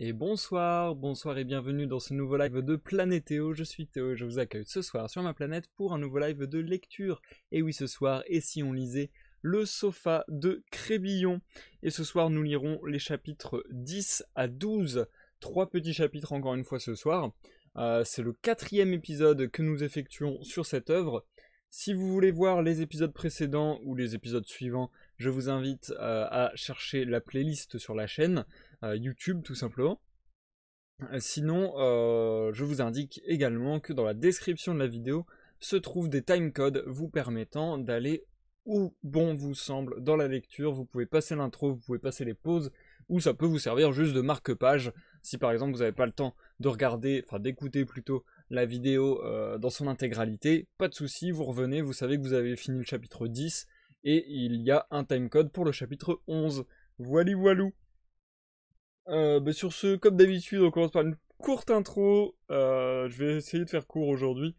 Et bonsoir, bonsoir et bienvenue dans ce nouveau live de Planétéo. Je suis Théo, je vous accueille ce soir sur ma planète pour un nouveau live de lecture. Et oui, ce soir, et si on lisait Le sofa de Crébillon Et ce soir, nous lirons les chapitres 10 à 12. Trois petits chapitres encore une fois ce soir. Euh, c'est le quatrième épisode que nous effectuons sur cette œuvre. Si vous voulez voir les épisodes précédents ou les épisodes suivants, je vous invite euh, à chercher la playlist sur la chaîne. YouTube tout simplement. Euh, sinon, euh, je vous indique également que dans la description de la vidéo se trouvent des timecodes vous permettant d'aller où bon vous semble dans la lecture. Vous pouvez passer l'intro, vous pouvez passer les pauses, ou ça peut vous servir juste de marque-page. Si par exemple vous n'avez pas le temps de regarder, enfin d'écouter plutôt la vidéo euh, dans son intégralité, pas de souci, vous revenez, vous savez que vous avez fini le chapitre 10 et il y a un timecode pour le chapitre 11. Voilà, voilou euh, bah, sur ce, comme d'habitude, on commence par une courte intro. Euh, je vais essayer de faire court aujourd'hui.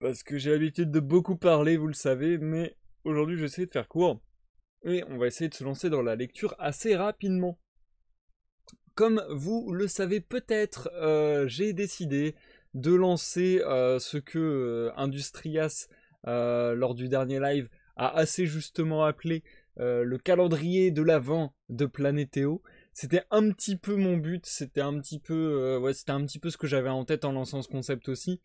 Parce que j'ai l'habitude de beaucoup parler, vous le savez. Mais aujourd'hui, je vais essayer de faire court. Et on va essayer de se lancer dans la lecture assez rapidement. Comme vous le savez peut-être, euh, j'ai décidé de lancer ce que Industrias, lors du dernier live, a assez justement appelé le calendrier de l'avant de Planétéo c'était un petit peu mon but, c'était un petit peu, euh, ouais, c'était un petit peu ce que j'avais en tête en lançant ce concept aussi,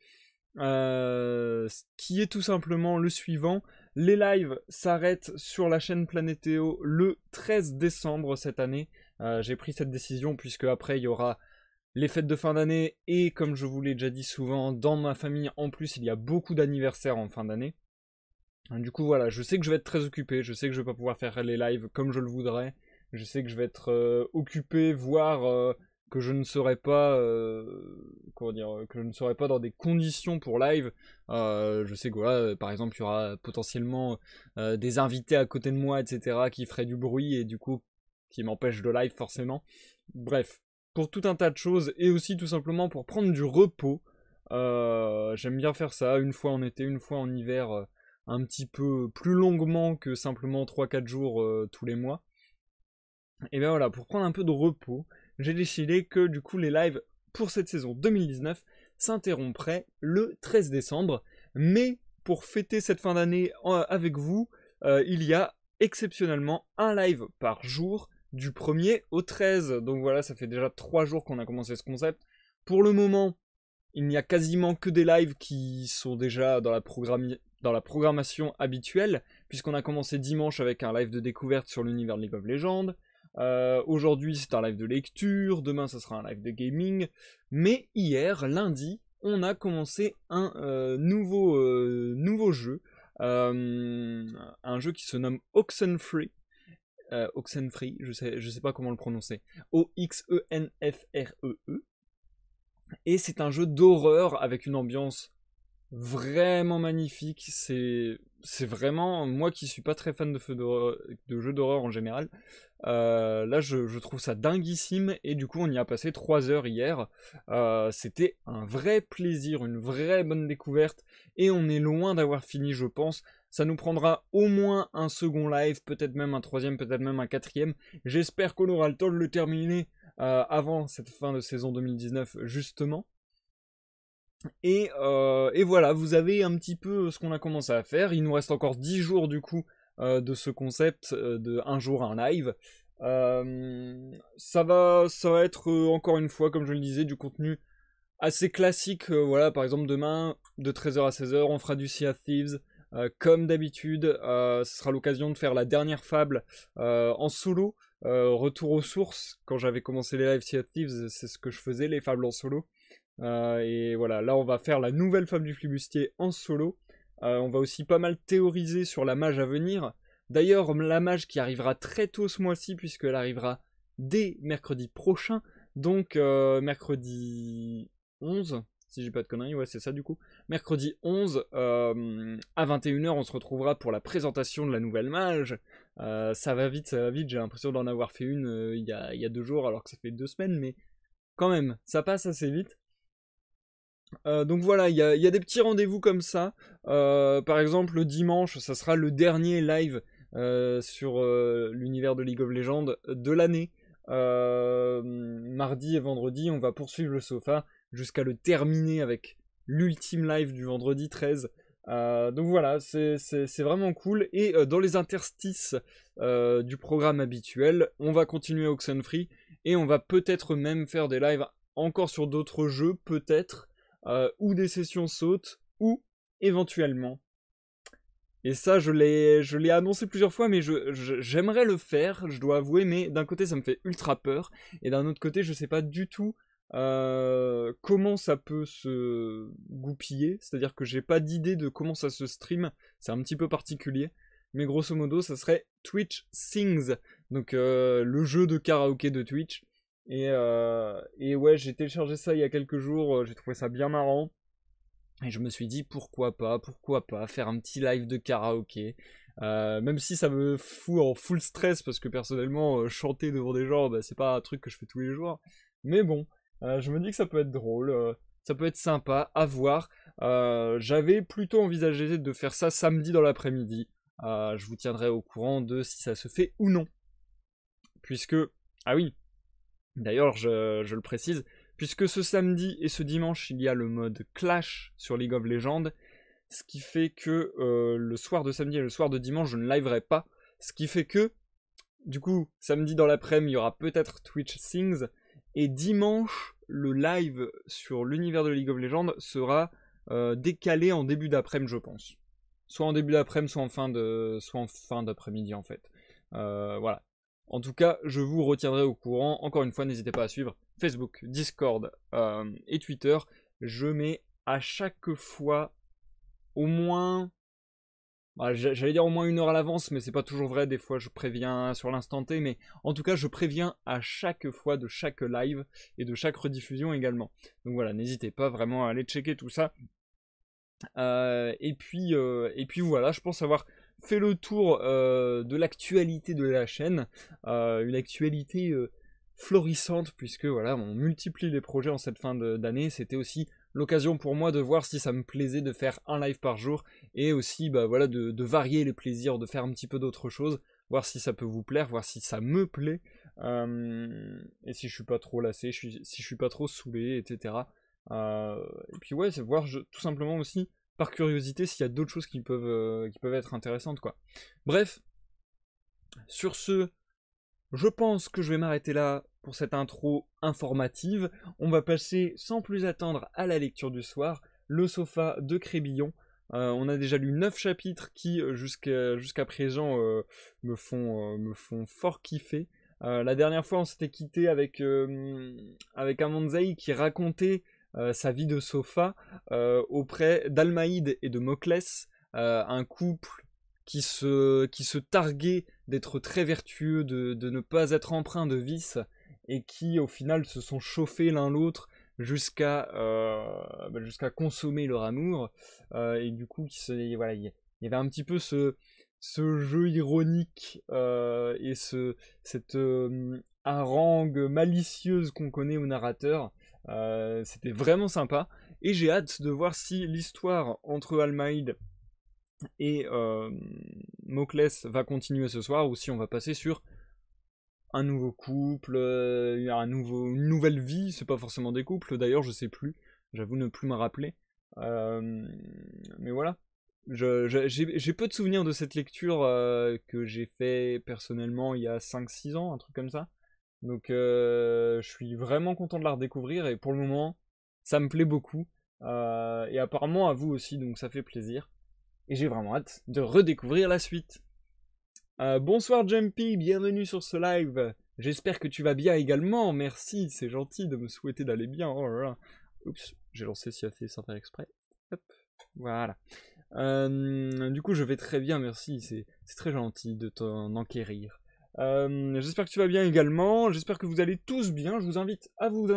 euh, qui est tout simplement le suivant. Les lives s'arrêtent sur la chaîne Planétéo le 13 décembre cette année. Euh, j'ai pris cette décision puisque après il y aura les fêtes de fin d'année et comme je vous l'ai déjà dit souvent, dans ma famille en plus il y a beaucoup d'anniversaires en fin d'année. Du coup voilà, je sais que je vais être très occupé, je sais que je vais pas pouvoir faire les lives comme je le voudrais. Je sais que je vais être euh, occupé, voire euh, que je ne serai pas, euh, dire, que je ne serai pas dans des conditions pour live. je sais que voilà, par exemple, il y aura potentiellement des invités à côté de moi, etc., qui feraient du bruit et du coup qui m'empêchent de live forcément. Bref, pour tout un tas de choses et aussi tout simplement pour prendre du repos. J'aime bien faire ça, une fois en été, une fois en hiver, un petit peu plus longuement que simplement 3-4 jours tous les mois et bien voilà, pour prendre un peu de repos, j'ai décidé que du coup les lives pour cette saison 2019 s'interrompraient le 13 décembre. Mais pour fêter cette fin d'année avec vous, euh, il y a exceptionnellement un live par jour du 1er au 13. Donc voilà, ça fait déjà 3 jours qu'on a commencé ce concept. Pour le moment, il n'y a quasiment que des lives qui sont déjà dans la, dans la programmation habituelle, puisqu'on a commencé dimanche avec un live de découverte sur l'univers de League of Legends. Euh, aujourd'hui, c'est un live de lecture, demain, ce sera un live de gaming. Mais hier, lundi, on a commencé un euh, nouveau, euh, nouveau jeu. un jeu qui se nomme Oxenfree. Oxenfree, je sais, je sais pas comment le prononcer. o x e n f r -E -E. Et c'est un jeu d'horreur avec une ambiance vraiment magnifique. C'est c'est vraiment moi qui suis pas très fan de, feu de jeux d'horreur en général. Euh, là, je, trouve ça dinguissime et du coup, on y a passé 3 heures hier. Euh, c'était un vrai plaisir, une vraie bonne découverte et on est loin d'avoir fini, je pense. Ça nous prendra au moins un second live, peut-être même un troisième, peut-être même un quatrième. J'espère qu'on aura le temps de le terminer euh, avant cette fin de saison 2019, justement. Euh, et, voilà, vous avez un petit peu euh, ce qu'on a commencé à faire. Il nous reste encore 10 jours du coup euh, de ce concept de un jour un live. ça, va, ça va être encore une fois, comme je le disais, du contenu assez classique. voilà, par exemple, demain, de 13h à 16h, on fera du Sea of Thieves. comme d'habitude, ce sera l'occasion de faire la dernière fable en solo. retour aux sources, quand j'avais commencé les lives Sea of Thieves, c'est ce que je faisais, les fables en solo. Euh, et voilà, là on va faire la nouvelle femme du flibustier en solo. Euh, on va aussi pas mal théoriser sur la mage à venir. D'ailleurs, la mage qui arrivera très tôt ce mois-ci, puisqu'elle arrivera dès mercredi prochain. Donc euh, mercredi 11, si j'ai pas de conneries, ouais c'est ça du coup. Mercredi 11 à 21h, on se retrouvera pour la présentation de la nouvelle mage. ça va vite, ça va vite, j'ai l'impression d'en avoir fait une il y, a, deux jours alors que ça fait deux semaines, mais quand même, ça passe assez vite. Euh, donc voilà, il y a, des petits rendez-vous comme ça. Euh, par exemple, le dimanche, ça sera le dernier live euh, sur l'univers de League of Legends de l'année. mardi et vendredi, on va poursuivre le sofa jusqu'à le terminer avec l'ultime live du vendredi 13. donc voilà, c'est vraiment cool. Et dans les interstices du programme habituel, on va continuer Oxenfree et on va peut-être même faire des lives encore sur d'autres jeux, peut-être. Euh, ou des sessions sautent, ou éventuellement. Et ça, je l'ai, je l'ai annoncé plusieurs fois, mais je, j'aimerais le faire, je dois avouer, mais d'un côté, ça me fait ultra peur, et d'un autre côté, je ne sais pas du tout euh, comment ça peut se goupiller, c'est-à-dire que j'ai pas d'idée de comment ça se stream, c'est un petit peu particulier, mais grosso modo, ça serait Twitch Sings, donc euh, le jeu de karaoké de Twitch, euh, et, ouais, j'ai téléchargé ça il y a quelques jours, euh, j'ai trouvé ça bien marrant. Et je me suis dit pourquoi pas, pourquoi pas faire un petit live de karaoké. Euh, même si ça me fout en full stress parce que personnellement chanter devant des gens bah, c'est pas un truc que je fais tous les jours. Mais bon, je me dis que ça peut être drôle, ça peut être sympa à voir. J'avais plutôt envisagé de faire ça samedi dans l'après-midi. je vous tiendrai au courant de si ça se fait ou non. Puisque, ah oui, D'ailleurs, je, le précise, puisque ce samedi et ce dimanche, il y a le mode Clash sur League of Legends, ce qui fait que euh, le soir de samedi et le soir de dimanche, je ne liverai pas, ce qui fait que, du coup, samedi dans l'après-midi, il y aura peut-être Twitch Things, et dimanche, le live sur l'univers de League of Legends sera euh, décalé en début d'après-midi, je pense. Soit en début d'après-midi, soit en fin en fin d'après-midi en fait. Euh, voilà. En tout cas, je vous retiendrai au courant. Encore une fois, n'hésitez pas à suivre Facebook, Discord euh, et Twitter. Je mets à chaque fois au moins bah, j'allais dire au moins une heure à l'avance, mais c'est pas toujours vrai. Des fois, je préviens sur l'instant T, mais en tout cas, je préviens à chaque fois de chaque live et de chaque rediffusion également. Donc voilà, n'hésitez pas vraiment à aller checker tout ça. Euh, et puis, euh, et puis voilà, je pense avoir fait le tour euh, de l'actualité de la chaîne, euh, une actualité euh, florissante puisque voilà, on multiplie les projets en cette fin d'année. C'était aussi l'occasion pour moi de voir si ça me plaisait de faire un live par jour et aussi bah voilà de, varier les plaisirs, de faire un petit peu d'autres choses, voir si ça peut vous plaire, voir si ça me plaît et si je suis pas trop lassé, si je suis pas trop saoulé, etc. et puis ouais, c'est voir tout simplement aussi par curiosité s'il y a d'autres choses euh, qui peuvent, être intéressantes, quoi. Bref, sur ce, je pense que je vais m'arrêter là pour cette intro informative. On va passer sans plus attendre à la lecture du soir, le sofa de Crébillon. Euh, on a déjà lu 9 chapitres qui, euh, jusqu'à présent, me, font, me fort kiffer. la dernière fois, on s'était quitté avec, un Amanzai qui racontait euh, sa vie de sofa euh, auprès d'Almaïd et de Moclès, euh, un couple qui se, targuait d'être très vertueux, de, ne pas être empreint de vice, et qui au final se sont chauffés l'un l'autre jusqu'à ben, consommer leur amour. et du coup, il, voilà, il y avait un petit peu ce, jeu ironique et cette harangue malicieuse qu'on connaît au narrateur, euh, c'était vraiment sympa. Et j'ai hâte de voir si l'histoire entre Almaïd et euh, va continuer ce soir ou si on va passer sur un nouveau couple, euh, une nouvelle vie. C'est pas forcément des couples, d'ailleurs, je sais plus. J'avoue ne plus me rappeler. Euh, mais voilà. J'ai peu de souvenirs de cette lecture que j'ai fait personnellement il y a 5-6 ans, un truc comme ça. Donc euh, je suis vraiment content de la redécouvrir et pour le moment ça me plaît beaucoup. Euh, et apparemment à vous aussi donc ça fait plaisir. Et j'ai vraiment hâte de redécouvrir la suite. Euh, bonsoir Jumpy, bienvenue sur ce live. J'espère que tu vas bien également. Merci, c'est gentil de me souhaiter d'aller bien. Oh Oups, j'ai lancé si sans faire exprès. Hop, voilà. du coup, je vais très bien, merci. C'est très gentil de t'en enquérir. Euh, j'espère que tu vas bien également. J'espère que vous allez tous bien. Je vous invite à vous,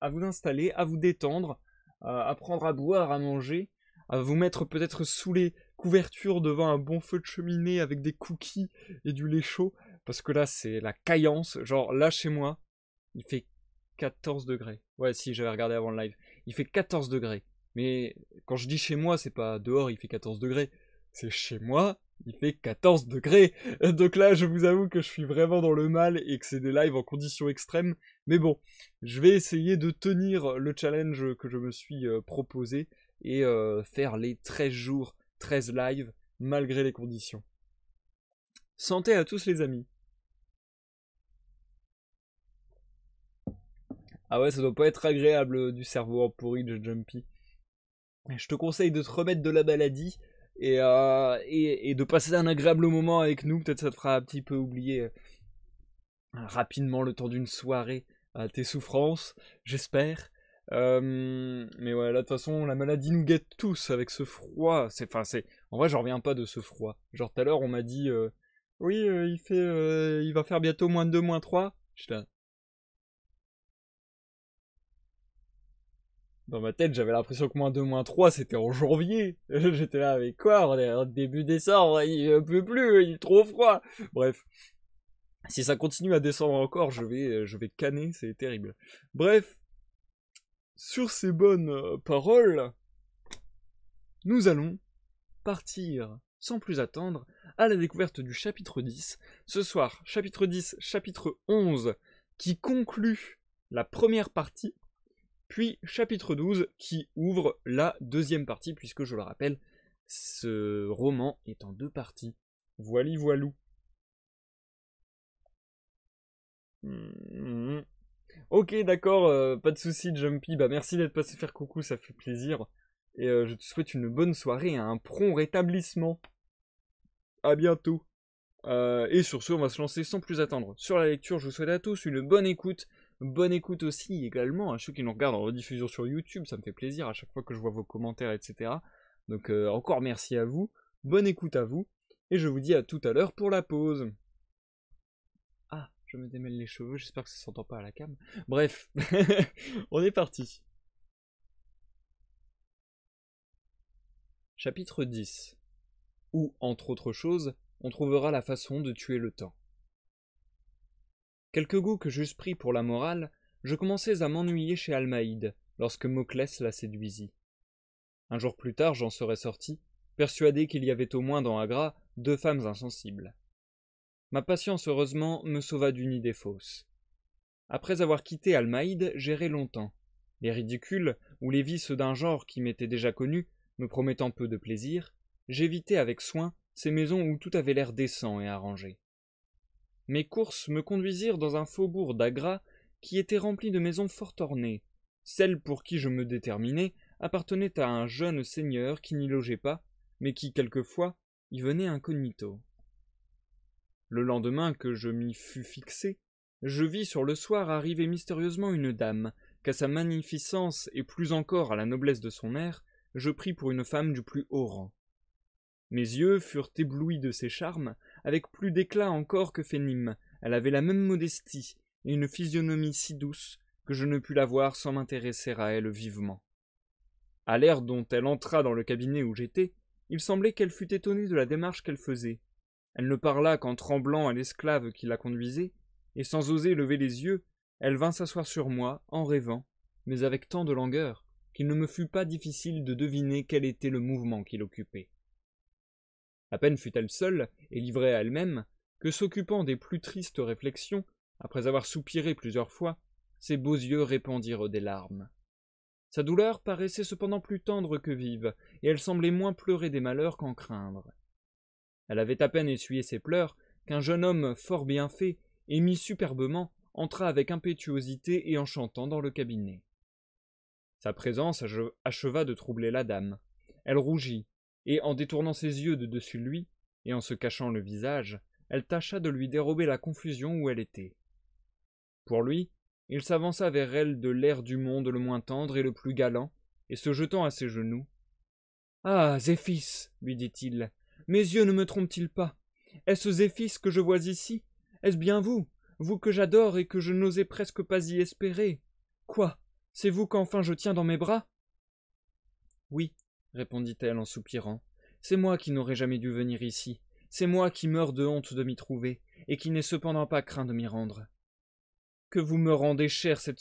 à vous installer, à vous détendre, euh, à prendre à boire, à manger, à vous mettre peut-être sous les couvertures devant un bon feu de cheminée avec des cookies et du lait chaud. Parce que là, c'est la caillance. Genre, là, chez moi, il fait 14 degrés. Ouais, si, j'avais regardé avant le live. Il fait 14 degrés. Mais quand je dis chez moi, c'est pas dehors, il fait 14 degrés. C'est chez moi, il fait 14 degrés. Donc là, je vous avoue que je suis vraiment dans le mal et que c'est des lives en conditions extrêmes. Mais bon, je vais essayer de tenir le challenge que je me suis euh, proposé et euh, faire les 13 jours, 13 lives, malgré les conditions. Santé à tous les amis. Ah ouais, ça doit pas être agréable euh, du cerveau en pourri de Jumpy. Je te conseille de te remettre de la maladie euh, et, de passer un agréable moment avec nous. Peut-être ça te fera un petit peu oublier euh, rapidement le temps d'une soirée à tes souffrances, j'espère. Euh, mais ouais, là de toute façon, la maladie nous guette tous avec ce froid. C'est, enfin, c'est, en vrai, je reviens pas de ce froid. Genre tout à l'heure, on m'a dit, oui, il fait, il va faire bientôt moins 2, moins 3. suis là, dans ma tête, j'avais l'impression que moins 2, moins 3, c'était en janvier. J'étais là avec quoi début décembre, il ne pleut plus, il est trop froid. Bref. Si ça continue à descendre encore, je vais, je vais canner, c'est terrible. Bref, sur ces bonnes euh, paroles, nous allons partir sans plus attendre à la découverte du chapitre 10. Ce soir, chapitre 10, chapitre 11, qui conclut la première partie puis chapitre 12 qui ouvre la deuxième partie, puisque je le rappelle, ce roman est en deux parties. Voili voilou. Hmm. Ok, d'accord, euh, pas de souci, Jumpy. Bah merci d'être passé faire coucou, ça fait plaisir. Et euh, je te souhaite une bonne soirée et un prompt rétablissement. À bientôt. Euh, et sur ce, on va se lancer sans plus attendre. Sur la lecture, je vous souhaite à tous une bonne écoute. Bonne écoute aussi également à ceux qui nous regardent en rediffusion sur YouTube, ça me fait plaisir à chaque fois que je vois vos commentaires, etc. Donc euh, encore merci à vous, bonne écoute à vous, et je vous dis à tout à l'heure pour la pause. Ah, je me démêle les cheveux, j'espère que ça s'entend pas à la cam. Bref, on est parti. Chapitre 10 Où, entre autres choses, on trouvera la façon de tuer le temps. Quelques goûts que j'eusse pris pour la morale, je commençais à m'ennuyer chez Almaïde, lorsque Moclès la séduisit. Un jour plus tard, j'en serais sorti, persuadé qu'il y avait au moins dans Agra deux femmes insensibles. Ma patience, heureusement, me sauva d'une idée fausse. Après avoir quitté Almaïde, j'errai longtemps. Les ridicules, ou les vices d'un genre qui m'étaient déjà connus, me promettant peu de plaisir, j'évitais avec soin ces maisons où tout avait l'air décent et arrangé. Mes courses me conduisirent dans un faubourg d'Agra qui était rempli de maisons fort ornées. Celle pour qui je me déterminais appartenait à un jeune seigneur qui n'y logeait pas, mais qui quelquefois y venait incognito. Le lendemain que je m'y fus fixé, je vis sur le soir arriver mystérieusement une dame, qu'à sa magnificence et plus encore à la noblesse de son air, je pris pour une femme du plus haut rang. Mes yeux furent éblouis de ses charmes, avec plus d'éclat encore que Fénime. Elle avait la même modestie, et une physionomie si douce, que je ne pus la voir sans m'intéresser à elle vivement. À l'air dont elle entra dans le cabinet où j'étais, il semblait qu'elle fût étonnée de la démarche qu'elle faisait. Elle ne parla qu'en tremblant à l'esclave qui la conduisait, et sans oser lever les yeux, elle vint s'asseoir sur moi, en rêvant, mais avec tant de langueur, qu'il ne me fut pas difficile de deviner quel était le mouvement qui l'occupait. À peine fut-elle seule, et livrée à elle-même, que s'occupant des plus tristes réflexions, après avoir soupiré plusieurs fois, ses beaux yeux répandirent des larmes. Sa douleur paraissait cependant plus tendre que vive, et elle semblait moins pleurer des malheurs qu'en craindre. Elle avait à peine essuyé ses pleurs qu'un jeune homme fort bien fait, émis superbement, entra avec impétuosité et en chantant dans le cabinet. Sa présence acheva de troubler la dame. Elle rougit, et en détournant ses yeux de dessus lui, et en se cachant le visage, elle tâcha de lui dérober la confusion où elle était. Pour lui, il s'avança vers elle de l'air du monde le moins tendre et le plus galant, et se jetant à ses genoux. Ah. Zéphis, lui dit il, mes yeux ne me trompent ils pas. Est ce Zéphis que je vois ici? Est ce bien vous? Vous que j'adore et que je n'osais presque pas y espérer. Quoi? C'est vous qu'enfin je tiens dans mes bras? Oui, répondit-elle en soupirant. C'est moi qui n'aurais jamais dû venir ici. C'est moi qui meurs de honte de m'y trouver, et qui n'ai cependant pas craint de m'y rendre. Que vous me rendez chère cette,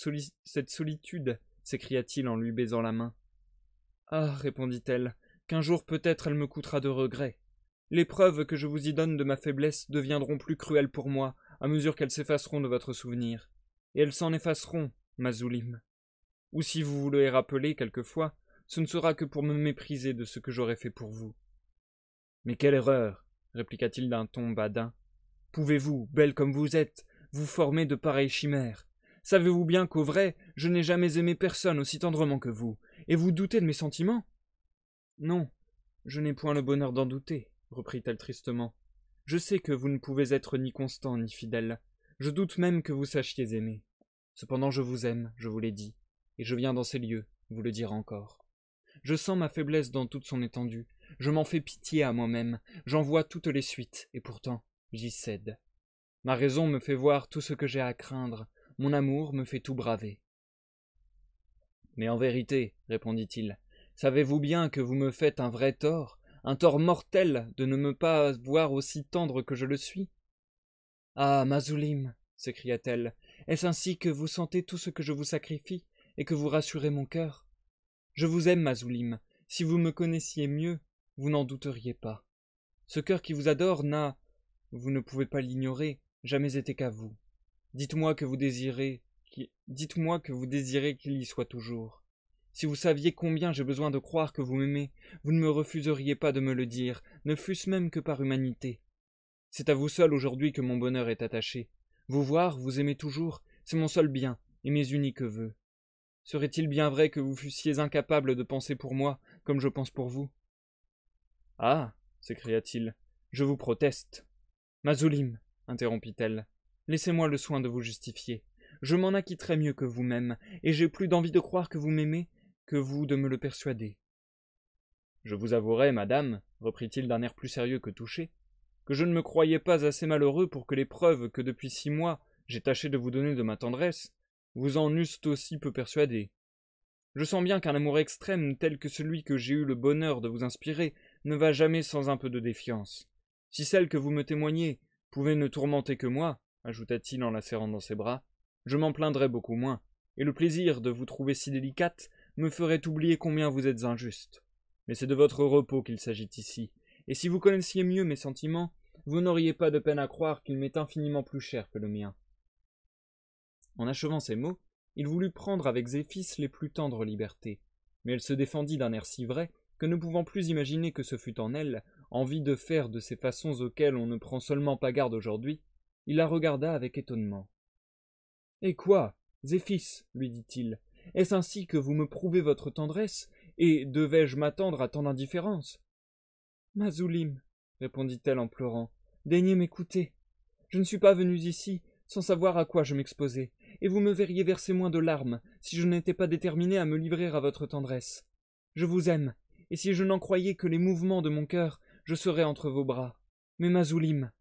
solitude s'écria-t-il en lui baisant la main. Ah répondit-elle, qu'un jour peut-être elle me coûtera de regrets. Les preuves que je vous y donne de ma faiblesse deviendront plus cruelles pour moi à mesure qu'elles s'effaceront de votre souvenir. Et elles s'en effaceront, Mazoulim. Ou si vous vous voulez rappeler quelquefois, ce ne sera que pour me mépriser de ce que j'aurais fait pour vous. Mais quelle erreur répliqua-t-il d'un ton badin. Pouvez-vous, belle comme vous êtes, vous former de pareilles chimères Savez-vous bien qu'au vrai, je n'ai jamais aimé personne aussi tendrement que vous, et vous doutez de mes sentiments Non, je n'ai point le bonheur d'en douter, reprit-elle tristement. Je sais que vous ne pouvez être ni constant ni fidèle. Je doute même que vous sachiez aimer. Cependant, je vous aime, je vous l'ai dit, et je viens dans ces lieux vous le dire encore. Je sens ma faiblesse dans toute son étendue. Je m'en fais pitié à moi-même. J'en vois toutes les suites, et pourtant, j'y cède. Ma raison me fait voir tout ce que j'ai à craindre. Mon amour me fait tout braver. Mais en vérité, répondit-il, savez-vous bien que vous me faites un vrai tort, un tort mortel de ne me pas voir aussi tendre que je le suis Ah, Mazoulim s'écria-t-elle, est-ce ainsi que vous sentez tout ce que je vous sacrifie et que vous rassurez mon cœur je vous aime, Mazoulim. Si vous me connaissiez mieux, vous n'en douteriez pas. Ce cœur qui vous adore n'a, vous ne pouvez pas l'ignorer, jamais été qu'à vous. Dites-moi que vous désirez, dites-moi que vous désirez qu'il y soit toujours. Si vous saviez combien j'ai besoin de croire que vous m'aimez, vous ne me refuseriez pas de me le dire, ne fût-ce même que par humanité. C'est à vous seul aujourd'hui que mon bonheur est attaché. Vous voir, vous aimer toujours, c'est mon seul bien et mes uniques vœux. Serait-il bien vrai que vous fussiez incapable de penser pour moi, comme je pense pour vous Ah s'écria-t-il, je vous proteste. Mazulim, interrompit-elle, laissez-moi le soin de vous justifier. Je m'en acquitterai mieux que vous-même, et j'ai plus d'envie de croire que vous m'aimez que vous de me le persuader. Je vous avouerai, madame, reprit-il d'un air plus sérieux que touché, que je ne me croyais pas assez malheureux pour que les preuves que depuis six mois j'ai tâché de vous donner de ma tendresse vous en eussent aussi peu persuadé. Je sens bien qu'un amour extrême tel que celui que j'ai eu le bonheur de vous inspirer ne va jamais sans un peu de défiance. Si celle que vous me témoignez pouvait ne tourmenter que moi, ajouta-t-il en la serrant dans ses bras, je m'en plaindrais beaucoup moins, et le plaisir de vous trouver si délicate me ferait oublier combien vous êtes injuste. Mais c'est de votre repos qu'il s'agit ici, et si vous connaissiez mieux mes sentiments, vous n'auriez pas de peine à croire qu'il m'est infiniment plus cher que le mien. En achevant ces mots, il voulut prendre avec Zéphis les plus tendres libertés, mais elle se défendit d'un air si vrai que ne pouvant plus imaginer que ce fût en elle envie de faire de ces façons auxquelles on ne prend seulement pas garde aujourd'hui, il la regarda avec étonnement. Et quoi, Zéphis lui dit-il, est-ce ainsi que vous me prouvez votre tendresse, et devais-je m'attendre à tant d'indifférence Mazoulim, répondit-elle en pleurant, daignez m'écouter. Je ne suis pas venue ici sans savoir à quoi je m'exposais et vous me verriez verser moins de larmes si je n'étais pas déterminé à me livrer à votre tendresse. Je vous aime, et si je n'en croyais que les mouvements de mon cœur, je serais entre vos bras. Mais Mazoulim,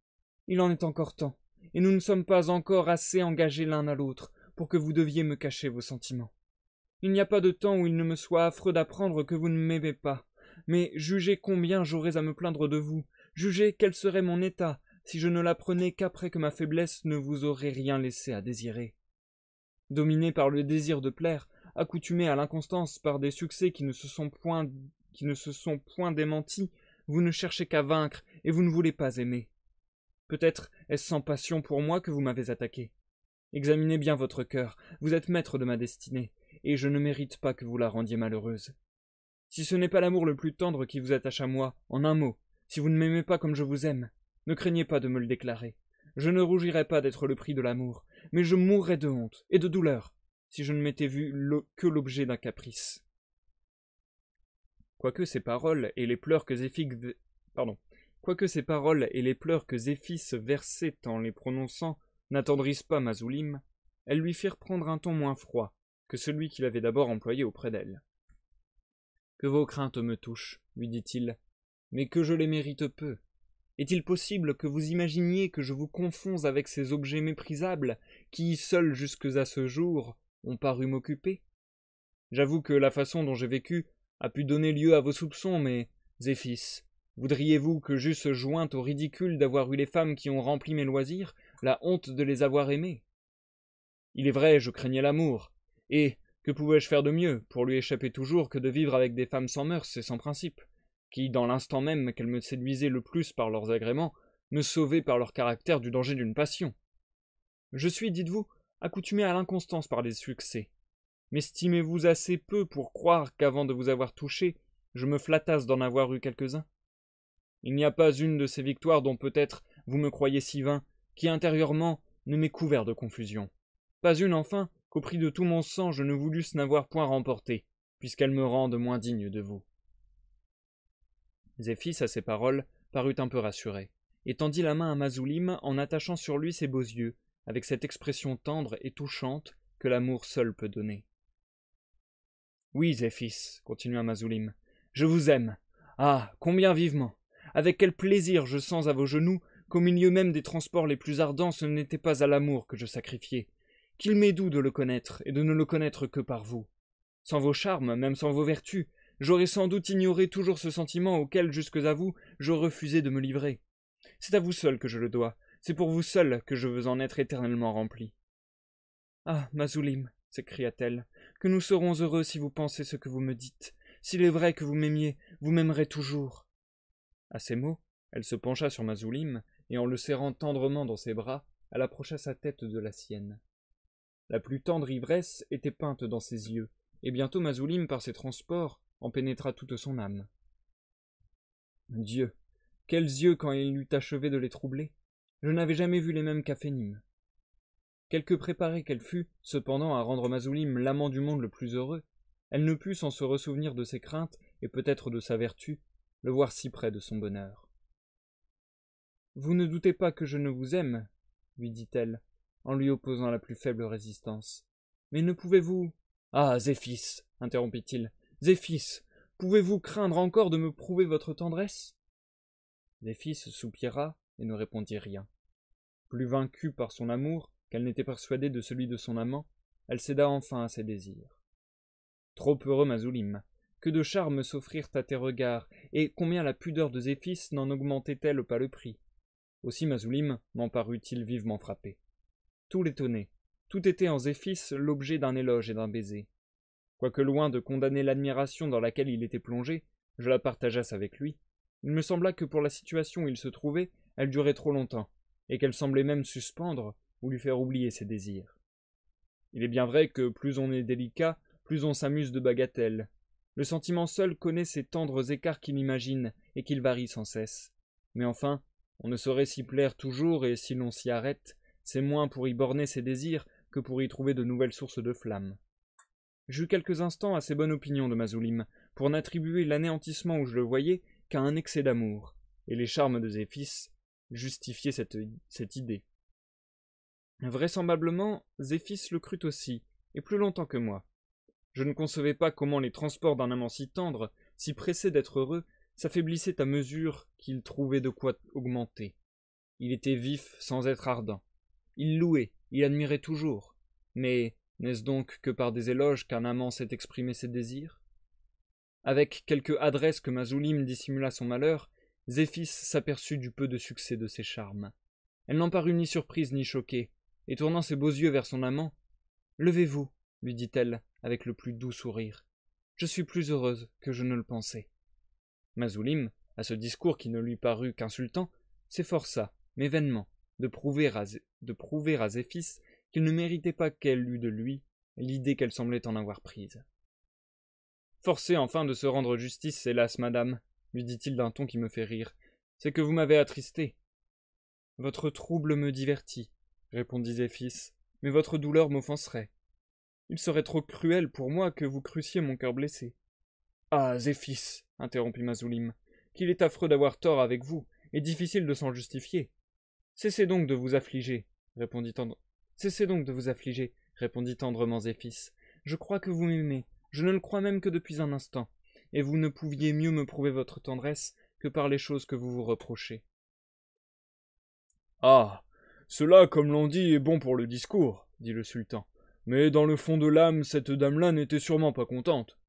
il en est encore temps, et nous ne sommes pas encore assez engagés l'un à l'autre pour que vous deviez me cacher vos sentiments. Il n'y a pas de temps où il ne me soit affreux d'apprendre que vous ne m'aimez pas, mais jugez combien j'aurais à me plaindre de vous, jugez quel serait mon état si je ne l'apprenais qu'après que ma faiblesse ne vous aurait rien laissé à désirer dominé par le désir de plaire, accoutumé à l'inconstance par des succès qui ne se sont point, qui ne se sont point démentis, vous ne cherchez qu'à vaincre et vous ne voulez pas aimer. Peut-être est-ce sans passion pour moi que vous m'avez attaqué. Examinez bien votre cœur, vous êtes maître de ma destinée, et je ne mérite pas que vous la rendiez malheureuse. Si ce n'est pas l'amour le plus tendre qui vous attache à moi, en un mot, si vous ne m'aimez pas comme je vous aime, ne craignez pas de me le déclarer. Je ne rougirai pas d'être le prix de l'amour, mais je mourrais de honte et de douleur si je ne m'étais vu que l'objet d'un caprice. Quoique ces paroles et les pleurs que Zéphix, pardon, quoique ces paroles et les pleurs que Zéphis versait en les prononçant n'attendrissent pas Mazoulim, elles lui firent prendre un ton moins froid que celui qu'il avait d'abord employé auprès d'elle. Que vos craintes me touchent, lui dit-il, mais que je les mérite peu, est-il possible que vous imaginiez que je vous confonds avec ces objets méprisables qui, seuls jusque à ce jour, ont paru m'occuper J'avoue que la façon dont j'ai vécu a pu donner lieu à vos soupçons, mais, Zéphis, voudriez-vous que j'eusse joint au ridicule d'avoir eu les femmes qui ont rempli mes loisirs la honte de les avoir aimées Il est vrai, je craignais l'amour, et que pouvais-je faire de mieux pour lui échapper toujours que de vivre avec des femmes sans mœurs et sans principes qui, dans l'instant même qu'elles me séduisaient le plus par leurs agréments, me sauvaient par leur caractère du danger d'une passion. Je suis, dites-vous, accoutumé à l'inconstance par les succès. M'estimez-vous assez peu pour croire qu'avant de vous avoir touché, je me flattasse d'en avoir eu quelques-uns Il n'y a pas une de ces victoires dont peut-être vous me croyez si vain, qui intérieurement ne m'est couvert de confusion. Pas une, enfin, qu'au prix de tout mon sang je ne voulusse n'avoir point remportée, puisqu'elle me rende moins digne de vous. Zéphis, à ces paroles, parut un peu rassuré, et tendit la main à Mazoulim en attachant sur lui ses beaux yeux, avec cette expression tendre et touchante que l'amour seul peut donner. Oui, Zéphis, continua Mazoulim, je vous aime. Ah, combien vivement Avec quel plaisir je sens à vos genoux qu'au milieu même des transports les plus ardents, ce n'était pas à l'amour que je sacrifiais. Qu'il m'est doux de le connaître, et de ne le connaître que par vous. Sans vos charmes, même sans vos vertus, J'aurais sans doute ignoré toujours ce sentiment auquel, jusque à vous, je refusais de me livrer. C'est à vous seul que je le dois, c'est pour vous seul que je veux en être éternellement rempli. Ah, Mazoulim, s'écria-t-elle, que nous serons heureux si vous pensez ce que vous me dites. S'il est vrai que vous m'aimiez, vous m'aimerez toujours. À ces mots, elle se pencha sur Mazoulim, et en le serrant tendrement dans ses bras, elle approcha sa tête de la sienne. La plus tendre ivresse était peinte dans ses yeux, et bientôt Mazoulim, par ses transports, en pénétra toute son âme. Dieu, quels yeux quand il eut achevé de les troubler Je n'avais jamais vu les mêmes qu'à Fénime. Quelque préparée qu'elle fût, cependant, à rendre Mazoulim l'amant du monde le plus heureux, elle ne put sans se ressouvenir de ses craintes et peut-être de sa vertu, le voir si près de son bonheur. Vous ne doutez pas que je ne vous aime, lui dit-elle, en lui opposant la plus faible résistance. Mais ne pouvez-vous. Ah, Zéphis, interrompit-il, Zéphis, pouvez-vous craindre encore de me prouver votre tendresse Zéphis soupira et ne répondit rien. Plus vaincue par son amour qu'elle n'était persuadée de celui de son amant, elle céda enfin à ses désirs. Trop heureux, Mazoulim, que de charmes s'offrirent à tes regards, et combien la pudeur de Zéphis n'en augmentait-elle pas le prix Aussi Mazoulim m'en parut-il vivement frappé. Tout l'étonnait. Tout était en Zéphis l'objet d'un éloge et d'un baiser. Quoique loin de condamner l'admiration dans laquelle il était plongé, je la partageasse avec lui, il me sembla que pour la situation où il se trouvait, elle durait trop longtemps, et qu'elle semblait même suspendre ou lui faire oublier ses désirs. Il est bien vrai que plus on est délicat, plus on s'amuse de bagatelles. Le sentiment seul connaît ces tendres écarts qu'il imagine et qu'il varie sans cesse. Mais enfin, on ne saurait s'y plaire toujours, et si l'on s'y arrête, c'est moins pour y borner ses désirs que pour y trouver de nouvelles sources de flammes j'eus quelques instants assez bonne opinion de Mazoulim, pour n'attribuer l'anéantissement où je le voyais qu'à un excès d'amour, et les charmes de Zéphis justifiaient cette, cette idée. Vraisemblablement, Zéphis le crut aussi, et plus longtemps que moi. Je ne concevais pas comment les transports d'un amant si tendre, si pressé d'être heureux, s'affaiblissaient à mesure qu'il trouvait de quoi augmenter. Il était vif sans être ardent. Il louait, il admirait toujours. Mais n'est-ce donc que par des éloges qu'un amant sait exprimer ses désirs Avec quelque adresse que Mazoulim dissimula son malheur, Zéphis s'aperçut du peu de succès de ses charmes. Elle n'en parut ni surprise ni choquée, et tournant ses beaux yeux vers son amant, Levez-vous, lui dit-elle avec le plus doux sourire. Je suis plus heureuse que je ne le pensais. Mazoulim, à ce discours qui ne lui parut qu'insultant, s'efforça, mais vainement, de prouver à, de prouver qu'il ne méritait pas qu'elle eût de lui l'idée qu'elle semblait en avoir prise. Forcez enfin de se rendre justice, hélas, madame, lui dit-il d'un ton qui me fait rire, c'est que vous m'avez attristé. Votre trouble me divertit, répondit Zéphis, mais votre douleur m'offenserait. Il serait trop cruel pour moi que vous crussiez mon cœur blessé. Ah, Zéphis, interrompit Mazoulim, qu'il est affreux d'avoir tort avec vous, et difficile de s'en justifier. Cessez donc de vous affliger, répondit Cessez donc de vous affliger, répondit tendrement Zéphis. Je crois que vous m'aimez, je ne le crois même que depuis un instant, et vous ne pouviez mieux me prouver votre tendresse que par les choses que vous vous reprochez. Ah. Cela, comme l'on dit, est bon pour le discours, dit le sultan. Mais dans le fond de l'âme, cette dame là n'était sûrement pas contente.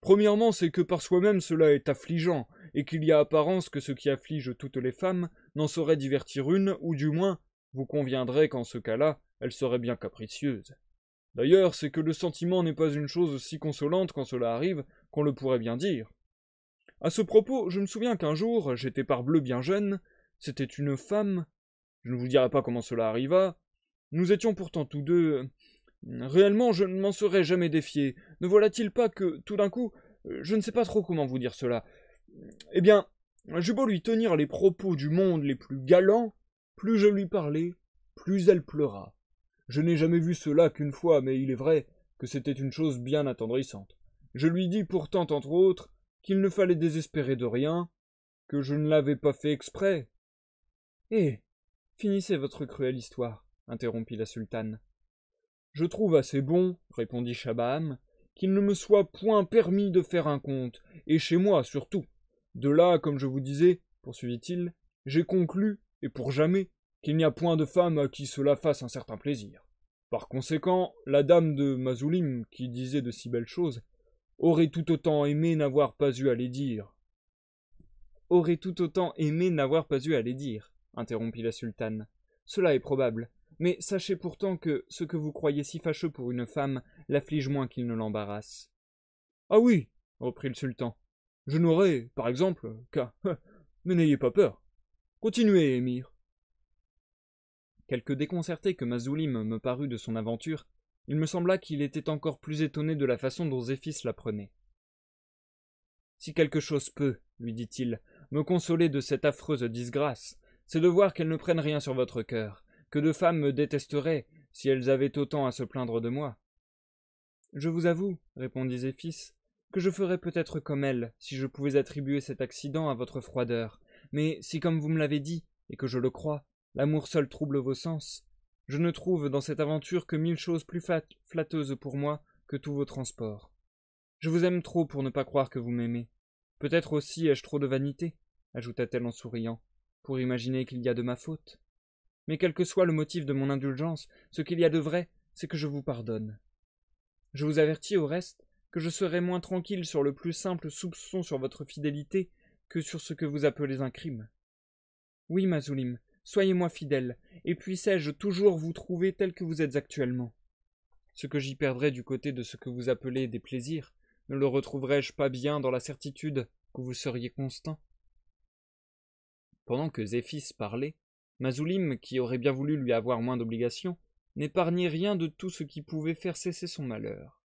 Premièrement, c'est que par soi même cela est affligeant, et qu'il y a apparence que ce qui afflige toutes les femmes n'en saurait divertir une, ou du moins, vous conviendrez qu'en ce cas là, elle serait bien capricieuse. D'ailleurs, c'est que le sentiment n'est pas une chose si consolante quand cela arrive qu'on le pourrait bien dire. À ce propos, je me souviens qu'un jour, j'étais parbleu bien jeune, c'était une femme, je ne vous dirai pas comment cela arriva, nous étions pourtant tous deux. Réellement, je ne m'en serais jamais défié. Ne voilà-t-il pas que, tout d'un coup, je ne sais pas trop comment vous dire cela. Eh bien, j'eus beau lui tenir les propos du monde les plus galants, plus je lui parlais, plus elle pleura. Je n'ai jamais vu cela qu'une fois, mais il est vrai que c'était une chose bien attendrissante. Je lui dis pourtant, entre autres, qu'il ne fallait désespérer de rien, que je ne l'avais pas fait exprès. Eh. Finissez votre cruelle histoire, interrompit la sultane. Je trouve assez bon, répondit Shabam, « qu'il ne me soit point permis de faire un compte, et chez moi surtout. De là, comme je vous disais, poursuivit il, j'ai conclu, et pour jamais, qu'il n'y a point de femme à qui cela fasse un certain plaisir. Par conséquent, la dame de Mazoulim, qui disait de si belles choses, aurait tout autant aimé n'avoir pas eu à les dire. Aurait tout autant aimé n'avoir pas eu à les dire, interrompit la sultane. Cela est probable, mais sachez pourtant que ce que vous croyez si fâcheux pour une femme l'afflige moins qu'il ne l'embarrasse. Ah oui, reprit le sultan. Je n'aurais, par exemple, qu'à. Mais n'ayez pas peur. Continuez, émir. Quelque déconcerté que Mazoulim me parut de son aventure, il me sembla qu'il était encore plus étonné de la façon dont Zéphis l'apprenait. Si quelque chose peut, lui dit-il, me consoler de cette affreuse disgrâce, c'est de voir qu'elle ne prenne rien sur votre cœur, que de femmes me détesteraient si elles avaient autant à se plaindre de moi. Je vous avoue, répondit Zéphis, que je ferais peut-être comme elle si je pouvais attribuer cet accident à votre froideur, mais si, comme vous me l'avez dit, et que je le crois, L'amour seul trouble vos sens. Je ne trouve dans cette aventure que mille choses plus flatteuses pour moi que tous vos transports. Je vous aime trop pour ne pas croire que vous m'aimez. Peut-être aussi ai-je trop de vanité, ajouta-t-elle en souriant, pour imaginer qu'il y a de ma faute. Mais quel que soit le motif de mon indulgence, ce qu'il y a de vrai, c'est que je vous pardonne. Je vous avertis au reste que je serai moins tranquille sur le plus simple soupçon sur votre fidélité que sur ce que vous appelez un crime. Oui, Mazoulim, Soyez-moi fidèle, et puissé-je toujours vous trouver tel que vous êtes actuellement. Ce que j'y perdrai du côté de ce que vous appelez des plaisirs, ne le retrouverai-je pas bien dans la certitude que vous seriez constant Pendant que Zéphis parlait, Mazoulim, qui aurait bien voulu lui avoir moins d'obligations, n'épargnait rien de tout ce qui pouvait faire cesser son malheur.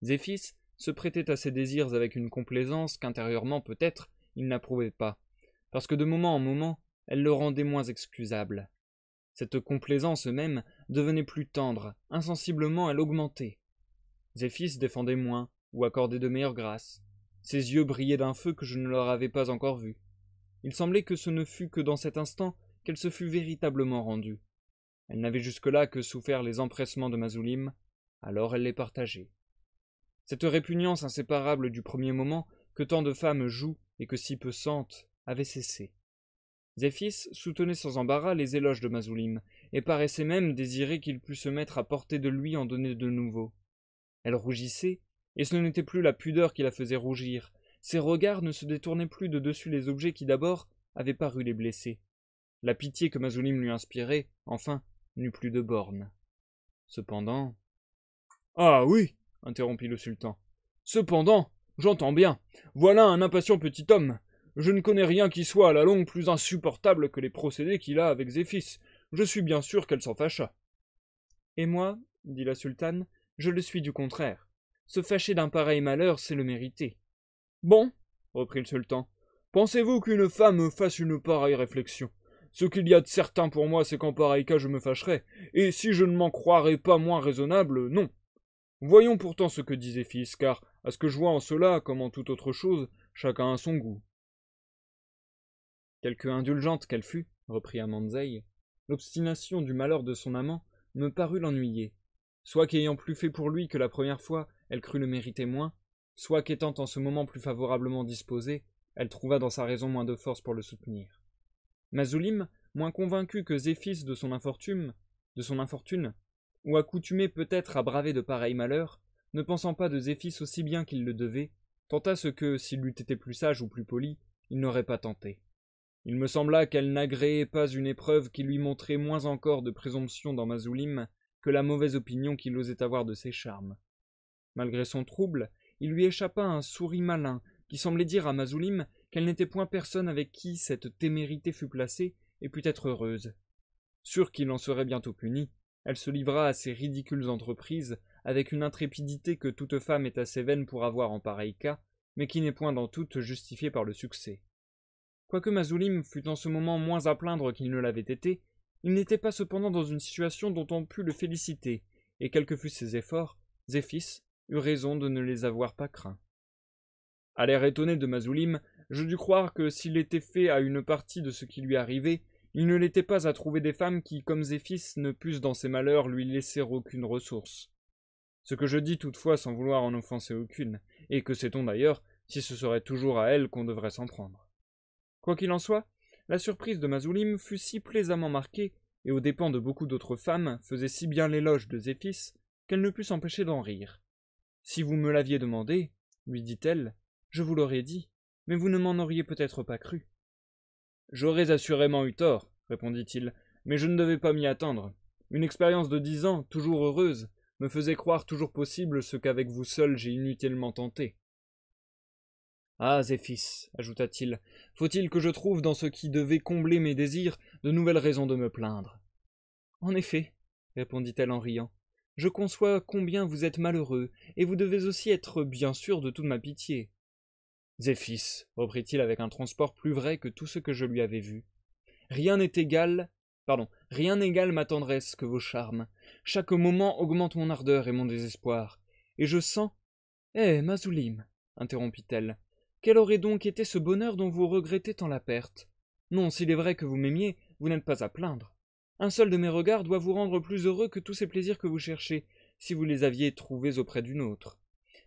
Zéphis se prêtait à ses désirs avec une complaisance qu'intérieurement peut-être il n'approuvait pas, parce que de moment en moment elle le rendait moins excusable. Cette complaisance même devenait plus tendre, insensiblement elle augmentait. Zéphis défendait moins, ou accordait de meilleures grâces. Ses yeux brillaient d'un feu que je ne leur avais pas encore vu. Il semblait que ce ne fût que dans cet instant qu'elle se fût véritablement rendue. Elle n'avait jusque-là que souffert les empressements de Mazoulim, alors elle les partageait. Cette répugnance inséparable du premier moment que tant de femmes jouent et que si peu sentent avait cessé. Zéphis soutenait sans embarras les éloges de Mazoulim, et paraissait même désirer qu'il pût se mettre à portée de lui en donner de nouveau. Elle rougissait, et ce n'était plus la pudeur qui la faisait rougir. Ses regards ne se détournaient plus de dessus les objets qui d'abord avaient paru les blesser. La pitié que Mazoulim lui inspirait, enfin, n'eut plus de bornes. Cependant. Ah oui interrompit le sultan. Cependant, j'entends bien. Voilà un impatient petit homme. Je ne connais rien qui soit à la longue plus insupportable que les procédés qu'il a avec Zéphis. Je suis bien sûr qu'elle s'en fâcha. Et moi, dit la sultane, je le suis du contraire. Se fâcher d'un pareil malheur, c'est le mériter. Bon, reprit le sultan, pensez-vous qu'une femme fasse une pareille réflexion Ce qu'il y a de certain pour moi, c'est qu'en pareil cas, je me fâcherais, et si je ne m'en croirais pas moins raisonnable, non. Voyons pourtant ce que dit Fils, car, à ce que je vois en cela, comme en toute autre chose, chacun a son goût. Quelque indulgente qu'elle fût, reprit Amandzeï, l'obstination du malheur de son amant me parut l'ennuyer. Soit qu'ayant plus fait pour lui que la première fois, elle crut le mériter moins, soit qu'étant en ce moment plus favorablement disposée, elle trouva dans sa raison moins de force pour le soutenir. Mazoulim, moins convaincu que Zéphis de son infortune, de son infortune, ou accoutumé peut-être à braver de pareils malheurs, ne pensant pas de Zéphis aussi bien qu'il le devait, tenta ce que, s'il eût été plus sage ou plus poli, il n'aurait pas tenté. Il me sembla qu'elle n'agréait pas une épreuve qui lui montrait moins encore de présomption dans Mazoulim que la mauvaise opinion qu'il osait avoir de ses charmes. Malgré son trouble, il lui échappa un sourire malin qui semblait dire à Mazoulim qu'elle n'était point personne avec qui cette témérité fut placée et pût être heureuse. Sûre qu'il en serait bientôt puni, elle se livra à ces ridicules entreprises avec une intrépidité que toute femme est assez vaine pour avoir en pareil cas, mais qui n'est point dans toute justifiée par le succès. Quoique Mazoulim fût en ce moment moins à plaindre qu'il ne l'avait été, il n'était pas cependant dans une situation dont on pût le féliciter, et quels que fussent ses efforts, Zéphis eut raison de ne les avoir pas craints. À l'air étonné de Mazoulim, je dus croire que s'il était fait à une partie de ce qui lui arrivait, il ne l'était pas à trouver des femmes qui, comme Zéphis, ne pussent dans ses malheurs lui laisser aucune ressource. Ce que je dis toutefois sans vouloir en offenser aucune, et que sait-on d'ailleurs, si ce serait toujours à elle qu'on devrait s'en prendre. Quoi qu'il en soit, la surprise de Mazoulim fut si plaisamment marquée, et aux dépens de beaucoup d'autres femmes faisait si bien l'éloge de Zéphis, qu'elle ne put s'empêcher d'en rire. Si vous me l'aviez demandé, lui dit-elle, je vous l'aurais dit, mais vous ne m'en auriez peut-être pas cru. J'aurais assurément eu tort, répondit-il, mais je ne devais pas m'y attendre. Une expérience de dix ans, toujours heureuse, me faisait croire toujours possible ce qu'avec vous seul j'ai inutilement tenté. Ah, Zéphis, ajouta-t-il, faut-il que je trouve dans ce qui devait combler mes désirs de nouvelles raisons de me plaindre En effet, répondit-elle en riant, je conçois combien vous êtes malheureux, et vous devez aussi être bien sûr de toute ma pitié. Zéphis, reprit-il avec un transport plus vrai que tout ce que je lui avais vu, rien n'est égal, pardon, rien n'égale ma tendresse que vos charmes. Chaque moment augmente mon ardeur et mon désespoir, et je sens. Eh, Mazoulim, interrompit-elle, quel aurait donc été ce bonheur dont vous regrettez tant la perte Non, s'il est vrai que vous m'aimiez, vous n'êtes pas à plaindre. Un seul de mes regards doit vous rendre plus heureux que tous ces plaisirs que vous cherchez, si vous les aviez trouvés auprès d'une autre.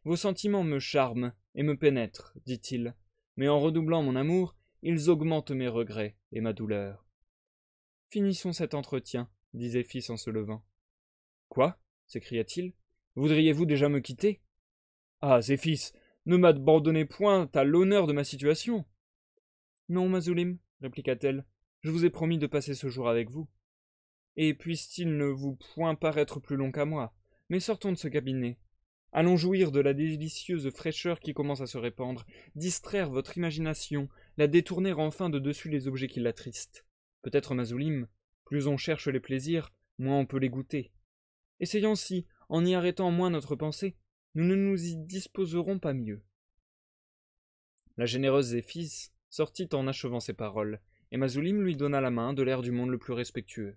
Vos sentiments me charment et me pénètrent, dit-il, mais en redoublant mon amour, ils augmentent mes regrets et ma douleur. Finissons cet entretien, dit Zéphis en se levant. Quoi s'écria-t-il. Voudriez-vous déjà me quitter Ah, Zéphis, ne m'abandonnez point à l'honneur de ma situation. Non, Mazulim, répliqua-t-elle, je vous ai promis de passer ce jour avec vous. Et puisse-t-il ne vous point paraître plus long qu'à moi, mais sortons de ce cabinet. Allons jouir de la délicieuse fraîcheur qui commence à se répandre, distraire votre imagination, la détourner enfin de dessus les objets qui l'attristent. Peut-être, Mazulim, plus on cherche les plaisirs, moins on peut les goûter. Essayons si, en y arrêtant moins notre pensée, nous ne nous y disposerons pas mieux. La généreuse Zéphys sortit en achevant ses paroles, et Mazoulim lui donna la main de l'air du monde le plus respectueux.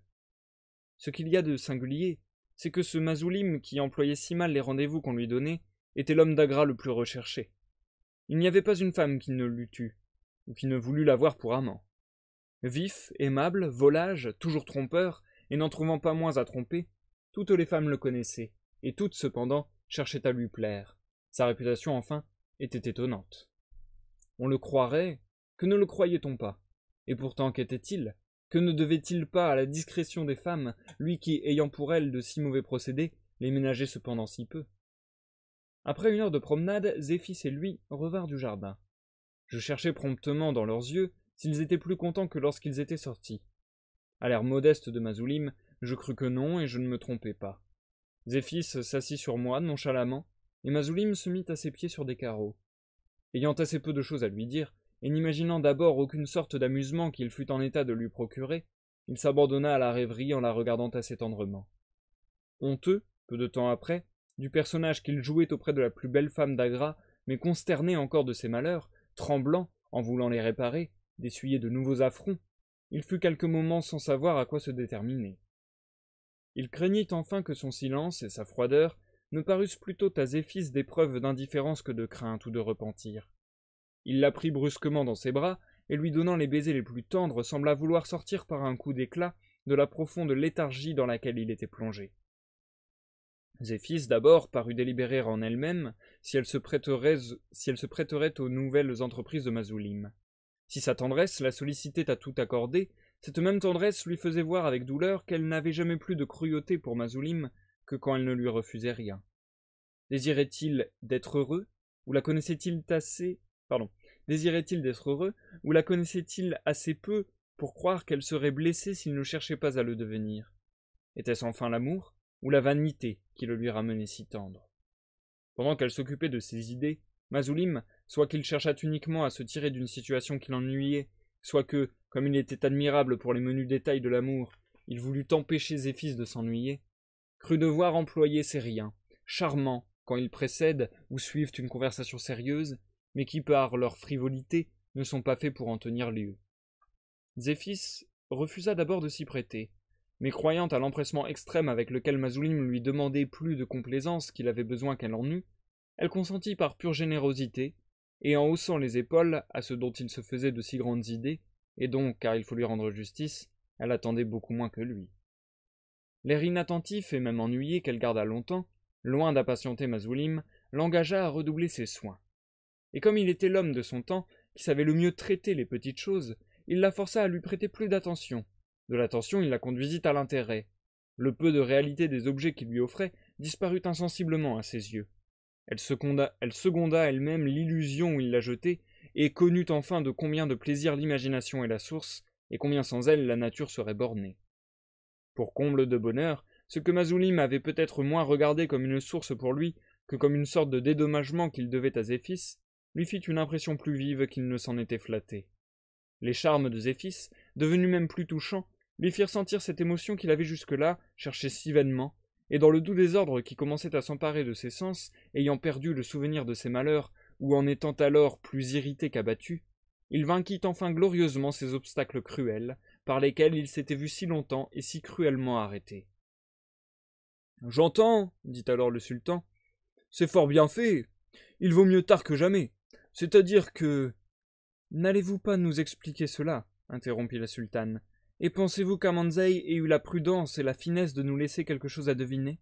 Ce qu'il y a de singulier, c'est que ce Mazoulim qui employait si mal les rendez-vous qu'on lui donnait, était l'homme d'Agra le plus recherché. Il n'y avait pas une femme qui ne l'eût eu, ou qui ne voulût l'avoir pour amant. Vif, aimable, volage, toujours trompeur, et n'en trouvant pas moins à tromper, toutes les femmes le connaissaient, et toutes cependant cherchait à lui plaire. Sa réputation, enfin, était étonnante. On le croirait, que ne le croyait-on pas Et pourtant, qu'était-il Que ne devait-il pas à la discrétion des femmes, lui qui, ayant pour elles de si mauvais procédés, les ménageait cependant si peu Après une heure de promenade, Zéphis et lui revinrent du jardin. Je cherchai promptement dans leurs yeux s'ils étaient plus contents que lorsqu'ils étaient sortis. À l'air modeste de Mazoulim, je crus que non et je ne me trompais pas. Zéphis s'assit sur moi nonchalamment, et Mazoulim se mit à ses pieds sur des carreaux. Ayant assez peu de choses à lui dire, et n'imaginant d'abord aucune sorte d'amusement qu'il fût en état de lui procurer, il s'abandonna à la rêverie en la regardant assez tendrement. Honteux, peu de temps après, du personnage qu'il jouait auprès de la plus belle femme d'Agra, mais consterné encore de ses malheurs, tremblant, en voulant les réparer, d'essuyer de nouveaux affronts, il fut quelques moments sans savoir à quoi se déterminer. Il craignit enfin que son silence et sa froideur ne parussent plutôt à Zéphis des preuves d'indifférence que de crainte ou de repentir. Il la prit brusquement dans ses bras, et lui donnant les baisers les plus tendres, sembla vouloir sortir par un coup d'éclat de la profonde léthargie dans laquelle il était plongé. Zéphis d'abord parut délibérer en elle-même si, elle si elle se prêterait aux nouvelles entreprises de Mazoulim. Si sa tendresse la sollicitait à tout accorder, cette même tendresse lui faisait voir avec douleur qu'elle n'avait jamais plus de cruauté pour Mazoulim que quand elle ne lui refusait rien. Désirait-il d'être heureux ou la connaissait-il assez Pardon. Désirait-il d'être heureux ou la connaissait-il assez peu pour croire qu'elle serait blessée s'il ne cherchait pas à le devenir Était-ce enfin l'amour ou la vanité qui le lui ramenait si tendre Pendant qu'elle s'occupait de ses idées, Mazoulim, soit qu'il cherchât uniquement à se tirer d'une situation qui l'ennuyait soit que, comme il était admirable pour les menus détails de l'amour, il voulut empêcher Zéphis de s'ennuyer, crut devoir employer ces riens, charmants quand ils précèdent ou suivent une conversation sérieuse, mais qui par leur frivolité ne sont pas faits pour en tenir lieu. Zéphis refusa d'abord de s'y prêter, mais croyant à l'empressement extrême avec lequel Mazouline lui demandait plus de complaisance qu'il avait besoin qu'elle en eût, elle consentit par pure générosité, et en haussant les épaules à ce dont il se faisait de si grandes idées, et donc, car il faut lui rendre justice, elle attendait beaucoup moins que lui. L'air inattentif et même ennuyé qu'elle garda longtemps, loin d'impatienter Mazoulim, l'engagea à redoubler ses soins. Et comme il était l'homme de son temps, qui savait le mieux traiter les petites choses, il la força à lui prêter plus d'attention. De l'attention, il la conduisit à l'intérêt. Le peu de réalité des objets qu'il lui offrait disparut insensiblement à ses yeux, elle seconda, elle même l'illusion où il la jetait, et connut enfin de combien de plaisir l'imagination est la source, et combien sans elle la nature serait bornée. Pour comble de bonheur, ce que Mazoulim avait peut-être moins regardé comme une source pour lui que comme une sorte de dédommagement qu'il devait à Zéphis, lui fit une impression plus vive qu'il ne s'en était flatté. Les charmes de Zéphis, devenus même plus touchants, lui firent sentir cette émotion qu'il avait jusque-là cherchée si vainement, et dans le doux désordre qui commençait à s'emparer de ses sens, ayant perdu le souvenir de ses malheurs, ou en étant alors plus irrité qu'abattu, il vainquit enfin glorieusement ces obstacles cruels, par lesquels il s'était vu si longtemps et si cruellement arrêté. J'entends, dit alors le sultan, c'est fort bien fait. Il vaut mieux tard que jamais. C'est-à-dire que. N'allez-vous pas nous expliquer cela interrompit la sultane, et pensez-vous qu'Amanzei ait eu la prudence et la finesse de nous laisser quelque chose à deviner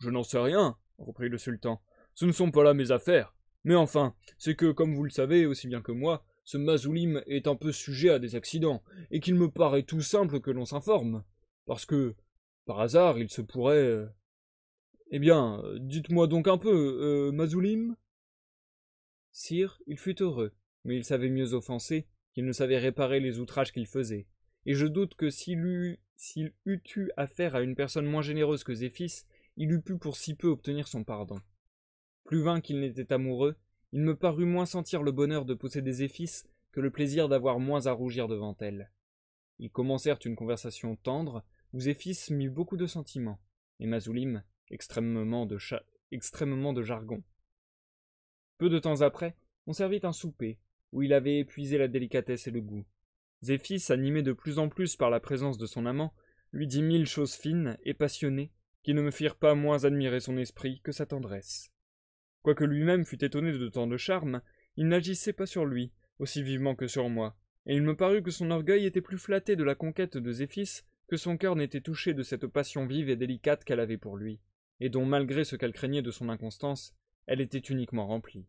Je n'en sais rien, reprit le sultan. Ce ne sont pas là mes affaires. Mais enfin, c'est que, comme vous le savez aussi bien que moi, ce Mazoulim est un peu sujet à des accidents, et qu'il me paraît tout simple que l'on s'informe. Parce que, par hasard, il se pourrait. Euh, eh bien, dites-moi donc un peu, euh, Mazoulim Sire, il fut heureux, mais il savait mieux offenser qu'il ne savait réparer les outrages qu'il faisait et je doute que s'il eût, eu affaire à une personne moins généreuse que Zéphis, il eût pu pour si peu obtenir son pardon. Plus vain qu'il n'était amoureux, il me parut moins sentir le bonheur de posséder Zéphis que le plaisir d'avoir moins à rougir devant elle. Ils commencèrent une conversation tendre, où Zéphis mit beaucoup de sentiments, et Mazoulim extrêmement de, extrêmement de jargon. Peu de temps après, on servit un souper, où il avait épuisé la délicatesse et le goût. Zéphis, animé de plus en plus par la présence de son amant, lui dit mille choses fines et passionnées qui ne me firent pas moins admirer son esprit que sa tendresse. Quoique lui-même fût étonné de tant de charme, il n'agissait pas sur lui, aussi vivement que sur moi, et il me parut que son orgueil était plus flatté de la conquête de Zéphis que son cœur n'était touché de cette passion vive et délicate qu'elle avait pour lui, et dont, malgré ce qu'elle craignait de son inconstance, elle était uniquement remplie.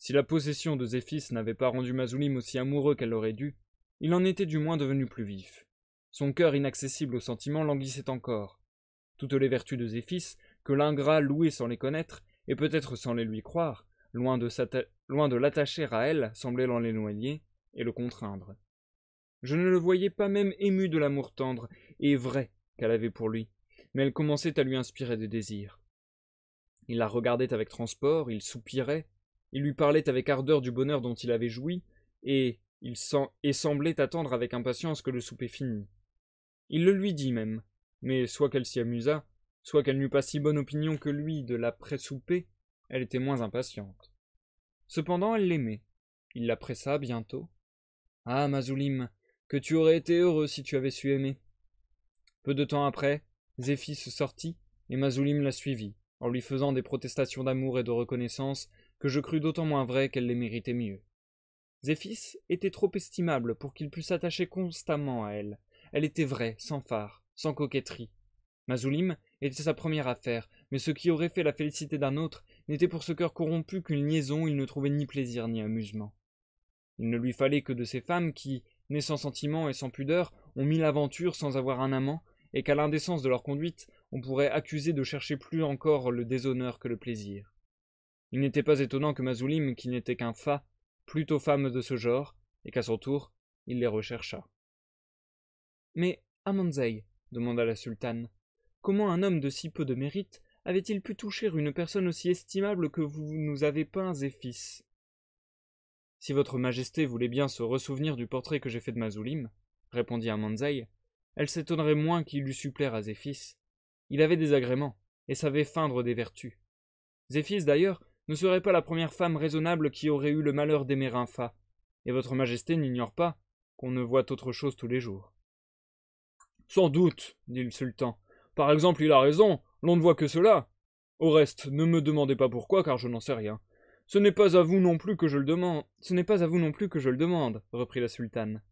Si la possession de Zéphis n'avait pas rendu Mazoulim aussi amoureux qu'elle l'aurait dû, il en était du moins devenu plus vif. Son cœur inaccessible aux sentiments languissait encore. Toutes les vertus de Zéphis, que l'ingrat louait sans les connaître, et peut-être sans les lui croire, loin de, l'attacher à elle, semblait l'en éloigner et le contraindre. Je ne le voyais pas même ému de l'amour tendre et vrai qu'elle avait pour lui, mais elle commençait à lui inspirer des désirs. Il la regardait avec transport, il soupirait, il lui parlait avec ardeur du bonheur dont il avait joui, et il semblait attendre avec impatience que le souper finît. Il le lui dit même, mais soit qu'elle s'y amusât, soit qu'elle n'eût pas si bonne opinion que lui de l'après-souper, elle était moins impatiente. Cependant, elle l'aimait. Il la pressa bientôt. Ah, Mazoulim, que tu aurais été heureux si tu avais su aimer. Peu de temps après, Zéphis sortit, et Mazoulim la suivit, en lui faisant des protestations d'amour et de reconnaissance que je crus d'autant moins vrai qu'elle les méritait mieux. Zéphis était trop estimable pour qu'il pût s'attacher constamment à elle. Elle était vraie, sans phare, sans coquetterie. Mazoulim était sa première affaire, mais ce qui aurait fait la félicité d'un autre n'était pour ce cœur corrompu qu'une liaison où il ne trouvait ni plaisir ni amusement. Il ne lui fallait que de ces femmes qui, nées sans sentiment et sans pudeur, ont mis l'aventure sans avoir un amant, et qu'à l'indécence de leur conduite, on pourrait accuser de chercher plus encore le déshonneur que le plaisir. Il n'était pas étonnant que Mazoulim, qui n'était qu'un fa, plutôt femme de ce genre, et qu'à son tour, il les rechercha. Mais Amanzei, demanda la sultane, comment un homme de si peu de mérite avait-il pu toucher une personne aussi estimable que vous nous avez peint, et fils Si votre majesté voulait bien se ressouvenir du portrait que j'ai fait de Mazoulim, répondit Amanzei, elle s'étonnerait moins qu'il eût su plaire à Zéphis. Il avait des agréments, et savait feindre des vertus. Zéphis, d'ailleurs, ne serait pas la première femme raisonnable qui aurait eu le malheur d'aimer un fat, et votre majesté n'ignore pas qu'on ne voit autre chose tous les jours. Sans doute, dit le sultan. Par exemple, il a raison, l'on ne voit que cela. Au reste, ne me demandez pas pourquoi, car je n'en sais rien. Ce n'est pas à vous non plus que je le demande. Ce n'est pas à vous non plus que je le demande, reprit la sultane.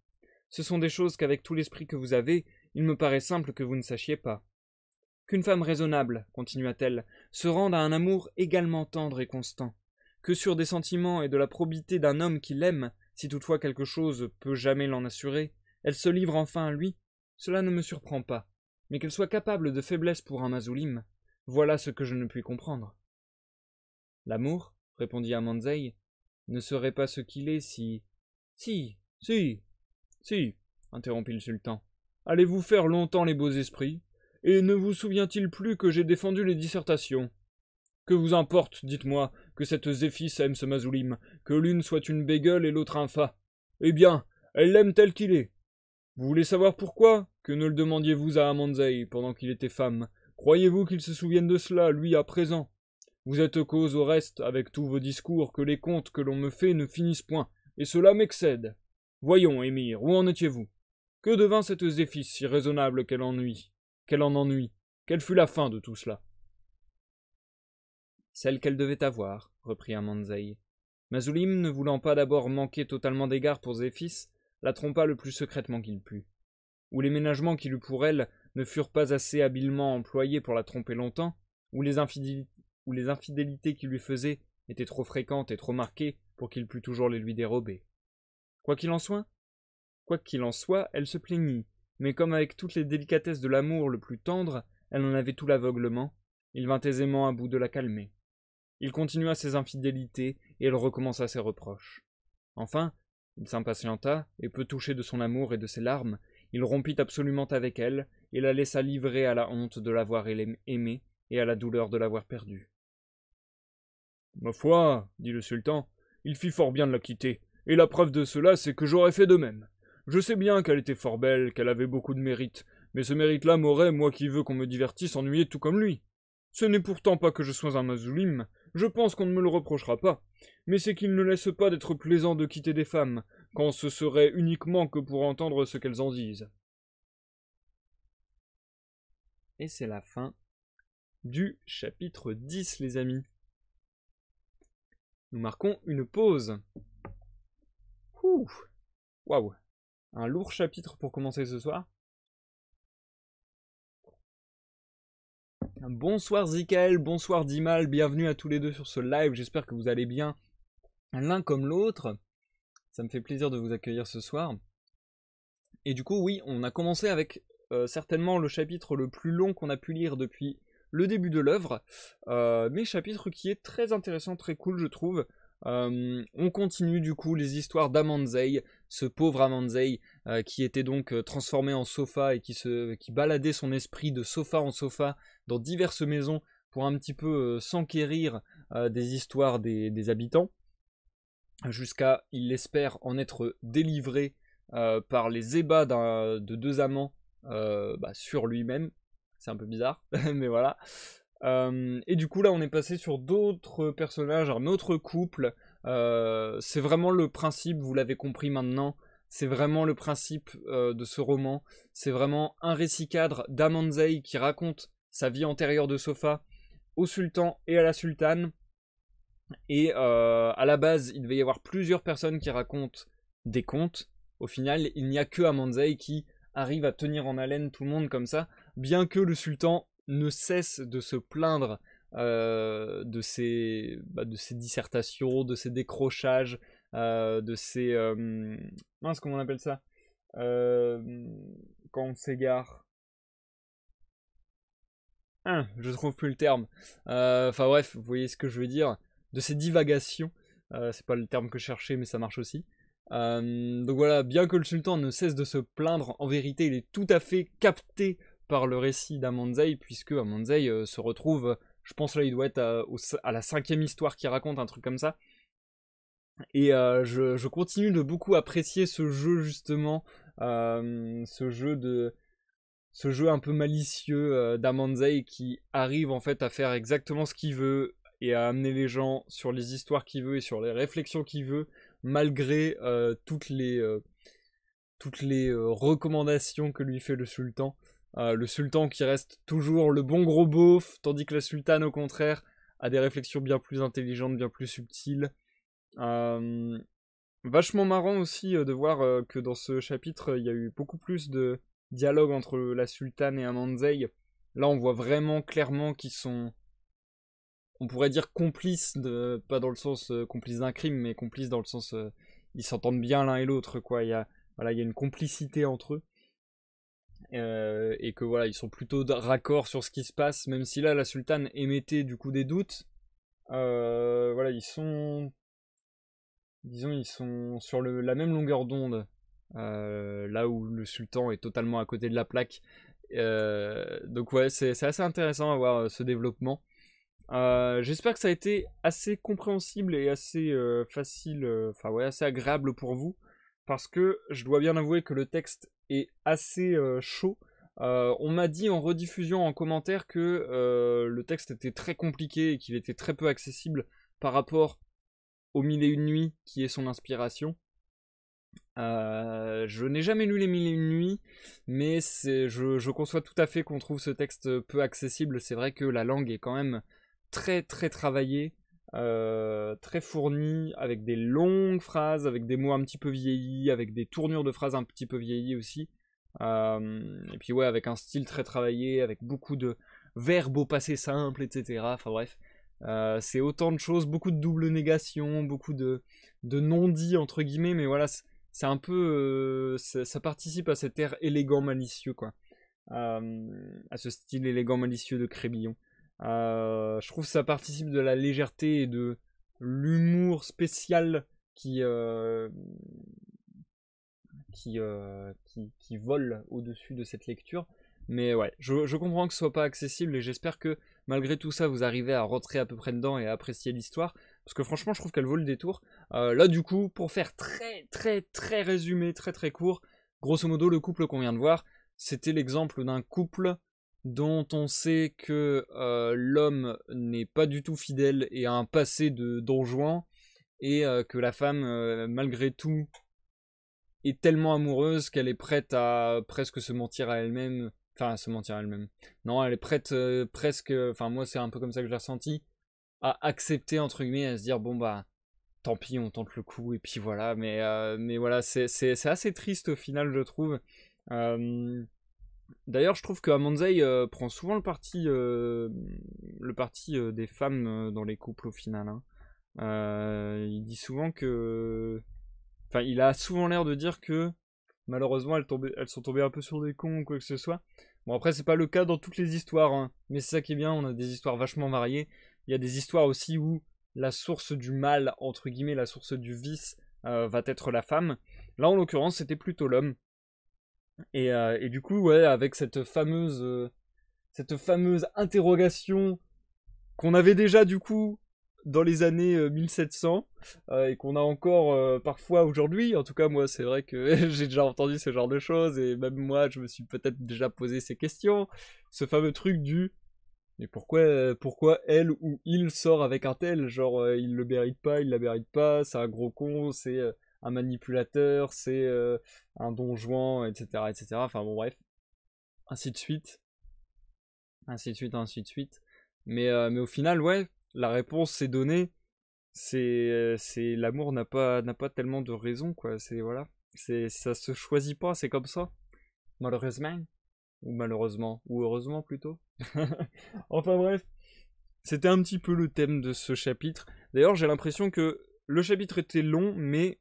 Ce sont des choses qu'avec tout l'esprit que vous avez, il me paraît simple que vous ne sachiez pas qu'une femme raisonnable, continua-t-elle, se rende à un amour également tendre et constant, que sur des sentiments et de la probité d'un homme qui l'aime, si toutefois quelque chose peut jamais l'en assurer, elle se livre enfin à lui, cela ne me surprend pas, mais qu'elle soit capable de faiblesse pour un masoulim, voilà ce que je ne puis comprendre. L'amour, répondit Amandzei, ne serait pas ce qu'il est si. Si, si, si, interrompit le sultan. Allez-vous faire longtemps les beaux esprits et ne vous souvient-il plus que j'ai défendu les dissertations Que vous importe, dites-moi, que cette Zéphis aime ce Mazoulim, que l'une soit une bégueule et l'autre un fa Eh bien, elle l'aime tel qu'il est. Vous voulez savoir pourquoi Que ne le demandiez-vous à Amanzei pendant qu'il était femme Croyez-vous qu'il se souvienne de cela, lui, à présent Vous êtes cause au reste, avec tous vos discours, que les contes que l'on me fait ne finissent point, et cela m'excède. Voyons, Émir, où en étiez-vous Que devint cette Zéphis si raisonnable qu'elle ennuie quel en ennui Quelle fut la fin de tout cela Celle qu'elle devait avoir, reprit Amandzaï. Mazoulim, ne voulant pas d'abord manquer totalement d'égard pour Zéphis, la trompa le plus secrètement qu'il put. Ou les ménagements qu'il eut pour elle ne furent pas assez habilement employés pour la tromper longtemps, ou les, infidélités, ou les infidélités qu'il lui faisait étaient trop fréquentes et trop marquées pour qu'il pût toujours les lui dérober. Quoi qu'il en soit, quoi qu'il en soit, elle se plaignit, mais comme avec toutes les délicatesses de l'amour le plus tendre, elle en avait tout l'aveuglement, il vint aisément à bout de la calmer. Il continua ses infidélités et elle recommença ses reproches. Enfin, il s'impatienta, et peu touché de son amour et de ses larmes, il rompit absolument avec elle et la laissa livrer à la honte de l'avoir aimée et à la douleur de l'avoir perdue. Ma foi, dit le sultan, il fit fort bien de la quitter, et la preuve de cela c'est que j'aurais fait de même. Je sais bien qu'elle était fort belle, qu'elle avait beaucoup de mérite, mais ce mérite-là m'aurait, moi qui veux qu'on me divertisse, ennuyé tout comme lui. Ce n'est pourtant pas que je sois un mazoulim, je pense qu'on ne me le reprochera pas, mais c'est qu'il ne laisse pas d'être plaisant de quitter des femmes, quand ce serait uniquement que pour entendre ce qu'elles en disent. Et c'est la fin du chapitre 10, les amis. Nous marquons une pause. Waouh un lourd chapitre pour commencer ce soir. Bonsoir Zikael, bonsoir Dimal, bienvenue à tous les deux sur ce live, j'espère que vous allez bien l'un comme l'autre. Ça me fait plaisir de vous accueillir ce soir. Et du coup, oui, on a commencé avec euh, certainement le chapitre le plus long qu'on a pu lire depuis le début de l'œuvre, euh, mais chapitre qui est très intéressant, très cool je trouve. Euh, on continue du coup les histoires d'Amanzei, ce pauvre Amandzei euh, qui était donc euh, transformé en sofa et qui, se, qui baladait son esprit de sofa en sofa dans diverses maisons pour un petit peu euh, s'enquérir des histoires des, habitants, jusqu'à, il espère, en être délivré par les ébats de deux amants bah, sur lui-même. C'est un peu bizarre, mais voilà. et du coup, là, on est passé sur d'autres personnages, un autre couple euh, c'est vraiment le principe, vous l'avez compris maintenant, c'est vraiment le principe euh, de ce roman. C'est vraiment un récit cadre d'Amanzei qui raconte sa vie antérieure de Sofa au sultan et à la sultane. Et euh, à la base, il devait y avoir plusieurs personnes qui racontent des contes. Au final, il n'y a que Amanzei qui arrive à tenir en haleine tout le monde comme ça, bien que le sultan ne cesse de se plaindre euh, de, ses, bah, de ces dissertations, de ses décrochages, euh, de ses... Euh, comment on appelle ça Quand on s'égare. Hein, je trouve plus le terme. Enfin bref, vous voyez ce que je veux dire. De ses divagations. c'est pas le terme que je cherchais, mais ça marche aussi. donc voilà, bien que le sultan ne cesse de se plaindre, en vérité, il est tout à fait capté par le récit d'Amanzai, puisque Amanzai se retrouve je pense là, il doit être euh, à, la cinquième histoire qui raconte, un truc comme ça. Et euh, je, continue de beaucoup apprécier ce jeu justement, euh, ce jeu de, ce jeu un peu malicieux d'Amandzei qui arrive en fait à faire exactement ce qu'il veut et à amener les gens sur les histoires qu'il veut et sur les réflexions qu'il veut, malgré toutes les toutes les recommandations que lui fait le sultan. Euh, le sultan qui reste toujours le bon gros beauf, tandis que la sultane, au contraire, a des réflexions bien plus intelligentes, bien plus subtiles. Euh, vachement marrant aussi euh, de voir que dans ce chapitre, il y a eu beaucoup plus de dialogue entre la sultane et Amanzei. Là, on voit vraiment clairement qu'ils sont, on pourrait dire complices, pas dans le sens complices d'un crime, mais complices dans le sens ils s'entendent bien l'un et l'autre. Quoi, il y a, voilà, il y a une complicité entre eux. Euh, et que voilà, ils sont plutôt raccord sur ce qui se passe, même si là la sultane émettait du coup des doutes. Euh, voilà, ils sont, disons, ils sont sur le, la même longueur d'onde, euh, là où le sultan est totalement à côté de la plaque. donc ouais, c'est assez intéressant à voir ce développement. J'espère que ça a été assez compréhensible et assez facile, enfin ouais, assez agréable pour vous parce que je dois bien avouer que le texte est assez euh, chaud. Euh, on m'a dit en rediffusion en commentaire que euh, le texte était très compliqué et qu'il était très peu accessible par rapport au Mille et une nuits qui est son inspiration. je n'ai jamais lu les Mille et une nuits, mais je, conçois tout à fait qu'on trouve ce texte peu accessible. C'est vrai que la langue est quand même très très travaillée. Euh, très fourni, avec des longues phrases, avec des mots un petit peu vieillis, avec des tournures de phrases un petit peu vieillies aussi. Euh, et puis ouais, avec un style très travaillé, avec beaucoup de verbes au passé simple, etc. Enfin bref, euh, c'est autant de choses, beaucoup de double négation beaucoup de, de non dit entre guillemets, mais voilà, c'est un peu... Ça, participe à cet air élégant malicieux, quoi. à ce style élégant malicieux de Crébillon. Euh, je trouve que ça participe de la légèreté et de l'humour spécial qui, euh, euh, qui, qui, vole au-dessus de cette lecture. Mais ouais, je, je, comprends que ce soit pas accessible et j'espère que malgré tout ça, vous arrivez à rentrer à peu près dedans et à apprécier l'histoire. Parce que franchement, je trouve qu'elle vaut le détour. là, du coup, pour faire très, très, très résumé, très, très court, grosso modo, le couple qu'on vient de voir, c'était l'exemple d'un couple dont on sait que euh, l'homme n'est pas du tout fidèle et a un passé de donjouan, et euh, que la femme, euh, malgré tout, est tellement amoureuse qu'elle est prête à presque se mentir à elle-même. Enfin, à se mentir à elle-même. Non, elle est prête presque, enfin moi c'est un peu comme ça que j'ai l'ai ressenti, à accepter, entre guillemets, à se dire, bon bah, tant pis, on tente le coup, et puis voilà, mais, mais voilà, c'est assez triste au final, je trouve. Euh, D'ailleurs, je trouve que euh, prend souvent le parti, euh, le parti euh, des femmes dans les couples au final. Hein. il dit souvent que. Enfin, il a souvent l'air de dire que malheureusement elles, elles, sont tombées un peu sur des cons ou quoi que ce soit. Bon, après, c'est pas le cas dans toutes les histoires, hein. mais c'est ça qui est bien, on a des histoires vachement variées. Il y a des histoires aussi où la source du mal, entre guillemets, la source du vice, va être la femme. Là, en l'occurrence, c'était plutôt l'homme. Euh, et, du coup, ouais, avec cette fameuse, euh, cette fameuse interrogation qu'on avait déjà du coup dans les années 1700 euh, et qu'on a encore parfois aujourd'hui. En tout cas, moi, c'est vrai que j'ai déjà entendu ce genre de choses et même moi, je me suis peut-être déjà posé ces questions. Ce fameux truc du mais pourquoi, pourquoi elle ou il sort avec un tel Genre, il le mérite pas, il la mérite pas, c'est un gros con, c'est un manipulateur, c'est euh, un donjon, etc., etc. Enfin bon, bref, ainsi de suite, ainsi de suite, ainsi de suite. Mais, euh, mais au final, ouais, la réponse s'est donnée. C'est, euh, c'est l'amour n'a pas, n'a pas tellement de raison, quoi. C'est voilà, c'est, ça se choisit pas, c'est comme ça, malheureusement ou malheureusement, ou heureusement plutôt. enfin bref, c'était un petit peu le thème de ce chapitre. D'ailleurs, j'ai l'impression que le chapitre était long, mais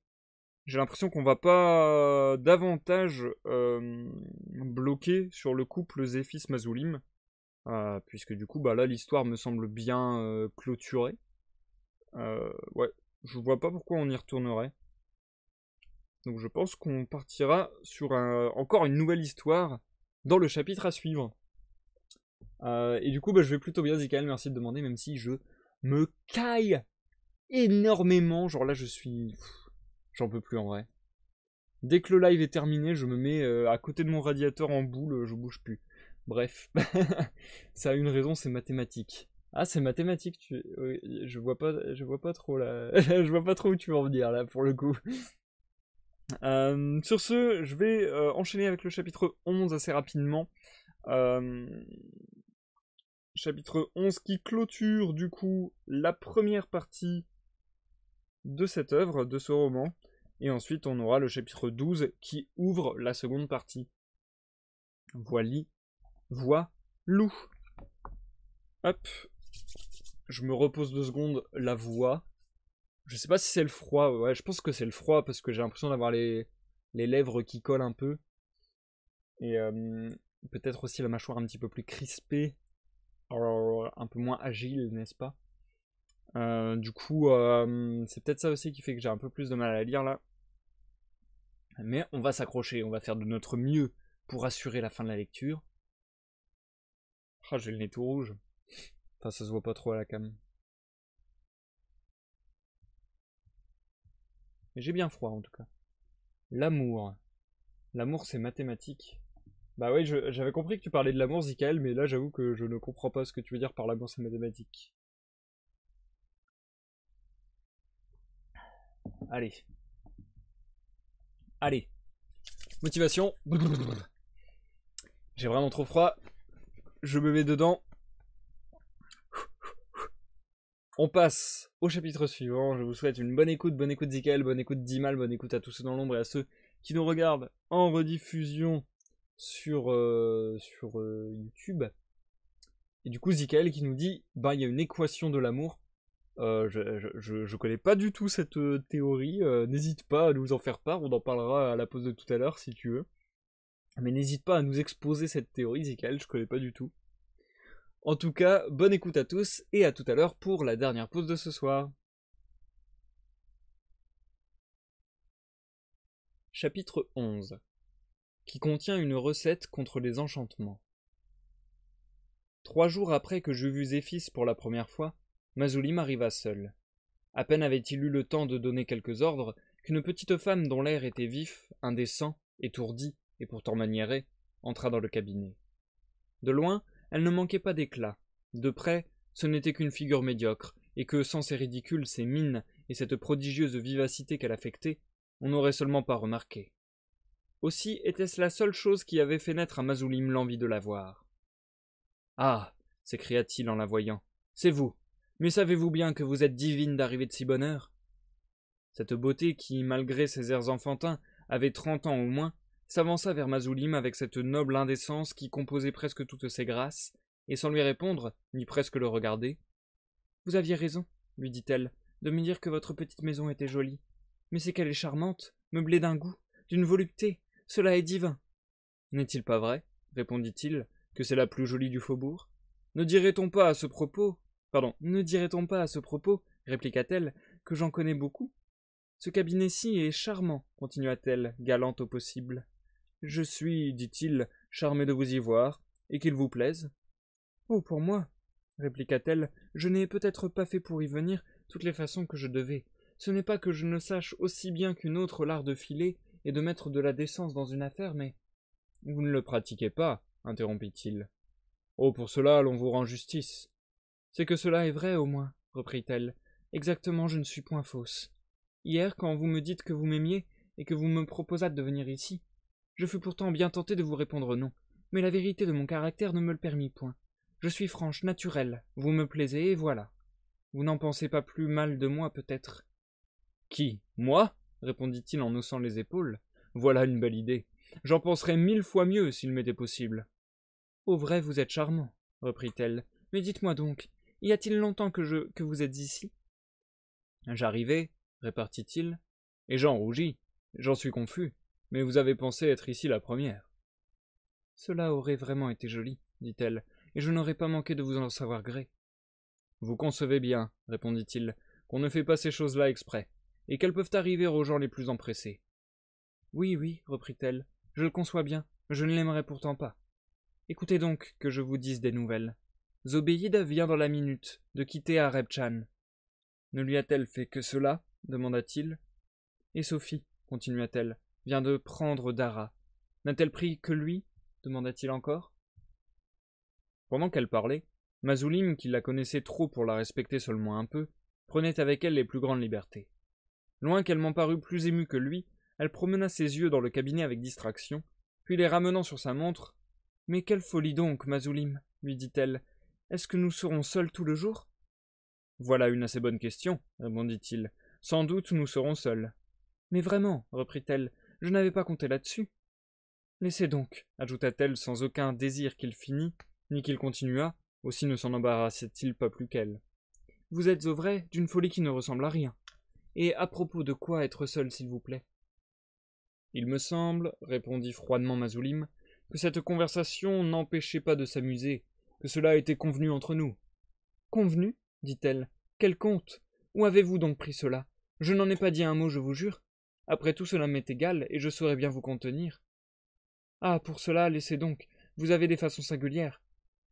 j'ai l'impression qu'on va pas euh, davantage euh, bloquer sur le couple Zéphis Mazoulim. Euh, puisque du coup, bah là, l'histoire me semble bien clôturée. ouais, je vois pas pourquoi on y retournerait. Donc je pense qu'on partira sur encore une nouvelle histoire dans le chapitre à suivre. et du coup, bah, je vais plutôt bien, Zikael, merci de demander, même si je me caille énormément. Genre là, je suis... J'en peux plus en vrai. Dès que le live est terminé, je me mets euh, à côté de mon radiateur en boule, je bouge plus. Bref, ça a une raison, c'est mathématique. Ah, c'est mathématique, tu... je vois pas, je vois pas trop là, je vois pas trop où tu veux en venir là pour le coup. Euh, sur ce, je vais euh, enchaîner avec le chapitre 11 assez rapidement. chapitre 11 qui clôture du coup la première partie de cette œuvre, de ce roman. Et ensuite, on aura le chapitre 12 qui ouvre la seconde partie. Voili, voix, loup. Hop. Je me repose deux secondes la voix. Je sais pas si c'est le froid. Ouais, je pense que c'est le froid parce que j'ai l'impression d'avoir les... les lèvres qui collent un peu. Et euh, peut-être aussi la mâchoire un petit peu plus crispée. Un peu moins agile, n'est-ce pas euh, du coup, euh, c'est peut-être ça aussi qui fait que j'ai un peu plus de mal à lire là. Mais on va s'accrocher, on va faire de notre mieux pour assurer la fin de la lecture. Ah, j'ai le nez tout rouge. Enfin, ça se voit pas trop à la cam. Mais j'ai bien froid en tout cas. L'amour. L'amour, c'est mathématique. Bah oui, j'avais compris que tu parlais de l'amour, Zikael, mais là, j'avoue que je ne comprends pas ce que tu veux dire par l'amour, c'est mathématique. Allez. Allez. Motivation. J'ai vraiment trop froid. Je me mets dedans. On passe au chapitre suivant. Je vous souhaite une bonne écoute, bonne écoute Zikael, bonne écoute Dimal, bonne écoute à tous ceux dans l'ombre et à ceux qui nous regardent en rediffusion sur, euh, sur euh, YouTube. Et du coup, Zikael qui nous dit, bah, il y a une équation de l'amour euh, je, je, connais pas du tout cette euh, théorie. Euh, n'hésite pas à nous en faire part. On en parlera à la pause de tout à l'heure si tu veux. Mais n'hésite pas à nous exposer cette théorie, Zikael, Je connais pas du tout. En tout cas, bonne écoute à tous et à tout à l'heure pour la dernière pause de ce soir. Chapitre 11 qui contient une recette contre les enchantements. Trois jours après que je vu Zéphis pour la première fois, Masoulim arriva seul. À peine avait-il eu le temps de donner quelques ordres qu'une petite femme dont l'air était vif, indécent, étourdi et pourtant maniéré, entra dans le cabinet. De loin, elle ne manquait pas d'éclat. De près, ce n'était qu'une figure médiocre, et que, sans ses ridicules, ses mines et cette prodigieuse vivacité qu'elle affectait, on n'aurait seulement pas remarqué. Aussi était-ce la seule chose qui avait fait naître à Mazoulim l'envie de la voir. Ah s'écria-t-il en la voyant, c'est vous mais savez-vous bien que vous êtes divine d'arriver de si bonne heure Cette beauté qui, malgré ses airs enfantins, avait trente ans au moins, s'avança vers Mazoulim avec cette noble indécence qui composait presque toutes ses grâces, et sans lui répondre, ni presque le regarder. Vous aviez raison, lui dit-elle, de me dire que votre petite maison était jolie. Mais c'est qu'elle est charmante, meublée d'un goût, d'une volupté, cela est divin. N'est-il pas vrai, répondit-il, que c'est la plus jolie du faubourg Ne dirait-on pas à ce propos Pardon, ne dirait-on pas à ce propos, répliqua-t-elle, que j'en connais beaucoup Ce cabinet-ci est charmant, continua-t-elle, galante au possible. Je suis, dit-il, charmé de vous y voir, et qu'il vous plaise. Oh, pour moi, répliqua-t-elle, je n'ai peut-être pas fait pour y venir toutes les façons que je devais. Ce n'est pas que je ne sache aussi bien qu'une autre l'art de filer et de mettre de la décence dans une affaire, mais. Vous ne le pratiquez pas, interrompit-il. Oh, pour cela, l'on vous rend justice. C'est que cela est vrai au moins, reprit-elle. Exactement, je ne suis point fausse. Hier, quand vous me dites que vous m'aimiez et que vous me proposâtes de venir ici, je fus pourtant bien tenté de vous répondre non, mais la vérité de mon caractère ne me le permit point. Je suis franche, naturelle, vous me plaisez et voilà. Vous n'en pensez pas plus mal de moi, peut-être. Qui Moi répondit-il en haussant les épaules. Voilà une belle idée. J'en penserais mille fois mieux s'il m'était possible. Au vrai, vous êtes charmant, reprit-elle. Mais dites-moi donc, y a-t-il longtemps que, je, que vous êtes ici J'arrivais, répartit-il, et j'en rougis, j'en suis confus, mais vous avez pensé être ici la première. Cela aurait vraiment été joli, dit-elle, et je n'aurais pas manqué de vous en savoir gré. Vous concevez bien, répondit-il, qu'on ne fait pas ces choses-là exprès, et qu'elles peuvent arriver aux gens les plus empressés. Oui, oui, reprit-elle, je le conçois bien, je ne l'aimerais pourtant pas. Écoutez donc que je vous dise des nouvelles. Zobéide vient dans la minute de quitter Arebchan. Ne lui a-t-elle fait que cela demanda-t-il. Et Sophie, continua-t-elle, vient de prendre Dara. N'a-t-elle pris que lui demanda-t-il encore. Pendant qu'elle parlait, Mazoulim, qui la connaissait trop pour la respecter seulement un peu, prenait avec elle les plus grandes libertés. Loin qu'elle m'en parût plus émue que lui, elle promena ses yeux dans le cabinet avec distraction, puis les ramenant sur sa montre. Mais quelle folie donc, Mazoulim, lui dit-elle, est-ce que nous serons seuls tout le jour Voilà une assez bonne question, répondit-il. Sans doute nous serons seuls. Mais vraiment, reprit-elle, je n'avais pas compté là-dessus. Laissez donc, ajouta-t-elle sans aucun désir qu'il finît, ni qu'il continuât, aussi ne s'en embarrassait-il pas plus qu'elle. Vous êtes au vrai d'une folie qui ne ressemble à rien. Et à propos de quoi être seul, s'il vous plaît Il me semble, répondit froidement Mazoulim, que cette conversation n'empêchait pas de s'amuser, cela a été convenu entre nous. Convenu dit-elle. Quel compte Où avez-vous donc pris cela Je n'en ai pas dit un mot, je vous jure. Après tout, cela m'est égal, et je saurais bien vous contenir. Ah, pour cela, laissez donc. Vous avez des façons singulières.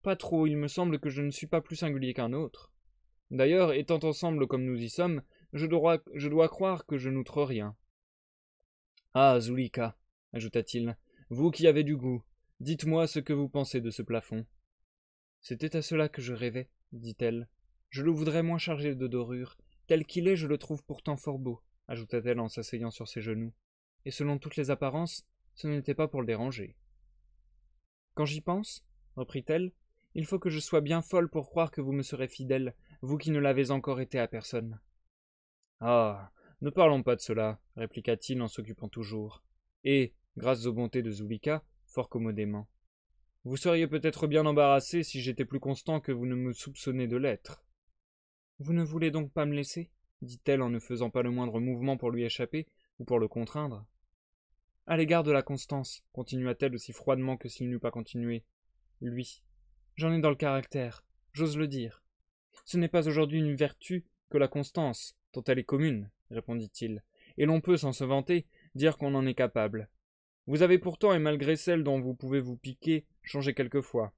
Pas trop, il me semble que je ne suis pas plus singulier qu'un autre. D'ailleurs, étant ensemble comme nous y sommes, je dois, je dois croire que je n'outre rien. Ah, Zulika, ajouta-t-il, vous qui avez du goût, dites-moi ce que vous pensez de ce plafond. C'était à cela que je rêvais, dit-elle. Je le voudrais moins chargé de dorures. Tel qu'il est, je le trouve pourtant fort beau, ajouta-t-elle en s'asseyant sur ses genoux. Et selon toutes les apparences, ce n'était pas pour le déranger. Quand j'y pense, reprit-elle, il faut que je sois bien folle pour croire que vous me serez fidèle, vous qui ne l'avez encore été à personne. Ah, ne parlons pas de cela, répliqua-t-il en s'occupant toujours. Et, grâce aux bontés de Zulika, fort commodément. Vous seriez peut-être bien embarrassé si j'étais plus constant que vous ne me soupçonnez de l'être. Vous ne voulez donc pas me laisser dit-elle en ne faisant pas le moindre mouvement pour lui échapper ou pour le contraindre. À l'égard de la constance, continua-t-elle aussi froidement que s'il n'eût pas continué. Lui. J'en ai dans le caractère, j'ose le dire. Ce n'est pas aujourd'hui une vertu que la constance, tant elle est commune, répondit-il, et l'on peut, sans se vanter, dire qu'on en est capable. Vous avez pourtant, et malgré celle dont vous pouvez vous piquer, changé quelquefois.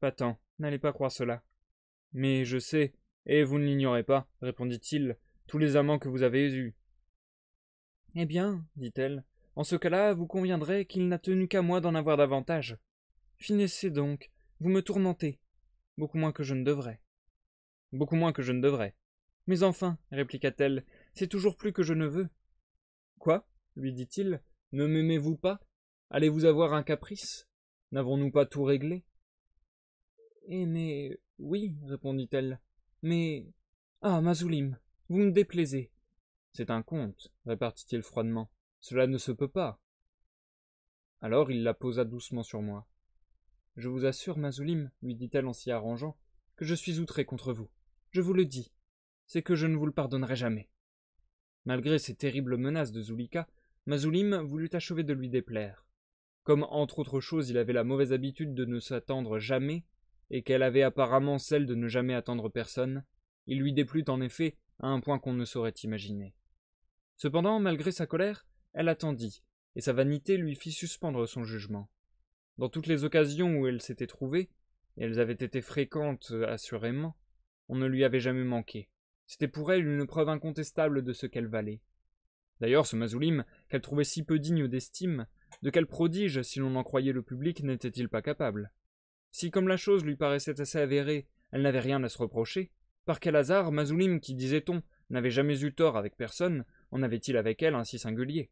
Pas tant, n'allez pas croire cela. Mais je sais, et vous ne l'ignorez pas, répondit-il, tous les amants que vous avez eus. Eh bien, dit-elle, en ce cas-là, vous conviendrez qu'il n'a tenu qu'à moi d'en avoir davantage. Finissez donc, vous me tourmentez. Beaucoup moins que je ne devrais. Beaucoup moins que je ne devrais. Mais enfin, répliqua-t-elle, c'est toujours plus que je ne veux. Quoi lui dit-il, ne m'aimez-vous pas Allez-vous avoir un caprice N'avons-nous pas tout réglé Eh mais, oui, répondit-elle. Mais. Ah, Mazoulim, vous me déplaisez. C'est un conte, répartit-il froidement. Cela ne se peut pas. Alors il la posa doucement sur moi. Je vous assure, Mazoulim, lui dit-elle en s'y arrangeant, que je suis outré contre vous. Je vous le dis. C'est que je ne vous le pardonnerai jamais. Malgré ces terribles menaces de Zulika, Mazoulim voulut achever de lui déplaire. Comme entre autres choses il avait la mauvaise habitude de ne s'attendre jamais, et qu'elle avait apparemment celle de ne jamais attendre personne, il lui déplut en effet à un point qu'on ne saurait imaginer. Cependant, malgré sa colère, elle attendit, et sa vanité lui fit suspendre son jugement. Dans toutes les occasions où elle s'était trouvée, et elles avaient été fréquentes assurément, on ne lui avait jamais manqué. C'était pour elle une preuve incontestable de ce qu'elle valait. D'ailleurs, ce Mazoulim qu'elle trouvait si peu digne d'estime, de quel prodige, si l'on en croyait le public, n'était-il pas capable Si, comme la chose lui paraissait assez avérée, elle n'avait rien à se reprocher, par quel hasard Mazoulim, qui, disait-on, n'avait jamais eu tort avec personne, en avait-il avec elle un si singulier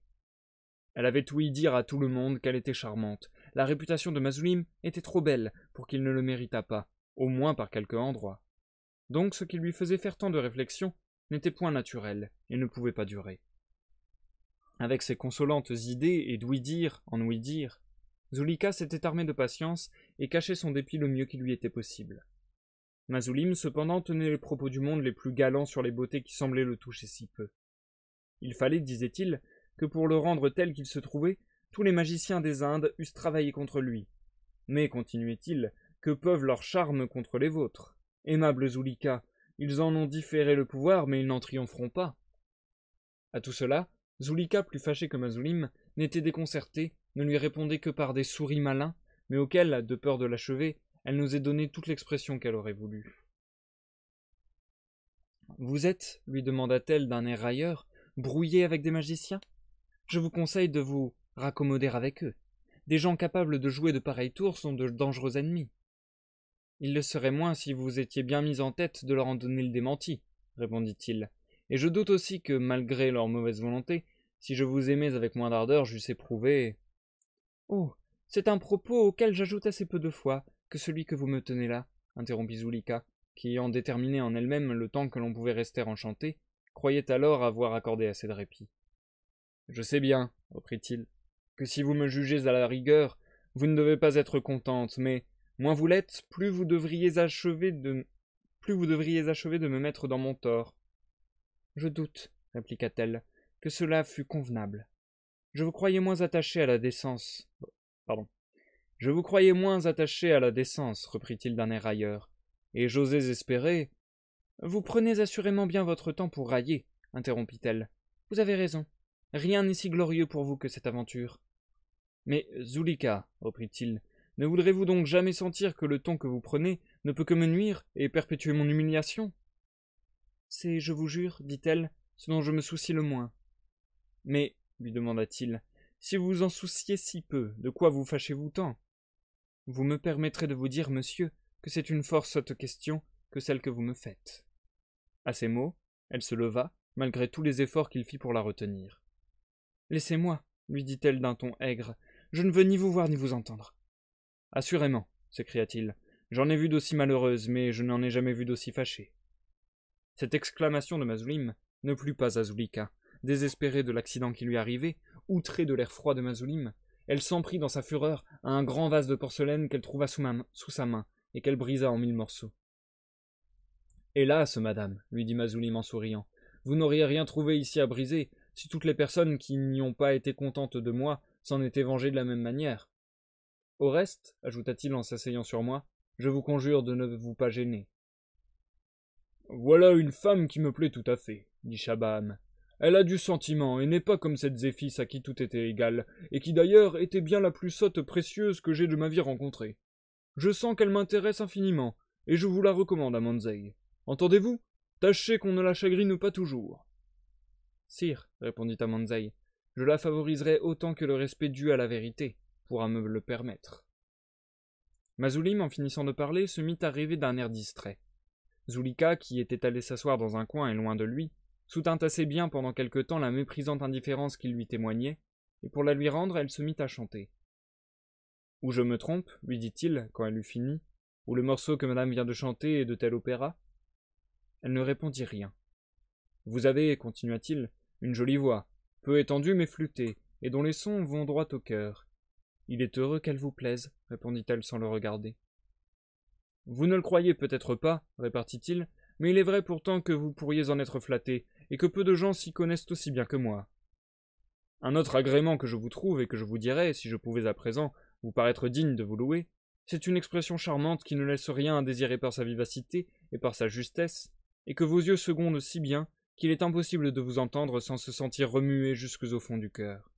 Elle avait ouï dire à tout le monde qu'elle était charmante. La réputation de Mazoulim était trop belle pour qu'il ne le méritât pas, au moins par quelque endroit. Donc ce qui lui faisait faire tant de réflexions n'était point naturel et ne pouvait pas durer avec ses consolantes idées et d'ouï-dire en ouï-dire, Zulika s'était armé de patience et cachait son dépit le mieux qui lui était possible. Mazoulim, cependant, tenait les propos du monde les plus galants sur les beautés qui semblaient le toucher si peu. Il fallait, disait-il, que pour le rendre tel qu'il se trouvait, tous les magiciens des Indes eussent travaillé contre lui. Mais, continuait-il, que peuvent leurs charmes contre les vôtres Aimable Zulika, ils en ont différé le pouvoir, mais ils n'en triompheront pas. À tout cela, Zulika, plus fâchée que Mazulim, n'était déconcertée, ne lui répondait que par des souris malins, mais auxquels, de peur de l'achever, elle n'osait donner toute l'expression qu'elle aurait voulu. Vous êtes, lui demanda-t-elle d'un air railleur, brouillé avec des magiciens Je vous conseille de vous raccommoder avec eux. Des gens capables de jouer de pareils tours sont de dangereux ennemis. Il le serait moins si vous étiez bien mis en tête de leur en donner le démenti, répondit-il. Et je doute aussi que, malgré leur mauvaise volonté, si je vous aimais avec moins d'ardeur, j'eusse éprouvé. Oh. C'est un propos auquel j'ajoute assez peu de fois que celui que vous me tenez là, interrompit Zulika, qui, ayant déterminé en elle-même le temps que l'on pouvait rester enchanté, croyait alors avoir accordé assez de répit. Je sais bien, reprit-il, que si vous me jugez à la rigueur, vous ne devez pas être contente, mais moins vous l'êtes, plus vous devriez achever de plus vous devriez achever de me mettre dans mon tort. Je doute, répliqua-t-elle, que cela fût convenable. Je vous croyais moins attaché à la décence. Pardon. Je vous croyais moins attaché à la décence, reprit-il d'un air ailleurs. Et j'osais espérer. Vous prenez assurément bien votre temps pour railler, interrompit-elle. Vous avez raison. Rien n'est si glorieux pour vous que cette aventure. Mais, Zulika, reprit-il, ne voudrez-vous donc jamais sentir que le ton que vous prenez ne peut que me nuire et perpétuer mon humiliation c'est, je vous jure, dit-elle, ce dont je me soucie le moins. Mais, lui demanda-t-il, si vous vous en souciez si peu, de quoi vous fâchez-vous tant Vous me permettrez de vous dire, monsieur, que c'est une fort sotte question que celle que vous me faites. À ces mots, elle se leva, malgré tous les efforts qu'il fit pour la retenir. Laissez-moi, lui dit-elle d'un ton aigre, je ne veux ni vous voir ni vous entendre. Assurément, s'écria-t-il, j'en ai vu d'aussi malheureuses, mais je n'en ai jamais vu d'aussi fâchées. Cette exclamation de Mazulim ne plut pas à Désespérée de l'accident qui lui arrivait, outrée de l'air froid de Mazulim, elle s'en prit dans sa fureur à un grand vase de porcelaine qu'elle trouva sous, sa main et qu'elle brisa en mille morceaux. Hélas, madame, lui dit Mazulim en souriant, vous n'auriez rien trouvé ici à briser si toutes les personnes qui n'y ont pas été contentes de moi s'en étaient vengées de la même manière. Au reste, ajouta-t-il en s'asseyant sur moi, je vous conjure de ne vous pas gêner. Voilà une femme qui me plaît tout à fait, dit Shabam. « Elle a du sentiment et n'est pas comme cette Zéphis à qui tout était égal, et qui d'ailleurs était bien la plus sotte précieuse que j'ai de ma vie rencontrée. Je sens qu'elle m'intéresse infiniment, et je vous la recommande à Entendez-vous Tâchez qu'on ne la chagrine pas toujours. Sire, répondit Amandzei, « je la favoriserai autant que le respect dû à la vérité pourra me le permettre. Mazoulim, en finissant de parler, se mit à rêver d'un air distrait. Zulika, qui était allée s'asseoir dans un coin et loin de lui, soutint assez bien pendant quelque temps la méprisante indifférence qu'il lui témoignait, et pour la lui rendre, elle se mit à chanter. Ou je me trompe, lui dit-il, quand elle eut fini, ou le morceau que madame vient de chanter est de tel opéra Elle ne répondit rien. Vous avez, continua-t-il, une jolie voix, peu étendue mais flûtée, et dont les sons vont droit au cœur. Il est heureux qu'elle vous plaise, répondit-elle sans le regarder. Vous ne le croyez peut-être pas, répartit-il, mais il est vrai pourtant que vous pourriez en être flatté, et que peu de gens s'y connaissent aussi bien que moi. Un autre agrément que je vous trouve et que je vous dirais, si je pouvais à présent vous paraître digne de vous louer, c'est une expression charmante qui ne laisse rien à désirer par sa vivacité et par sa justesse, et que vos yeux secondent si bien qu'il est impossible de vous entendre sans se sentir remué jusque au fond du cœur.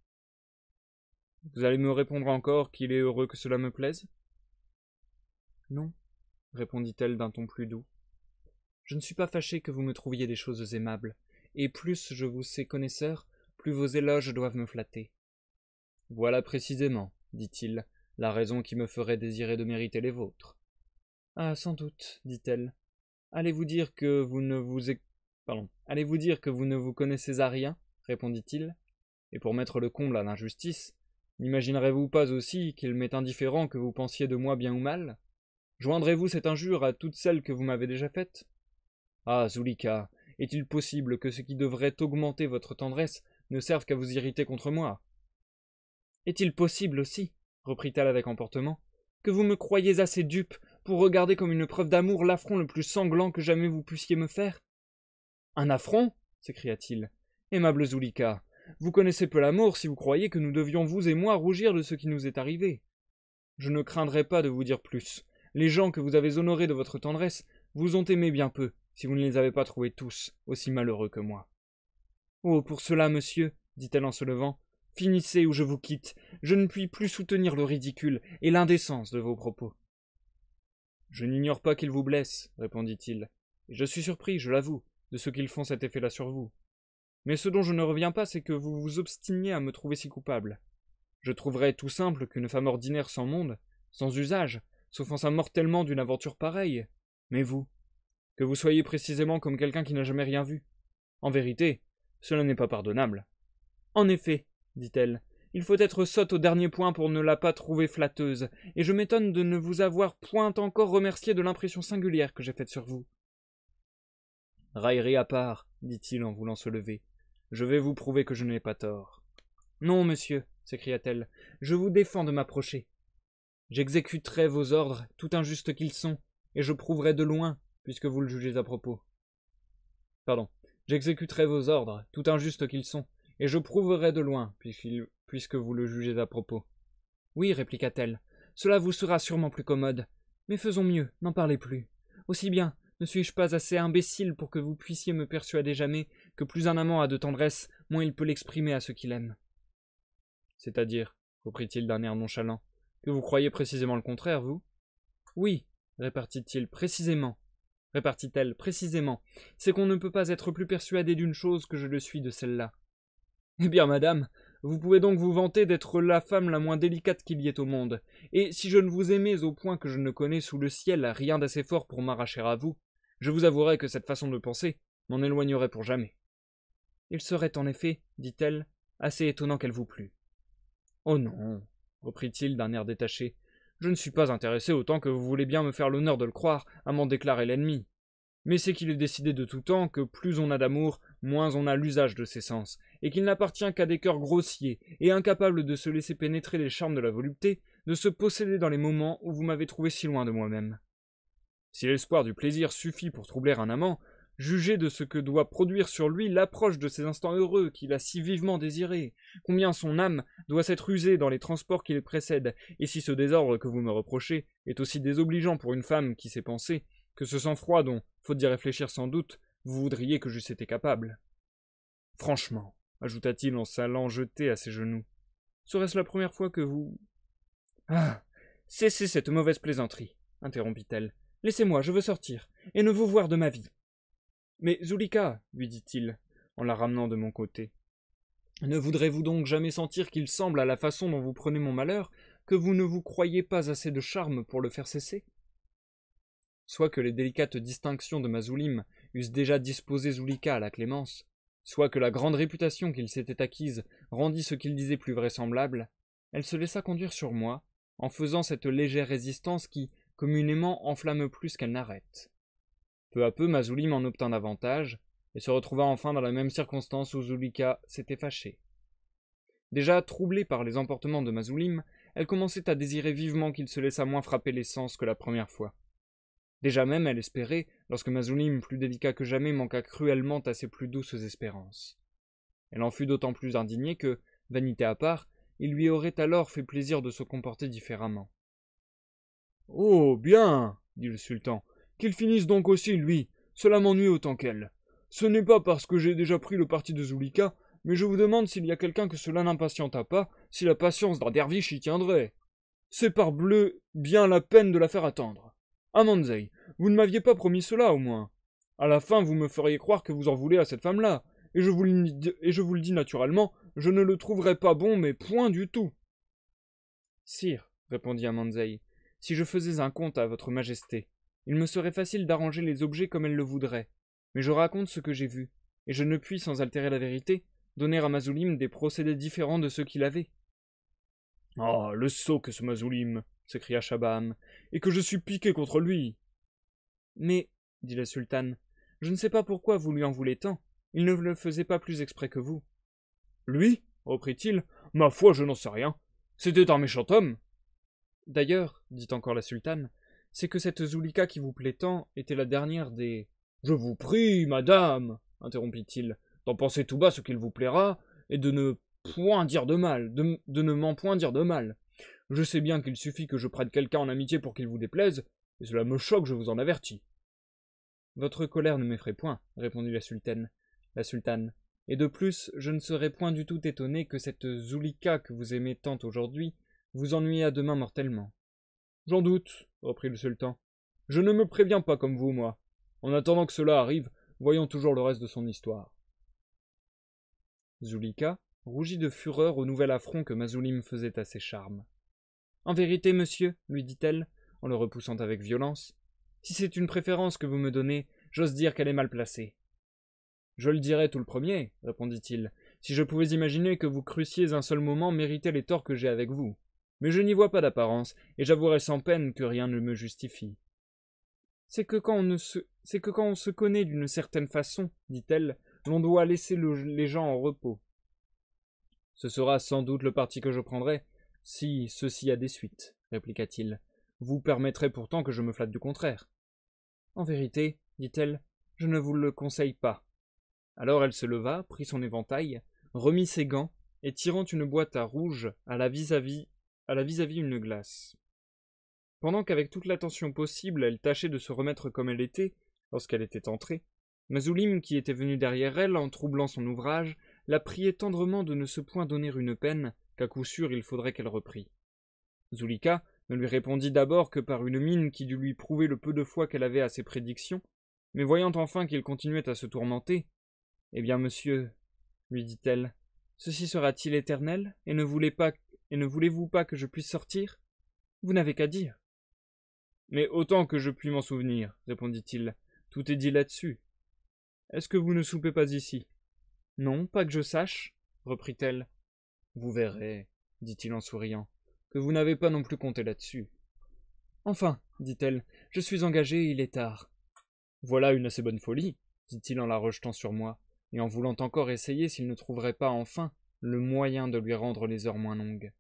Vous allez me répondre encore qu'il est heureux que cela me plaise Non, répondit-elle d'un ton plus doux. Je ne suis pas fâchée que vous me trouviez des choses aimables, et plus je vous sais connaisseur, plus vos éloges doivent me flatter. Voilà précisément, dit-il, la raison qui me ferait désirer de mériter les vôtres. Ah, sans doute, dit-elle. Allez-vous dire que vous ne vous allez-vous dire que vous ne vous connaissez à rien répondit-il. Et pour mettre le comble à l'injustice, n'imaginerez-vous pas aussi qu'il m'est indifférent que vous pensiez de moi bien ou mal Joindrez-vous cette injure à toutes celles que vous m'avez déjà faites Ah, Zulika, est-il possible que ce qui devrait augmenter votre tendresse ne serve qu'à vous irriter contre moi Est-il possible aussi, reprit-elle avec emportement, que vous me croyez assez dupe pour regarder comme une preuve d'amour l'affront le plus sanglant que jamais vous puissiez me faire Un affront s'écria-t-il. Aimable Zulika, vous connaissez peu l'amour si vous croyez que nous devions, vous et moi, rougir de ce qui nous est arrivé. Je ne craindrai pas de vous dire plus. Les gens que vous avez honorés de votre tendresse vous ont aimé bien peu, si vous ne les avez pas trouvés tous aussi malheureux que moi. Oh, pour cela, monsieur, dit-elle en se levant, finissez ou je vous quitte. Je ne puis plus soutenir le ridicule et l'indécence de vos propos. Je n'ignore pas qu'ils vous blessent, répondit-il, et je suis surpris, je l'avoue, de ce qu'ils font cet effet-là sur vous. Mais ce dont je ne reviens pas, c'est que vous vous obstiniez à me trouver si coupable. Je trouverais tout simple qu'une femme ordinaire sans monde, sans usage, s'offensa mortellement d'une aventure pareille. Mais vous, que vous soyez précisément comme quelqu'un qui n'a jamais rien vu. En vérité, cela n'est pas pardonnable. En effet, dit-elle, il faut être sotte au dernier point pour ne la pas trouver flatteuse, et je m'étonne de ne vous avoir point encore remercié de l'impression singulière que j'ai faite sur vous. Raillerie à part, dit-il en voulant se lever, je vais vous prouver que je n'ai pas tort. Non, monsieur, s'écria-t-elle, je vous défends de m'approcher. J'exécuterai vos ordres, tout injustes qu'ils sont, et je prouverai de loin, puisque vous le jugez à propos. Pardon. J'exécuterai vos ordres, tout injustes qu'ils sont, et je prouverai de loin, puisque vous le jugez à propos. Oui, répliqua-t-elle, cela vous sera sûrement plus commode. Mais faisons mieux, n'en parlez plus. Aussi bien, ne suis-je pas assez imbécile pour que vous puissiez me persuader jamais que plus un amant a de tendresse, moins il peut l'exprimer à ceux qu'il aime C'est-à-dire, reprit-il d'un air nonchalant, que vous croyez précisément le contraire, vous Oui, répartit-il précisément. Répartit-elle précisément. C'est qu'on ne peut pas être plus persuadé d'une chose que je le suis de celle-là. Eh bien, madame, vous pouvez donc vous vanter d'être la femme la moins délicate qu'il y ait au monde, et si je ne vous aimais au point que je ne connais sous le ciel rien d'assez fort pour m'arracher à vous, je vous avouerai que cette façon de penser m'en éloignerait pour jamais. Il serait en effet, dit-elle, assez étonnant qu'elle vous plût. Oh non, reprit-il d'un air détaché. Je ne suis pas intéressé autant que vous voulez bien me faire l'honneur de le croire, à m'en déclarer l'ennemi. Mais c'est qu'il est décidé de tout temps que plus on a d'amour, moins on a l'usage de ses sens, et qu'il n'appartient qu'à des cœurs grossiers et incapables de se laisser pénétrer les charmes de la volupté, de se posséder dans les moments où vous m'avez trouvé si loin de moi-même. Si l'espoir du plaisir suffit pour troubler un amant, Jugez de ce que doit produire sur lui l'approche de ces instants heureux qu'il a si vivement désirés, combien son âme doit s'être usée dans les transports qui les précèdent, et si ce désordre que vous me reprochez est aussi désobligeant pour une femme qui sait penser, que ce sang-froid dont, faute d'y réfléchir sans doute, vous voudriez que j'eusse été capable. Franchement, ajouta-t-il en s'allant jeter à ses genoux, serait-ce la première fois que vous. Ah Cessez cette mauvaise plaisanterie, interrompit-elle. Laissez-moi, je veux sortir, et ne vous voir de ma vie. Mais Zulika, lui dit-il, en la ramenant de mon côté, ne voudrez-vous donc jamais sentir qu'il semble, à la façon dont vous prenez mon malheur, que vous ne vous croyez pas assez de charme pour le faire cesser Soit que les délicates distinctions de Mazoulim eussent déjà disposé Zulika à la clémence, soit que la grande réputation qu'il s'était acquise rendît ce qu'il disait plus vraisemblable, elle se laissa conduire sur moi, en faisant cette légère résistance qui, communément, enflamme plus qu'elle n'arrête. Peu à peu, Mazoulim en obtint davantage, et se retrouva enfin dans la même circonstance où Zulika s'était fâchée. Déjà troublée par les emportements de Mazoulim, elle commençait à désirer vivement qu'il se laissât moins frapper les sens que la première fois. Déjà même, elle espérait, lorsque Mazoulim, plus délicat que jamais, manqua cruellement à ses plus douces espérances. Elle en fut d'autant plus indignée que, vanité à part, il lui aurait alors fait plaisir de se comporter différemment. Oh bien dit le sultan, qu'il finisse donc aussi, lui. Cela m'ennuie autant qu'elle. Ce n'est pas parce que j'ai déjà pris le parti de Zulika, mais je vous demande s'il y a quelqu'un que cela n'impatiente pas, si la patience d'un derviche y tiendrait. C'est parbleu bien la peine de la faire attendre. Amandzei, vous ne m'aviez pas promis cela, au moins. À la fin, vous me feriez croire que vous en voulez à cette femme-là, et, je vous le, et je vous le dis naturellement, je ne le trouverais pas bon, mais point du tout. Sire, répondit Amandzei, « si je faisais un compte à votre majesté, il me serait facile d'arranger les objets comme elle le voudrait, mais je raconte ce que j'ai vu, et je ne puis, sans altérer la vérité, donner à Mazoulim des procédés différents de ceux qu'il avait. Ah, le sot que ce Mazoulim s'écria Shabam, et que je suis piqué contre lui Mais, dit la sultane, je ne sais pas pourquoi vous lui en voulez tant, il ne le faisait pas plus exprès que vous. Lui reprit-il, ma foi, je n'en sais rien. C'était un méchant homme. D'ailleurs, dit encore la sultane, c'est que cette Zulika qui vous plaît tant était la dernière des Je vous prie, madame interrompit-il, d'en penser tout bas ce qu'il vous plaira, et de ne point dire de mal, de, ne m'en point dire de mal. Je sais bien qu'il suffit que je prenne quelqu'un en amitié pour qu'il vous déplaise, et cela me choque, je vous en avertis. Votre colère ne m'effraie point, répondit la sultane. La sultane. Et de plus, je ne serais point du tout étonné que cette Zulika que vous aimez tant aujourd'hui vous à demain mortellement. J'en doute, reprit le sultan. Je ne me préviens pas comme vous, moi. En attendant que cela arrive, voyons toujours le reste de son histoire. Zulika rougit de fureur au nouvel affront que Mazoulim faisait à ses charmes. En vérité, monsieur, lui dit-elle, en le repoussant avec violence, si c'est une préférence que vous me donnez, j'ose dire qu'elle est mal placée. Je le dirai tout le premier, répondit-il, si je pouvais imaginer que vous crussiez un seul moment mériter les torts que j'ai avec vous mais je n'y vois pas d'apparence, et j'avouerai sans peine que rien ne me justifie. C'est que quand on ne se, c'est que quand on se connaît d'une certaine façon, dit-elle, l'on doit laisser les gens en repos. Ce sera sans doute le parti que je prendrai, si ceci a des suites, répliqua-t-il. Vous permettrez pourtant que je me flatte du contraire. En vérité, dit-elle, je ne vous le conseille pas. Alors elle se leva, prit son éventail, remit ses gants, et tirant une boîte à rouge à la vis-à-vis vis-à-vis une glace. Pendant qu'avec toute l'attention possible elle tâchait de se remettre comme elle était, lorsqu'elle était entrée, Mazoulim, qui était venu derrière elle en troublant son ouvrage, la priait tendrement de ne se point donner une peine, qu'à coup sûr il faudrait qu'elle reprît. Zulika ne lui répondit d'abord que par une mine qui dut lui prouver le peu de foi qu'elle avait à ses prédictions, mais voyant enfin qu'il continuait à se tourmenter, Eh bien, monsieur, lui dit-elle, ceci sera-t-il éternel, et ne voulez pas et ne voulez-vous pas que je puisse sortir Vous n'avez qu'à dire. Mais autant que je puis m'en souvenir, répondit-il, tout est dit là-dessus. Est-ce que vous ne soupez pas ici Non, pas que je sache, reprit-elle. Vous verrez, dit-il en souriant, que vous n'avez pas non plus compté là-dessus. Enfin, dit-elle, je suis engagé et il est tard. Voilà une assez bonne folie, dit-il en la rejetant sur moi, et en voulant encore essayer s'il ne trouverait pas enfin le moyen de lui rendre les heures moins longues.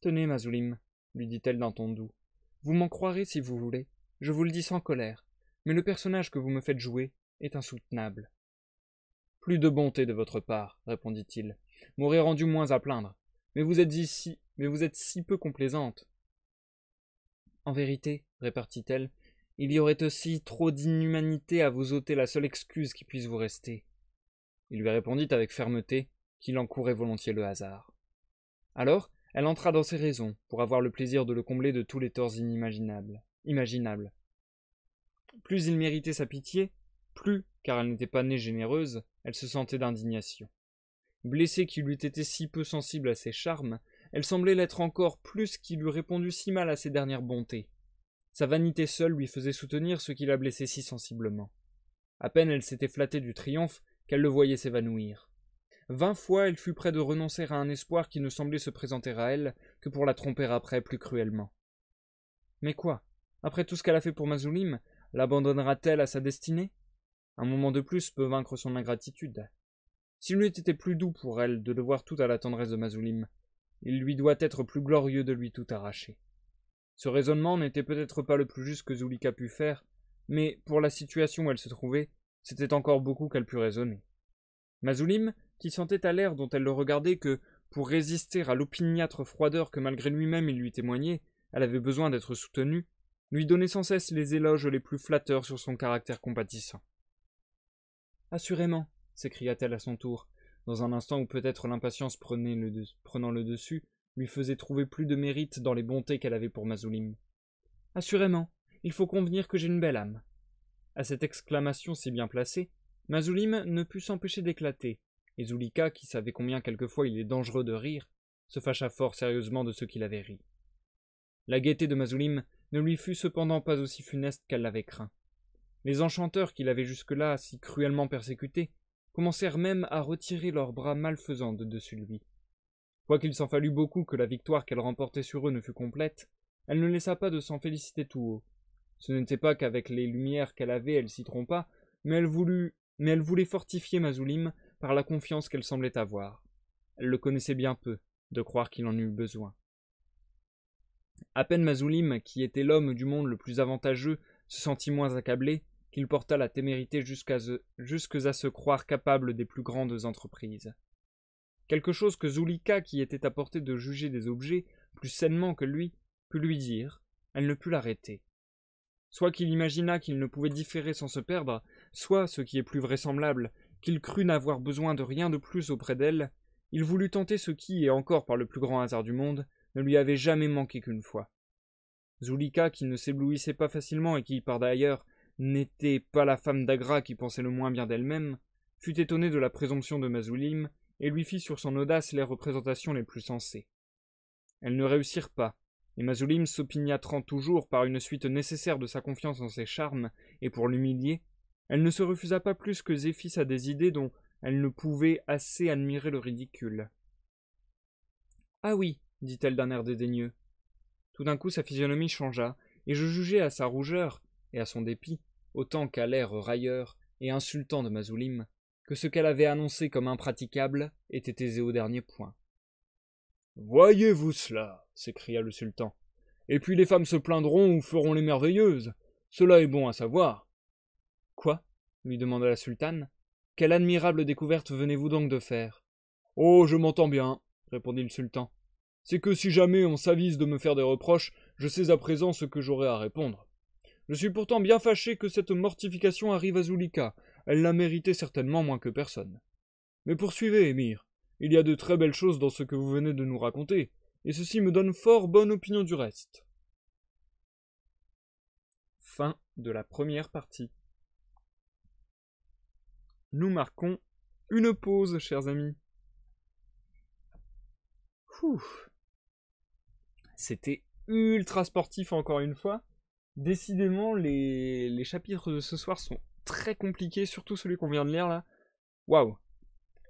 Tenez, Mazulim, lui dit-elle d'un ton doux, vous m'en croirez si vous voulez, je vous le dis sans colère, mais le personnage que vous me faites jouer est insoutenable. Plus de bonté de votre part, répondit-il, m'aurait rendu moins à plaindre, mais vous êtes ici, mais vous êtes si peu complaisante. En vérité, répartit-elle, il y aurait aussi trop d'inhumanité à vous ôter la seule excuse qui puisse vous rester. Il lui répondit avec fermeté qu'il encourait volontiers le hasard. Alors, elle entra dans ses raisons, pour avoir le plaisir de le combler de tous les torts inimaginables. Imaginables. Plus il méritait sa pitié, plus, car elle n'était pas née généreuse, elle se sentait d'indignation. Blessée qu'il eût été si peu sensible à ses charmes, elle semblait l'être encore plus qu'il eût répondu si mal à ses dernières bontés. Sa vanité seule lui faisait soutenir ce qui la blessait si sensiblement. À peine elle s'était flattée du triomphe qu'elle le voyait s'évanouir. Vingt fois elle fut près de renoncer à un espoir qui ne semblait se présenter à elle que pour la tromper après plus cruellement. Mais quoi Après tout ce qu'elle a fait pour Mazoulim, l'abandonnera-t-elle à sa destinée Un moment de plus peut vaincre son ingratitude. S'il eût été plus doux pour elle de devoir tout à la tendresse de Mazoulim, il lui doit être plus glorieux de lui tout arracher. Ce raisonnement n'était peut-être pas le plus juste que Zulika pût faire, mais pour la situation où elle se trouvait, c'était encore beaucoup qu'elle pût raisonner. Mazoulim qui sentait à l'air dont elle le regardait que, pour résister à l'opiniâtre froideur que malgré lui-même il lui témoignait, elle avait besoin d'être soutenue, lui donnait sans cesse les éloges les plus flatteurs sur son caractère compatissant. Assurément, s'écria-t-elle à son tour, dans un instant où peut-être l'impatience prenant le dessus lui faisait trouver plus de mérite dans les bontés qu'elle avait pour Mazoulim. Assurément, il faut convenir que j'ai une belle âme. À cette exclamation si bien placée, Mazoulim ne put s'empêcher d'éclater, et Zulika, qui savait combien quelquefois il est dangereux de rire, se fâcha fort sérieusement de ce qu'il avait ri. La gaieté de Mazulim ne lui fut cependant pas aussi funeste qu'elle l'avait craint. Les enchanteurs qu'il avait jusque-là si cruellement persécutés commencèrent même à retirer leurs bras malfaisants de dessus lui. Quoiqu'il s'en fallût beaucoup que la victoire qu'elle remportait sur eux ne fût complète, elle ne laissa pas de s'en féliciter tout haut. Ce n'était pas qu'avec les lumières qu'elle avait elle s'y trompa, mais elle, voulut, mais elle voulait fortifier Mazulim par la confiance qu'elle semblait avoir. Elle le connaissait bien peu, de croire qu'il en eût besoin. À peine Mazoulim, qui était l'homme du monde le plus avantageux, se sentit moins accablé, qu'il porta la témérité jusqu'à se croire capable des plus grandes entreprises. Quelque chose que Zulika, qui était à portée de juger des objets plus sainement que lui, put lui dire, elle ne put l'arrêter. Soit qu'il imagina qu'il ne pouvait différer sans se perdre, soit, ce qui est plus vraisemblable, qu'il crut n'avoir besoin de rien de plus auprès d'elle, il voulut tenter ce qui, et encore par le plus grand hasard du monde, ne lui avait jamais manqué qu'une fois. Zulika, qui ne s'éblouissait pas facilement et qui, par d'ailleurs, n'était pas la femme d'Agra qui pensait le moins bien d'elle-même, fut étonnée de la présomption de Mazoulim et lui fit sur son audace les représentations les plus sensées. Elles ne réussirent pas, et Mazoulim s'opiniâtrant toujours par une suite nécessaire de sa confiance en ses charmes, et pour l'humilier, elle ne se refusa pas plus que Zéphis à des idées dont elle ne pouvait assez admirer le ridicule. Ah oui, dit-elle d'un air dédaigneux. Tout d'un coup, sa physionomie changea, et je jugeai à sa rougeur, et à son dépit, autant qu'à l'air railleur et insultant de Mazoulim, que ce qu'elle avait annoncé comme impraticable était aisé au dernier point. Voyez-vous cela s'écria le sultan. Et puis les femmes se plaindront ou feront les merveilleuses. Cela est bon à savoir. Quoi lui demanda la sultane. Quelle admirable découverte venez-vous donc de faire Oh, je m'entends bien, répondit le sultan. C'est que si jamais on s'avise de me faire des reproches, je sais à présent ce que j'aurai à répondre. Je suis pourtant bien fâché que cette mortification arrive à Zulika. Elle l'a méritée certainement moins que personne. Mais poursuivez, émir. Il y a de très belles choses dans ce que vous venez de nous raconter, et ceci me donne fort bonne opinion du reste. Fin de la première partie. Nous marquons une pause, chers amis. C'était ultra sportif encore une fois. Décidément, les, chapitres de ce soir sont très compliqués, surtout celui qu'on vient de lire là. Waouh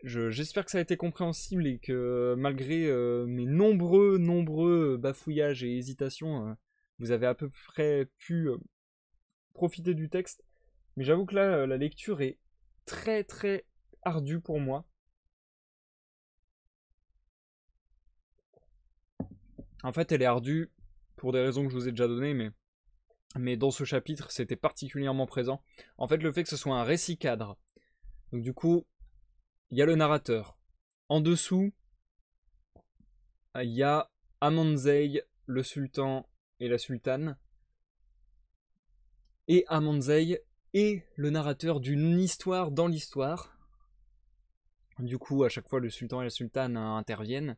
J'espère que ça a été compréhensible et que malgré euh, mes nombreux, nombreux bafouillages et hésitations, euh, vous avez à peu près pu euh, profiter du texte. Mais j'avoue que là, la lecture est très très ardu pour moi. En fait, elle est ardue pour des raisons que je vous ai déjà données, mais, mais dans ce chapitre, c'était particulièrement présent. En fait, le fait que ce soit un récit cadre. Donc du coup, il y a le narrateur. En dessous, il y a Amanzei, le sultan et la sultane. Et Amanzei et le narrateur d'une histoire dans l'histoire. Du coup, à chaque fois, le sultan et la sultane hein, interviennent.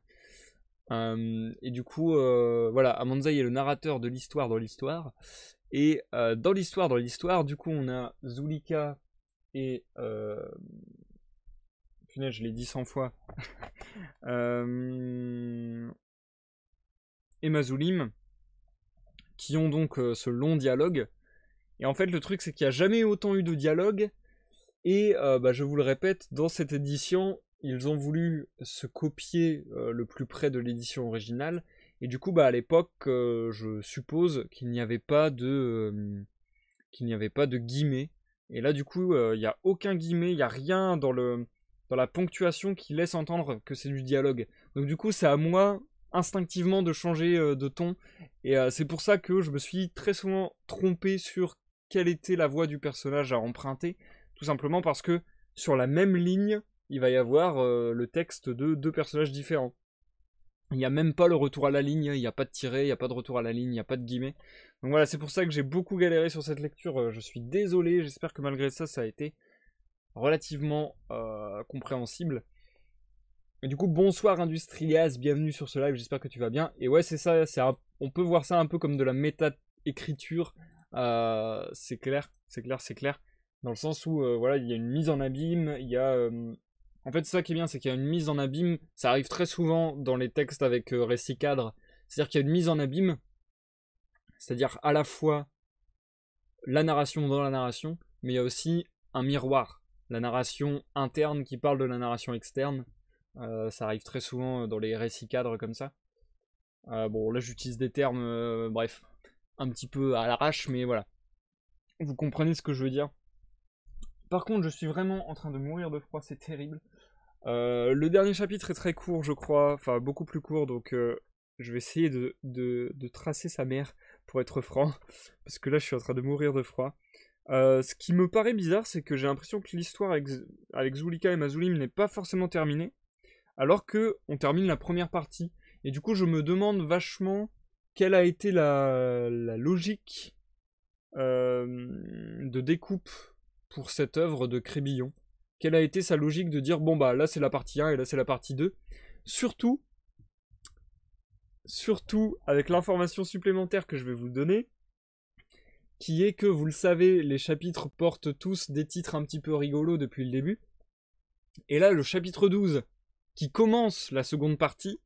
Euh, et du coup, euh, voilà, Amonzaï est le narrateur de l'histoire dans l'histoire. Et euh, dans l'histoire, dans l'histoire, du coup, on a Zulika et... Punaise, je l'ai dit 100 fois. et Mazulim, qui ont donc ce long dialogue et en fait, le truc, c'est qu'il n'y a jamais autant eu de dialogue. Et euh, bah, je vous le répète, dans cette édition, ils ont voulu se copier euh, le plus près de l'édition originale. Et du coup, bah, à l'époque, euh, je suppose qu'il n'y avait pas de qu'il n'y avait pas de guillemets. Et là, du coup, il n'y a aucun guillemet, il n'y a rien dans le dans la ponctuation qui laisse entendre que c'est du dialogue. Donc du coup, c'est à moi instinctivement de changer de ton. Et c'est pour ça que je me suis très souvent trompé sur quelle était la voix du personnage à emprunter, tout simplement parce que sur la même ligne, il va y avoir euh, le texte de deux personnages différents. Il n'y a même pas le retour à la ligne, il n'y a pas de tiré, il n'y a pas de retour à la ligne, il n'y a pas de guillemets. Donc voilà, c'est pour ça que j'ai beaucoup galéré sur cette lecture, euh, je suis désolé, j'espère que malgré ça, ça a été relativement euh, compréhensible. du coup, bonsoir Industrias, bienvenue sur ce live, j'espère que tu vas bien. Et ouais, c'est ça, on peut voir ça un peu comme de la méta-écriture euh, c'est clair, c'est clair, c'est clair. Dans le sens où, euh, voilà, il y a une mise en abîme, il y a... Euh, en fait, ça qui est bien, c'est qu'il y a une mise en abîme. Ça arrive très souvent dans les textes avec récits cadres. C'est-à-dire qu'il y a une mise en abîme. C'est-à-dire à la fois la narration dans la narration, mais il y a aussi un miroir. La narration interne qui parle de la narration externe. ça arrive très souvent dans les récits cadres comme ça. bon, là j'utilise des termes, bref, un petit peu à l'arrache, mais voilà. Vous comprenez ce que je veux dire. Par contre, je suis vraiment en train de mourir de froid, c'est terrible. Euh, le dernier chapitre est très court, je crois, enfin beaucoup plus court, donc euh, je vais essayer de, de, tracer sa mère, pour être franc, parce que là je suis en train de mourir de froid. Euh, ce qui me paraît bizarre, c'est que j'ai l'impression que l'histoire avec, Zulika et Mazulim n'est pas forcément terminée, alors que on termine la première partie. Et du coup, je me demande vachement quelle a été la, logique euh, de découpe pour cette œuvre de Crébillon Quelle a été sa logique de dire bon bah là c'est la partie 1 et là c'est la partie 2 Surtout, surtout avec l'information supplémentaire que je vais vous donner, qui est que vous le savez, les chapitres portent tous des titres un petit peu rigolos depuis le début. Et là, le chapitre 12, qui commence la seconde partie,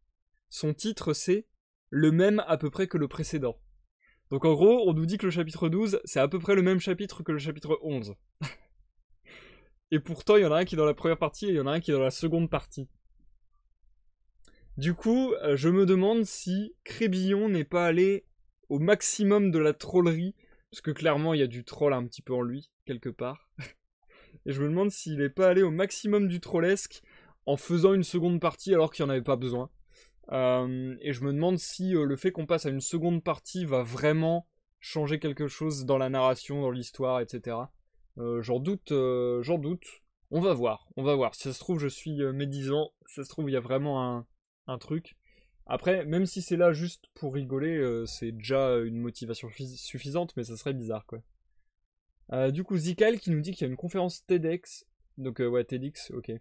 son titre c'est le même à peu près que le précédent. Donc en gros, on nous dit que le chapitre 12, c'est à peu près le même chapitre que le chapitre 11. et pourtant, il y en a un qui est dans la première partie et il y en a un qui est dans la seconde partie. Du coup, euh, je me demande si Crébillon n'est pas allé au maximum de la trollerie, parce que clairement, il y a du troll un petit peu en lui, quelque part. et je me demande s'il n'est pas allé au maximum du trollesque en faisant une seconde partie alors qu'il n'y en avait pas besoin. Euh, et je me demande si euh, le fait qu'on passe à une seconde partie va vraiment changer quelque chose dans la narration, dans l'histoire, etc. Euh, j'en doute, j'en doute. On va voir, on va voir. Si ça se trouve, je suis médisant. Si ça se trouve, il y a vraiment un, un truc. Après, même si c'est là juste pour rigoler, c'est déjà une motivation suffisante, mais ça serait bizarre, quoi. du coup, Zikal qui nous dit qu'il y a une conférence TEDx. Donc, ouais, TEDx, ok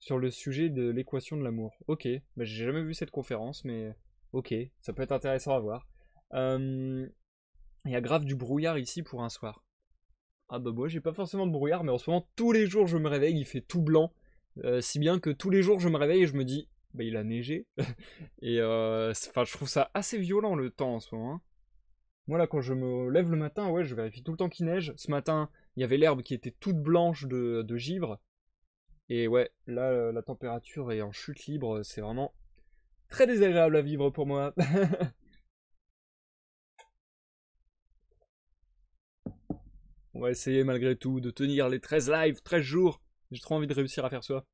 sur le sujet de l'équation de l'amour. Ok, bah, j'ai jamais vu cette conférence, mais ok, ça peut être intéressant à voir. Euh, il y a grave du brouillard ici pour un soir. Ah bah moi j'ai pas forcément de brouillard, mais en ce moment tous les jours je me réveille, il fait tout blanc. Euh, si bien que tous les jours je me réveille et je me dis, bah il a neigé. et euh, enfin je trouve ça assez violent le temps en ce moment. Hein. Moi là quand je me lève le matin, ouais je vérifie tout le temps qu'il neige. Ce matin il y avait l'herbe qui était toute blanche de givre. Et ouais, là, euh, la température est en chute libre, euh, c'est vraiment très désagréable à vivre pour moi. On va essayer malgré tout de tenir les 13 lives, 13 jours. J'ai trop envie de réussir à faire ça.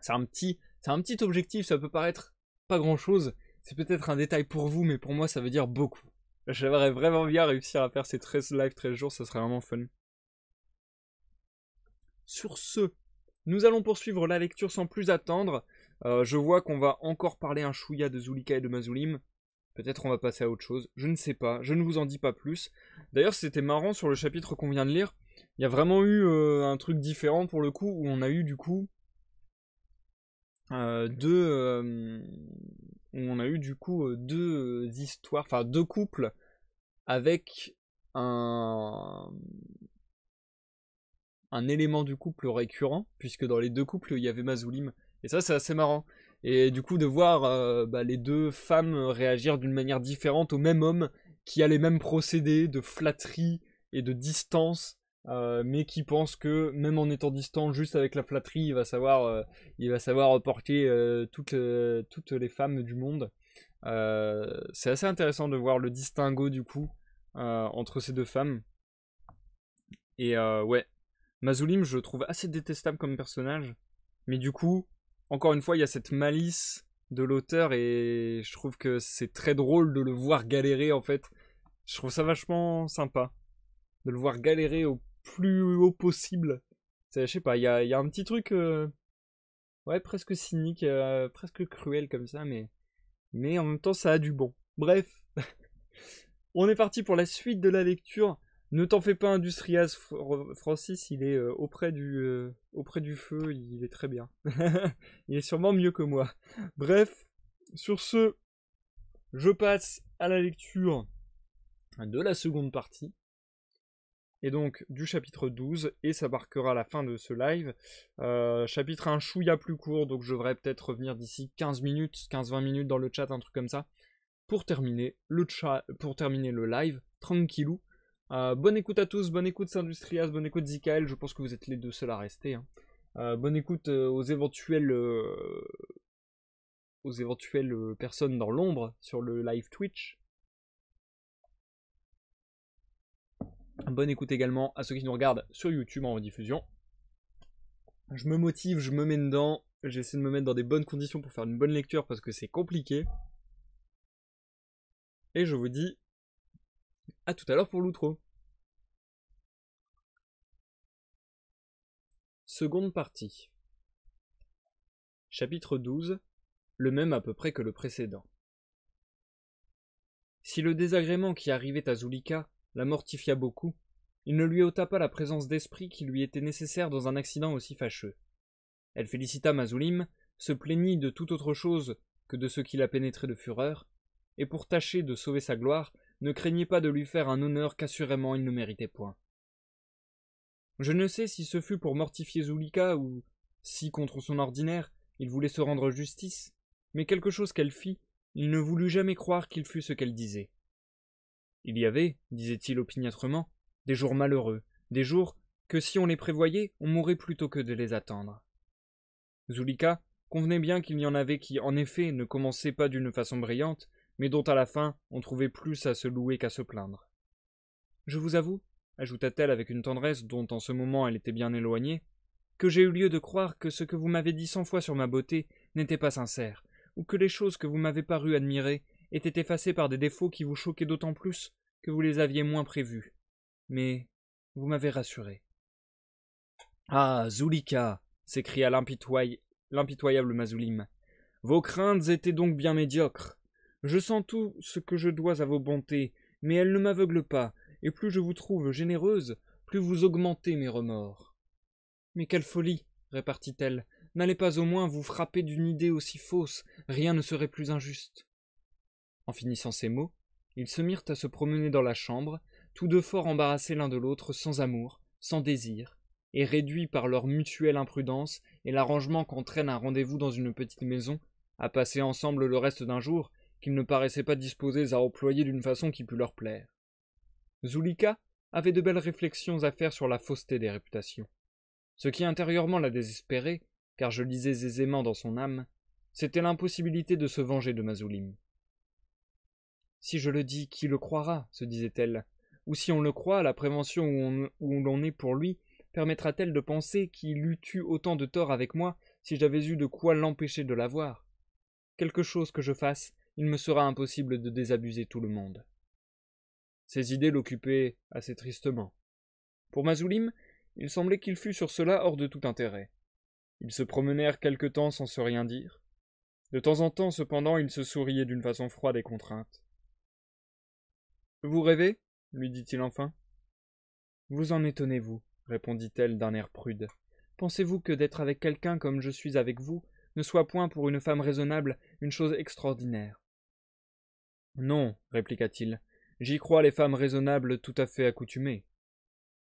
C'est un petit, c'est un petit objectif, ça peut paraître pas grand chose. C'est peut-être un détail pour vous, mais pour moi ça veut dire beaucoup. J'aimerais vraiment bien réussir à faire ces 13 lives, 13 jours, ça serait vraiment fun. Sur ce, nous allons poursuivre la lecture sans plus attendre. Euh, je vois qu'on va encore parler un chouïa de Zulika et de Mazulim. Peut-être on va passer à autre chose, je ne sais pas, je ne vous en dis pas plus. D'ailleurs c'était marrant sur le chapitre qu'on vient de lire, il y a vraiment eu euh, un truc différent pour le coup, où on a eu du coup... Euh, deux... on a eu du coup deux histoires, enfin deux couples avec un un élément du couple récurrent, puisque dans les deux couples, il y avait Mazoulim. Et ça, c'est assez marrant. Et du coup, de voir euh, bah, les deux femmes réagir d'une manière différente au même homme qui a les mêmes procédés de flatterie et de distance, euh, mais qui pense que même en étant distant, juste avec la flatterie, il va savoir, euh, il va savoir porter toutes, toutes, les femmes du monde. c'est assez intéressant de voir le distinguo du coup entre ces deux femmes. Et ouais, Mazulim, je trouve assez détestable comme personnage. Mais du coup, encore une fois, il y a cette malice de l'auteur et je trouve que c'est très drôle de le voir galérer en fait. Je trouve ça vachement sympa. De le voir galérer au plus haut possible. Je sais pas, il y a, un petit truc. Euh, ouais, presque cynique, euh, presque cruel comme ça, mais. Mais en même temps, ça a du bon. Bref. On est parti pour la suite de la lecture. Ne t'en fais pas, Industrias Francis, il est euh, auprès, du, euh, auprès du feu, il est très bien. il est sûrement mieux que moi. Bref, sur ce, je passe à la lecture de la seconde partie. Et donc du chapitre 12, et ça marquera la fin de ce live. Euh, chapitre un chouïa plus court, donc je devrais peut-être revenir d'ici 15 minutes, 15-20 minutes dans le chat, un truc comme ça, pour terminer le, chat, pour terminer le live, tranquillou. Euh, bonne écoute à tous, bonne écoute Sindustrias, bonne écoute Zikael, je pense que vous êtes les deux seuls à rester. Hein. Euh, bonne écoute aux euh, éventuels aux éventuelles personnes dans l'ombre sur le live Twitch. Bonne écoute également à ceux qui nous regardent sur YouTube en rediffusion. Je me motive, je me mets dedans, j'essaie de me mettre dans des bonnes conditions pour faire une bonne lecture parce que c'est compliqué. Et je vous dis a tout à l'heure pour l'outro. Seconde partie. Chapitre 12. Le même à peu près que le précédent. Si le désagrément qui arrivait à Zulika la mortifia beaucoup, il ne lui ôta pas la présence d'esprit qui lui était nécessaire dans un accident aussi fâcheux. Elle félicita Mazulim, se plaignit de toute autre chose que de ce qui la pénétrait de fureur, et pour tâcher de sauver sa gloire, ne craignait pas de lui faire un honneur qu'assurément il ne méritait point. Je ne sais si ce fut pour mortifier Zulika ou si, contre son ordinaire, il voulait se rendre justice, mais quelque chose qu'elle fit, il ne voulut jamais croire qu'il fût ce qu'elle disait. Il y avait, disait-il opiniâtrement, des jours malheureux, des jours que si on les prévoyait, on mourrait plutôt que de les attendre. Zulika convenait bien qu'il y en avait qui, en effet, ne commençaient pas d'une façon brillante, mais dont à la fin on trouvait plus à se louer qu'à se plaindre. Je vous avoue, ajouta-t-elle avec une tendresse dont en ce moment elle était bien éloignée, que j'ai eu lieu de croire que ce que vous m'avez dit cent fois sur ma beauté n'était pas sincère, ou que les choses que vous m'avez paru admirer étaient effacées par des défauts qui vous choquaient d'autant plus que vous les aviez moins prévus. Mais vous m'avez rassuré. Ah, Zulika s'écria l'impitoyable Mazulim. Vos craintes étaient donc bien médiocres. Je sens tout ce que je dois à vos bontés, mais elles ne m'aveuglent pas, et plus je vous trouve généreuse, plus vous augmentez mes remords. Mais quelle folie, répartit-elle, n'allez pas au moins vous frapper d'une idée aussi fausse, rien ne serait plus injuste. En finissant ces mots, ils se mirent à se promener dans la chambre, tous deux fort embarrassés l'un de l'autre, sans amour, sans désir, et réduits par leur mutuelle imprudence et l'arrangement qu'entraîne un rendez-vous dans une petite maison, à passer ensemble le reste d'un jour, qu'ils ne paraissaient pas disposés à employer d'une façon qui pût leur plaire. Zulika avait de belles réflexions à faire sur la fausseté des réputations. Ce qui intérieurement la désespérait, car je lisais aisément dans son âme, c'était l'impossibilité de se venger de Mazoulim. Si je le dis, qui le croira se disait-elle. Ou si on le croit, la prévention où l'on est pour lui permettra-t-elle de penser qu'il eût eu autant de tort avec moi si j'avais eu de quoi l'empêcher de l'avoir Quelque chose que je fasse, il me sera impossible de désabuser tout le monde. Ces idées l'occupaient assez tristement. Pour Mazoulim, il semblait qu'il fût sur cela hors de tout intérêt. Ils se promenèrent quelque temps sans se rien dire. De temps en temps, cependant, il se souriait d'une façon froide et contrainte. Vous rêvez lui dit-il enfin. Vous en étonnez-vous, répondit-elle d'un air prude. Pensez-vous que d'être avec quelqu'un comme je suis avec vous ne soit point pour une femme raisonnable une chose extraordinaire non, répliqua-t-il, j'y crois les femmes raisonnables tout à fait accoutumées.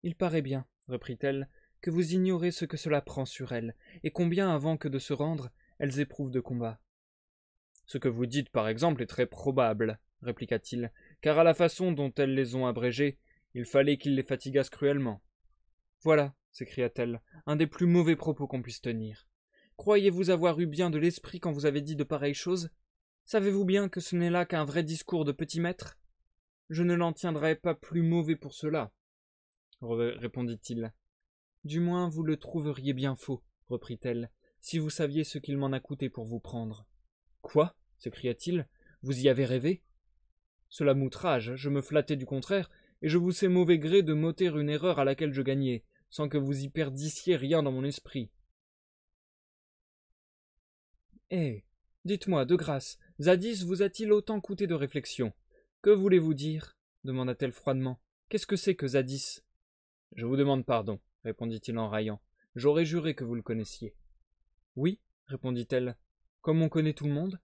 Il paraît bien, reprit-elle, que vous ignorez ce que cela prend sur elles, et combien avant que de se rendre, elles éprouvent de combats. Ce que vous dites, par exemple, est très probable, répliqua-t-il, car à la façon dont elles les ont abrégées, il fallait qu'ils les fatigassent cruellement. Voilà, s'écria-t-elle, un des plus mauvais propos qu'on puisse tenir. Croyez-vous avoir eu bien de l'esprit quand vous avez dit de pareilles choses Savez-vous bien que ce n'est là qu'un vrai discours de petit maître Je ne l'en tiendrai pas plus mauvais pour cela, répondit-il. Du moins, vous le trouveriez bien faux, reprit-elle, si vous saviez ce qu'il m'en a coûté pour vous prendre. Quoi s'écria-t-il. Vous y avez rêvé Cela m'outrage, je me flattais du contraire, et je vous sais mauvais gré de m'ôter une erreur à laquelle je gagnais, sans que vous y perdissiez rien dans mon esprit. Eh, dites-moi, de grâce, Zadis vous a-t-il autant coûté de réflexion Que voulez-vous dire demanda-t-elle froidement. Qu'est-ce que c'est que Zadis Je vous demande pardon, répondit-il en raillant. J'aurais juré que vous le connaissiez. Oui, répondit-elle, comme on connaît tout le monde.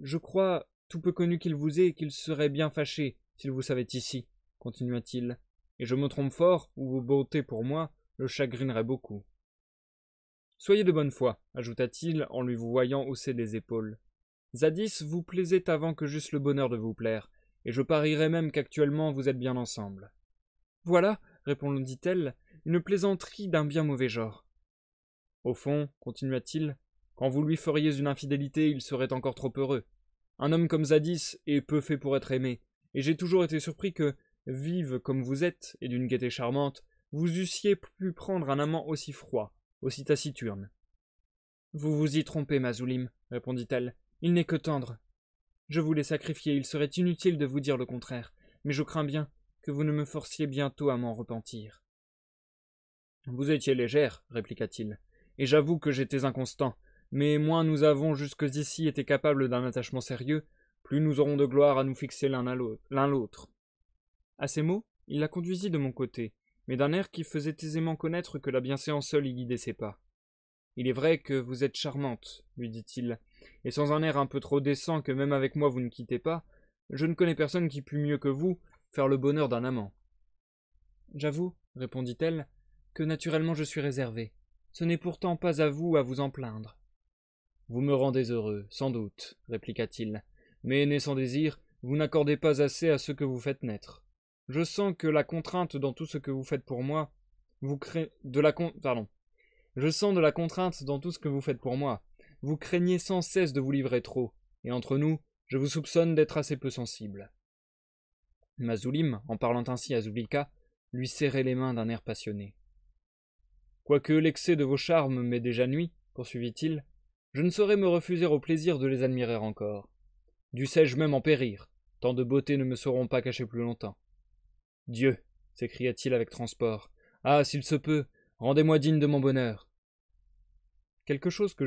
Je crois, tout peu connu qu'il vous est, qu'il serait bien fâché s'il vous savait ici, continua-t-il. Et je me trompe fort, ou vos beautés pour moi le chagrinerait beaucoup. Soyez de bonne foi, ajouta-t-il en lui voyant hausser les épaules. Zadis vous plaisait avant que j'eusse le bonheur de vous plaire, et je parierais même qu'actuellement vous êtes bien ensemble. Voilà, répondit-elle, une plaisanterie d'un bien mauvais genre. Au fond, continua-t-il, quand vous lui feriez une infidélité, il serait encore trop heureux. Un homme comme Zadis est peu fait pour être aimé, et j'ai toujours été surpris que, vive comme vous êtes, et d'une gaieté charmante, vous eussiez pu prendre un amant aussi froid, aussi taciturne. Vous vous y trompez, Mazoulim, répondit-elle. Il n'est que tendre. Je l'ai sacrifier, il serait inutile de vous dire le contraire, mais je crains bien que vous ne me forciez bientôt à m'en repentir. Vous étiez légère, répliqua-t-il, et j'avoue que j'étais inconstant, mais moins nous avons jusque ici été capables d'un attachement sérieux, plus nous aurons de gloire à nous fixer l'un l'autre. À ces mots, il la conduisit de mon côté, mais d'un air qui faisait aisément connaître que la bienséance seule y guidait ses pas. Il est vrai que vous êtes charmante, lui dit-il, et sans un air un peu trop décent que même avec moi vous ne quittez pas, je ne connais personne qui pût mieux que vous faire le bonheur d'un amant. J'avoue, répondit-elle, que naturellement je suis réservée. Ce n'est pourtant pas à vous à vous en plaindre. Vous me rendez heureux, sans doute, répliqua-t-il, mais né sans désir, vous n'accordez pas assez à ce que vous faites naître. Je sens que la contrainte dans tout ce que vous faites pour moi, vous crée de la con... pardon, je sens de la contrainte dans tout ce que vous faites pour moi. Vous craignez sans cesse de vous livrer trop, et entre nous, je vous soupçonne d'être assez peu sensible. Mazoulim, en parlant ainsi à Zublika lui serrait les mains d'un air passionné. Quoique l'excès de vos charmes m'ait déjà nuit, poursuivit-il, je ne saurais me refuser au plaisir de les admirer encore. Dussé-je même en périr Tant de beautés ne me seront pas cachées plus longtemps. Dieu s'écria-t-il avec transport. Ah, s'il se peut, Rendez-moi digne de mon bonheur. Quelque chose que,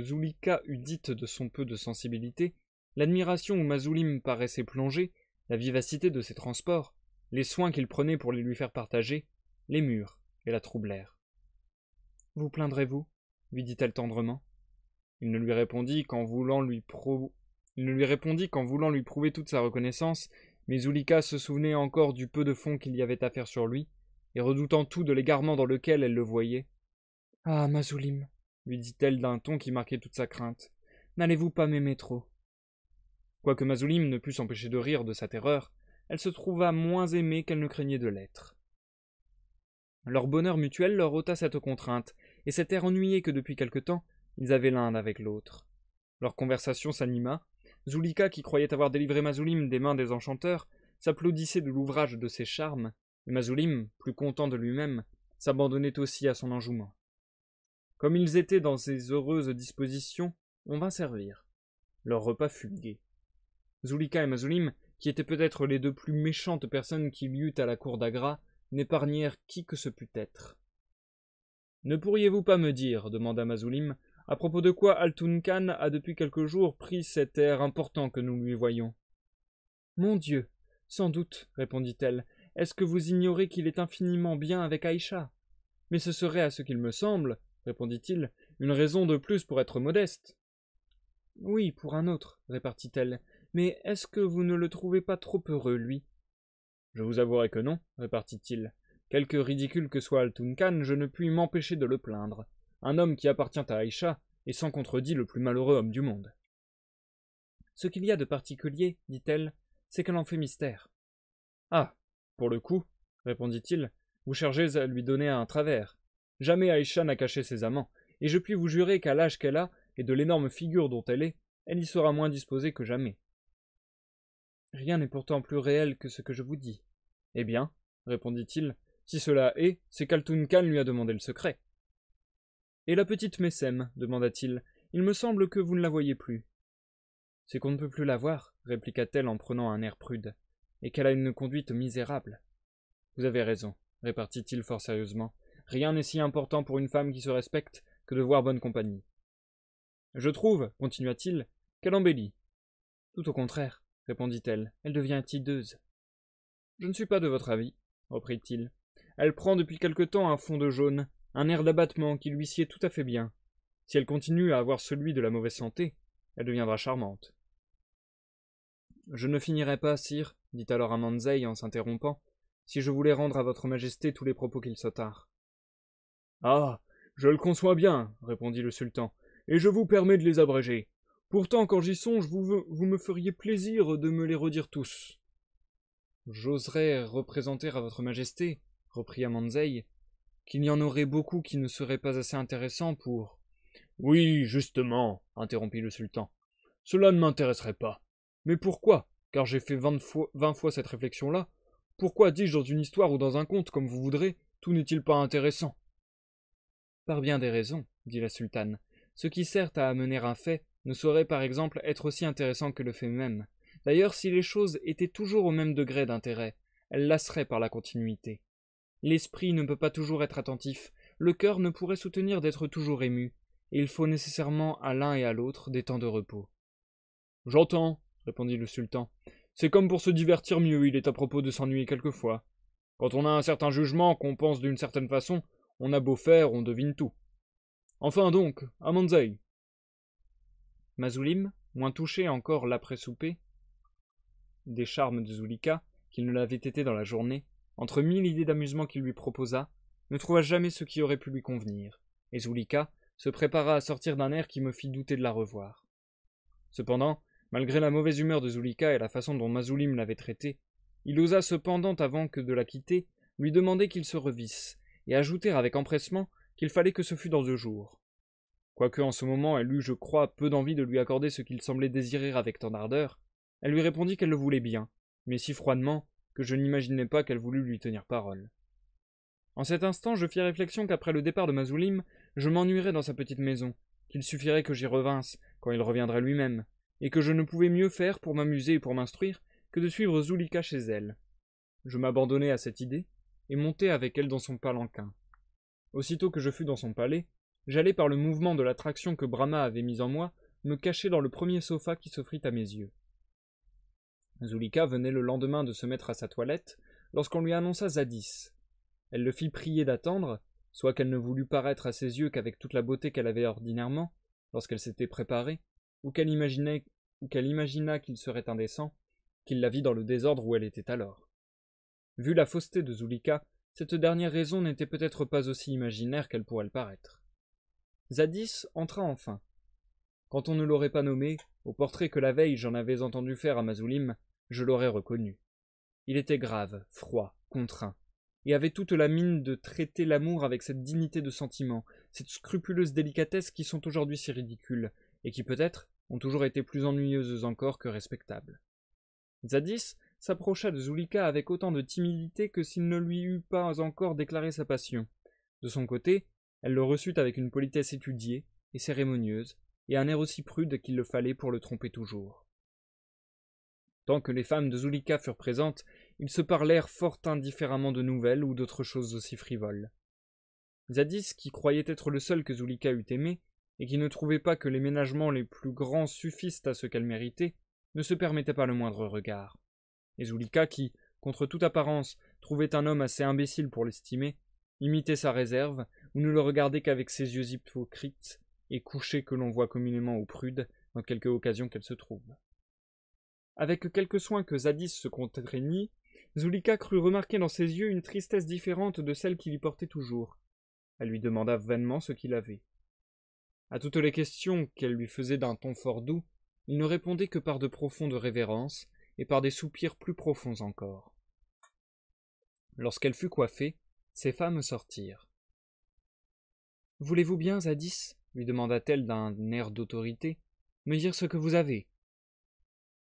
Zulika eût dite de son peu de sensibilité, l'admiration où Mazoulim paraissait plonger, la vivacité de ses transports, les soins qu'il prenait pour les lui faire partager, les murs et la troublèrent. Vous plaindrez-vous lui dit-elle tendrement. Il ne lui répondit qu'en voulant lui Il ne lui répondit qu'en voulant lui prouver toute sa reconnaissance, mais Zulika se souvenait encore du peu de fond qu'il y avait à faire sur lui, et redoutant tout de l'égarement dans lequel elle le voyait. Ah, Mazoulim, lui dit-elle d'un ton qui marquait toute sa crainte, n'allez-vous pas m'aimer trop Quoique Mazoulim ne pût s'empêcher de rire de sa terreur, elle se trouva moins aimée qu'elle ne craignait de l'être. Leur bonheur mutuel leur ôta cette contrainte, et cet air ennuyé que depuis quelque temps ils avaient l'un avec l'autre. Leur conversation s'anima. Zulika, qui croyait avoir délivré Mazoulim des mains des enchanteurs, s'applaudissait de l'ouvrage de ses charmes, et plus content de lui-même, s'abandonnait aussi à son enjouement. Comme ils étaient dans ces heureuses dispositions, on vint servir. Leur repas fut gai. Zulika et Masoulim, qui étaient peut-être les deux plus méchantes personnes qu'il y à la cour d'Agra, n'épargnèrent qui que ce pût être. Ne pourriez-vous pas me dire, demanda Masoulim, à propos de quoi Altun Khan a depuis quelques jours pris cet air important que nous lui voyons Mon Dieu, sans doute, répondit-elle, est-ce que vous ignorez qu'il est infiniment bien avec Aïcha Mais ce serait, à ce qu'il me semble, répondit-il, une raison de plus pour être modeste. Oui, pour un autre, répartit-elle. Mais est-ce que vous ne le trouvez pas trop heureux, lui Je vous avouerai que non, répartit-il. Quelque ridicule que soit Altunkan, je ne puis m'empêcher de le plaindre. Un homme qui appartient à Aïcha est sans contredit le plus malheureux homme du monde. Ce qu'il y a de particulier, dit-elle, c'est qu'elle en fait mystère. Ah pour le coup, répondit-il, vous cherchez à lui donner un travers. Jamais Aïcha n'a caché ses amants, et je puis vous jurer qu'à l'âge qu'elle a, et de l'énorme figure dont elle est, elle y sera moins disposée que jamais. Rien n'est pourtant plus réel que ce que je vous dis. Eh bien, répondit-il, si cela est, c'est qu'Altoun Khan lui a demandé le secret. Et la petite Messem demanda-t-il. Il me semble que vous ne la voyez plus. C'est qu'on ne peut plus la voir, répliqua-t-elle en prenant un air prude et qu'elle a une conduite misérable. Vous avez raison, répartit-il fort sérieusement. Rien n'est si important pour une femme qui se respecte que de voir bonne compagnie. Je trouve, continua-t-il, qu'elle embellit. Tout au contraire, répondit-elle, elle devient hideuse. Je ne suis pas de votre avis, reprit-il. Elle prend depuis quelque temps un fond de jaune, un air d'abattement qui lui sied tout à fait bien. Si elle continue à avoir celui de la mauvaise santé, elle deviendra charmante. Je ne finirai pas, sire, dit alors Amanzei en s'interrompant, si je voulais rendre à votre majesté tous les propos qu'il sautarent. Ah. Je le conçois bien, répondit le sultan, et je vous permets de les abréger. Pourtant, quand j'y songe, vous, me feriez plaisir de me les redire tous. J'oserais représenter à votre majesté, reprit Amanzei, qu'il y en aurait beaucoup qui ne seraient pas assez intéressants pour. Oui, justement, interrompit le sultan. Cela ne m'intéresserait pas. Mais pourquoi car j'ai fait vingt fois, cette réflexion-là. Pourquoi dis-je dans une histoire ou dans un conte, comme vous voudrez, tout n'est-il pas intéressant Par bien des raisons, dit la sultane. Ce qui sert à amener un fait ne saurait par exemple être aussi intéressant que le fait même. D'ailleurs, si les choses étaient toujours au même degré d'intérêt, elles lasseraient par la continuité. L'esprit ne peut pas toujours être attentif, le cœur ne pourrait soutenir d'être toujours ému, et il faut nécessairement à l'un et à l'autre des temps de repos. J'entends, répondit le sultan. C'est comme pour se divertir mieux, il est à propos de s'ennuyer quelquefois. Quand on a un certain jugement, qu'on pense d'une certaine façon, on a beau faire, on devine tout. Enfin donc, à Manzai. Mazoulim, moins touché encore l'après-souper des charmes de Zulika qu'il ne l'avait été dans la journée, entre mille idées d'amusement qu'il lui proposa, ne trouva jamais ce qui aurait pu lui convenir, et Zulika se prépara à sortir d'un air qui me fit douter de la revoir. Cependant, Malgré la mauvaise humeur de Zulika et la façon dont Mazoulim l'avait traité, il osa cependant, avant que de la quitter, lui demander qu'il se revisse, et ajouter avec empressement qu'il fallait que ce fût dans deux jours. Quoique en ce moment elle eût, je crois, peu d'envie de lui accorder ce qu'il semblait désirer avec tant d'ardeur, elle lui répondit qu'elle le voulait bien, mais si froidement que je n'imaginais pas qu'elle voulût lui tenir parole. En cet instant, je fis réflexion qu'après le départ de Mazoulim, je m'ennuierais dans sa petite maison, qu'il suffirait que j'y revinsse, quand il reviendrait lui-même, et que je ne pouvais mieux faire pour m'amuser et pour m'instruire que de suivre Zulika chez elle. Je m'abandonnai à cette idée, et montai avec elle dans son palanquin. Aussitôt que je fus dans son palais, j'allai par le mouvement de l'attraction que Brahma avait mise en moi me cacher dans le premier sofa qui s'offrit à mes yeux. Zulika venait le lendemain de se mettre à sa toilette lorsqu'on lui annonça Zadis. Elle le fit prier d'attendre, soit qu'elle ne voulût paraître à ses yeux qu'avec toute la beauté qu'elle avait ordinairement, lorsqu'elle s'était préparée, ou qu'elle imaginait imagina qu'il serait indécent, qu'il la vit dans le désordre où elle était alors. Vu la fausseté de Zulika, cette dernière raison n'était peut-être pas aussi imaginaire qu'elle pourrait le paraître. Zadis entra enfin. Quand on ne l'aurait pas nommé, au portrait que la veille j'en avais entendu faire à Mazoulim, je l'aurais reconnu. Il était grave, froid, contraint, et avait toute la mine de traiter l'amour avec cette dignité de sentiment, cette scrupuleuse délicatesse qui sont aujourd'hui si ridicules, et qui peut-être, ont toujours été plus ennuyeuses encore que respectables. Zadis s'approcha de Zulika avec autant de timidité que s'il ne lui eût pas encore déclaré sa passion. De son côté, elle le reçut avec une politesse étudiée et cérémonieuse, et un air aussi prude qu'il le fallait pour le tromper toujours. Tant que les femmes de Zulika furent présentes, ils se parlèrent fort indifféremment de nouvelles ou d'autres choses aussi frivoles. Zadis, qui croyait être le seul que Zulika eût aimé, et qui ne trouvait pas que les ménagements les plus grands suffisent à ce qu'elle méritait, ne se permettait pas le moindre regard. Et Zulika, qui, contre toute apparence, trouvait un homme assez imbécile pour l'estimer, imitait sa réserve, ou ne le regardait qu'avec ses yeux hypocrites et couchés que l'on voit communément aux prudes dans quelque occasion qu'elle se trouve. Avec quelques soins que Zadis se contraignit, Zulika crut remarquer dans ses yeux une tristesse différente de celle qu'il y portait toujours. Elle lui demanda vainement ce qu'il avait. À toutes les questions qu'elle lui faisait d'un ton fort doux, il ne répondait que par de profondes révérences et par des soupirs plus profonds encore. Lorsqu'elle fut coiffée, ses femmes sortirent. Voulez-vous bien, Zadis, lui demanda-t-elle d'un air d'autorité, me dire ce que vous avez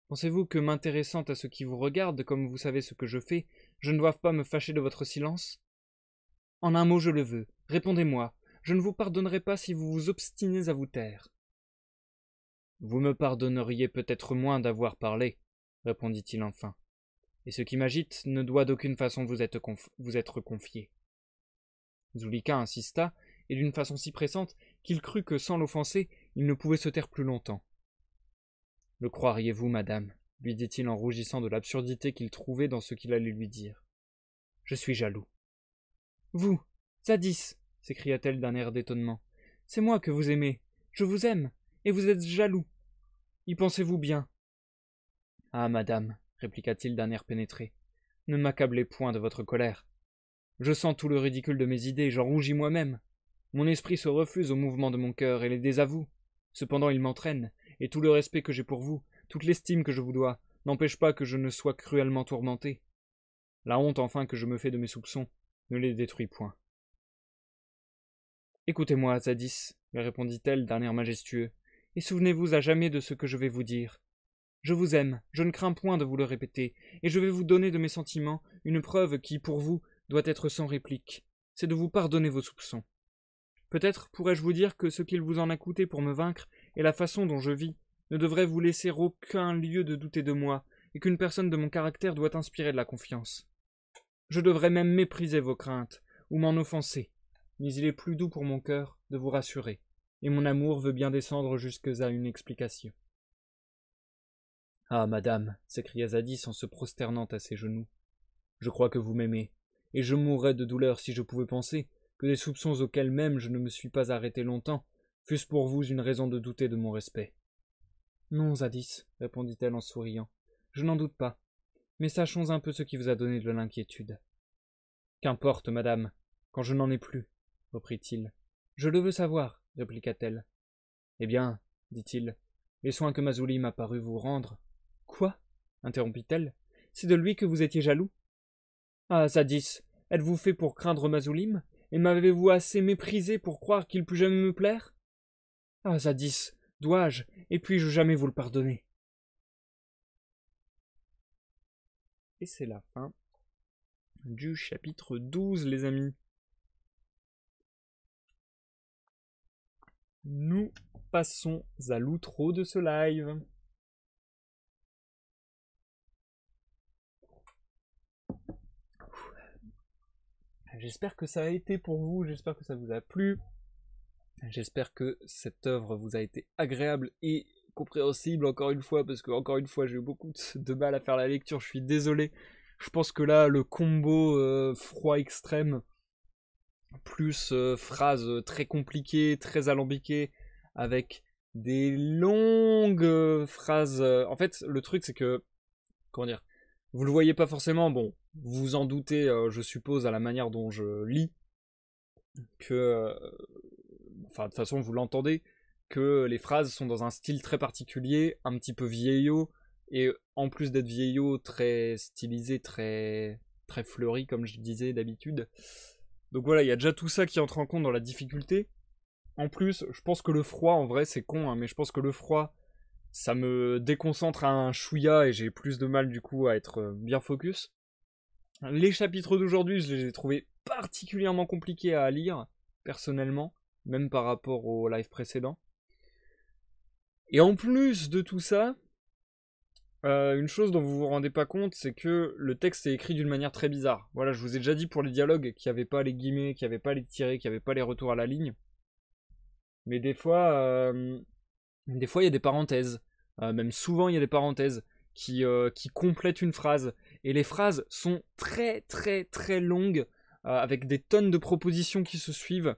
Pensez-vous que, m'intéressant à ce qui vous regarde, comme vous savez ce que je fais, je ne doive pas me fâcher de votre silence En un mot, je le veux. Répondez-moi. Je ne vous pardonnerai pas si vous vous obstinez à vous taire. Vous me pardonneriez peut-être moins d'avoir parlé, répondit-il enfin, et ce qui m'agite ne doit d'aucune façon vous être, confié. Zulika insista, et d'une façon si pressante qu'il crut que sans l'offenser, il ne pouvait se taire plus longtemps. Le croiriez-vous, madame lui dit-il en rougissant de l'absurdité qu'il trouvait dans ce qu'il allait lui dire. Je suis jaloux. Vous, Zadis s'écria-t-elle d'un air d'étonnement. C'est moi que vous aimez. Je vous aime. Et vous êtes jaloux. Y pensez-vous bien Ah, madame, répliqua-t-il d'un air pénétré, ne m'accablez point de votre colère. Je sens tout le ridicule de mes idées, j'en rougis moi-même. Mon esprit se refuse au mouvement de mon cœur et les désavoue. Cependant, il m'entraîne, et tout le respect que j'ai pour vous, toute l'estime que je vous dois, n'empêche pas que je ne sois cruellement tourmenté. La honte enfin que je me fais de mes soupçons ne les détruit point. Écoutez-moi, Zadis, me répondit-elle d'un air majestueux, et souvenez-vous à jamais de ce que je vais vous dire. Je vous aime, je ne crains point de vous le répéter, et je vais vous donner de mes sentiments une preuve qui, pour vous, doit être sans réplique. C'est de vous pardonner vos soupçons. Peut-être pourrais-je vous dire que ce qu'il vous en a coûté pour me vaincre et la façon dont je vis ne devrait vous laisser aucun lieu de douter de moi, et qu'une personne de mon caractère doit inspirer de la confiance. Je devrais même mépriser vos craintes, ou m'en offenser, mais il est plus doux pour mon cœur de vous rassurer, et mon amour veut bien descendre jusque à une explication. Ah, madame, s'écria Zadis en se prosternant à ses genoux, je crois que vous m'aimez, et je mourrais de douleur si je pouvais penser que des soupçons auxquels même je ne me suis pas arrêté longtemps fussent pour vous une raison de douter de mon respect. Non, Zadis, répondit-elle en souriant, je n'en doute pas, mais sachons un peu ce qui vous a donné de l'inquiétude. Qu'importe, madame, quand je n'en ai plus, reprit-il. Je le veux savoir, répliqua-t-elle. Eh bien, dit-il, les soins que Mazouli m'a paru vous rendre. Quoi interrompit-elle. C'est de lui que vous étiez jaloux Ah, Zadis, êtes-vous fait pour craindre Mazoulim Et m'avez-vous assez méprisé pour croire qu'il pût jamais me plaire Ah, Zadis, dois-je, et puis-je jamais vous le pardonner Et c'est la fin du chapitre 12, les amis. Nous passons à l'outro de ce live. J'espère que ça a été pour vous, j'espère que ça vous a plu. J'espère que cette œuvre vous a été agréable et compréhensible encore une fois, parce que encore une fois j'ai eu beaucoup de mal à faire la lecture, je suis désolé. Je pense que là le combo euh, froid extrême plus euh, phrases euh, très compliquées, très alambiquées, avec des longues euh, phrases. En fait, le truc, c'est que, comment dire, vous le voyez pas forcément, bon, vous en doutez, je suppose, à la manière dont je lis, que, enfin, de toute façon, vous l'entendez, que les phrases sont dans un style très particulier, un petit peu vieillot, et en plus d'être vieillot, très stylisé, très, très fleuri, comme je disais d'habitude, donc voilà, il y a déjà tout ça qui entre en compte dans la difficulté. En plus, je pense que le froid, en vrai, c'est con, hein, mais je pense que le froid, ça me déconcentre à un chouïa et j'ai plus de mal du coup à être euh, bien focus. Les chapitres d'aujourd'hui, je les ai trouvés particulièrement compliqués à lire, personnellement, même par rapport au live précédent. Et en plus de tout ça, euh, une chose dont vous vous rendez pas compte, c'est que le texte est écrit d'une manière très bizarre. Voilà, je vous ai déjà dit pour les dialogues qu'il n'y avait pas les guillemets, qu'il n'y avait pas les tirés, qu'il n'y avait pas les retours à la ligne. Mais des fois, euh, des fois il y a des parenthèses. Euh, même souvent, il y a des parenthèses qui, qui complètent une phrase. Et les phrases sont très très très longues, avec des tonnes de propositions qui se suivent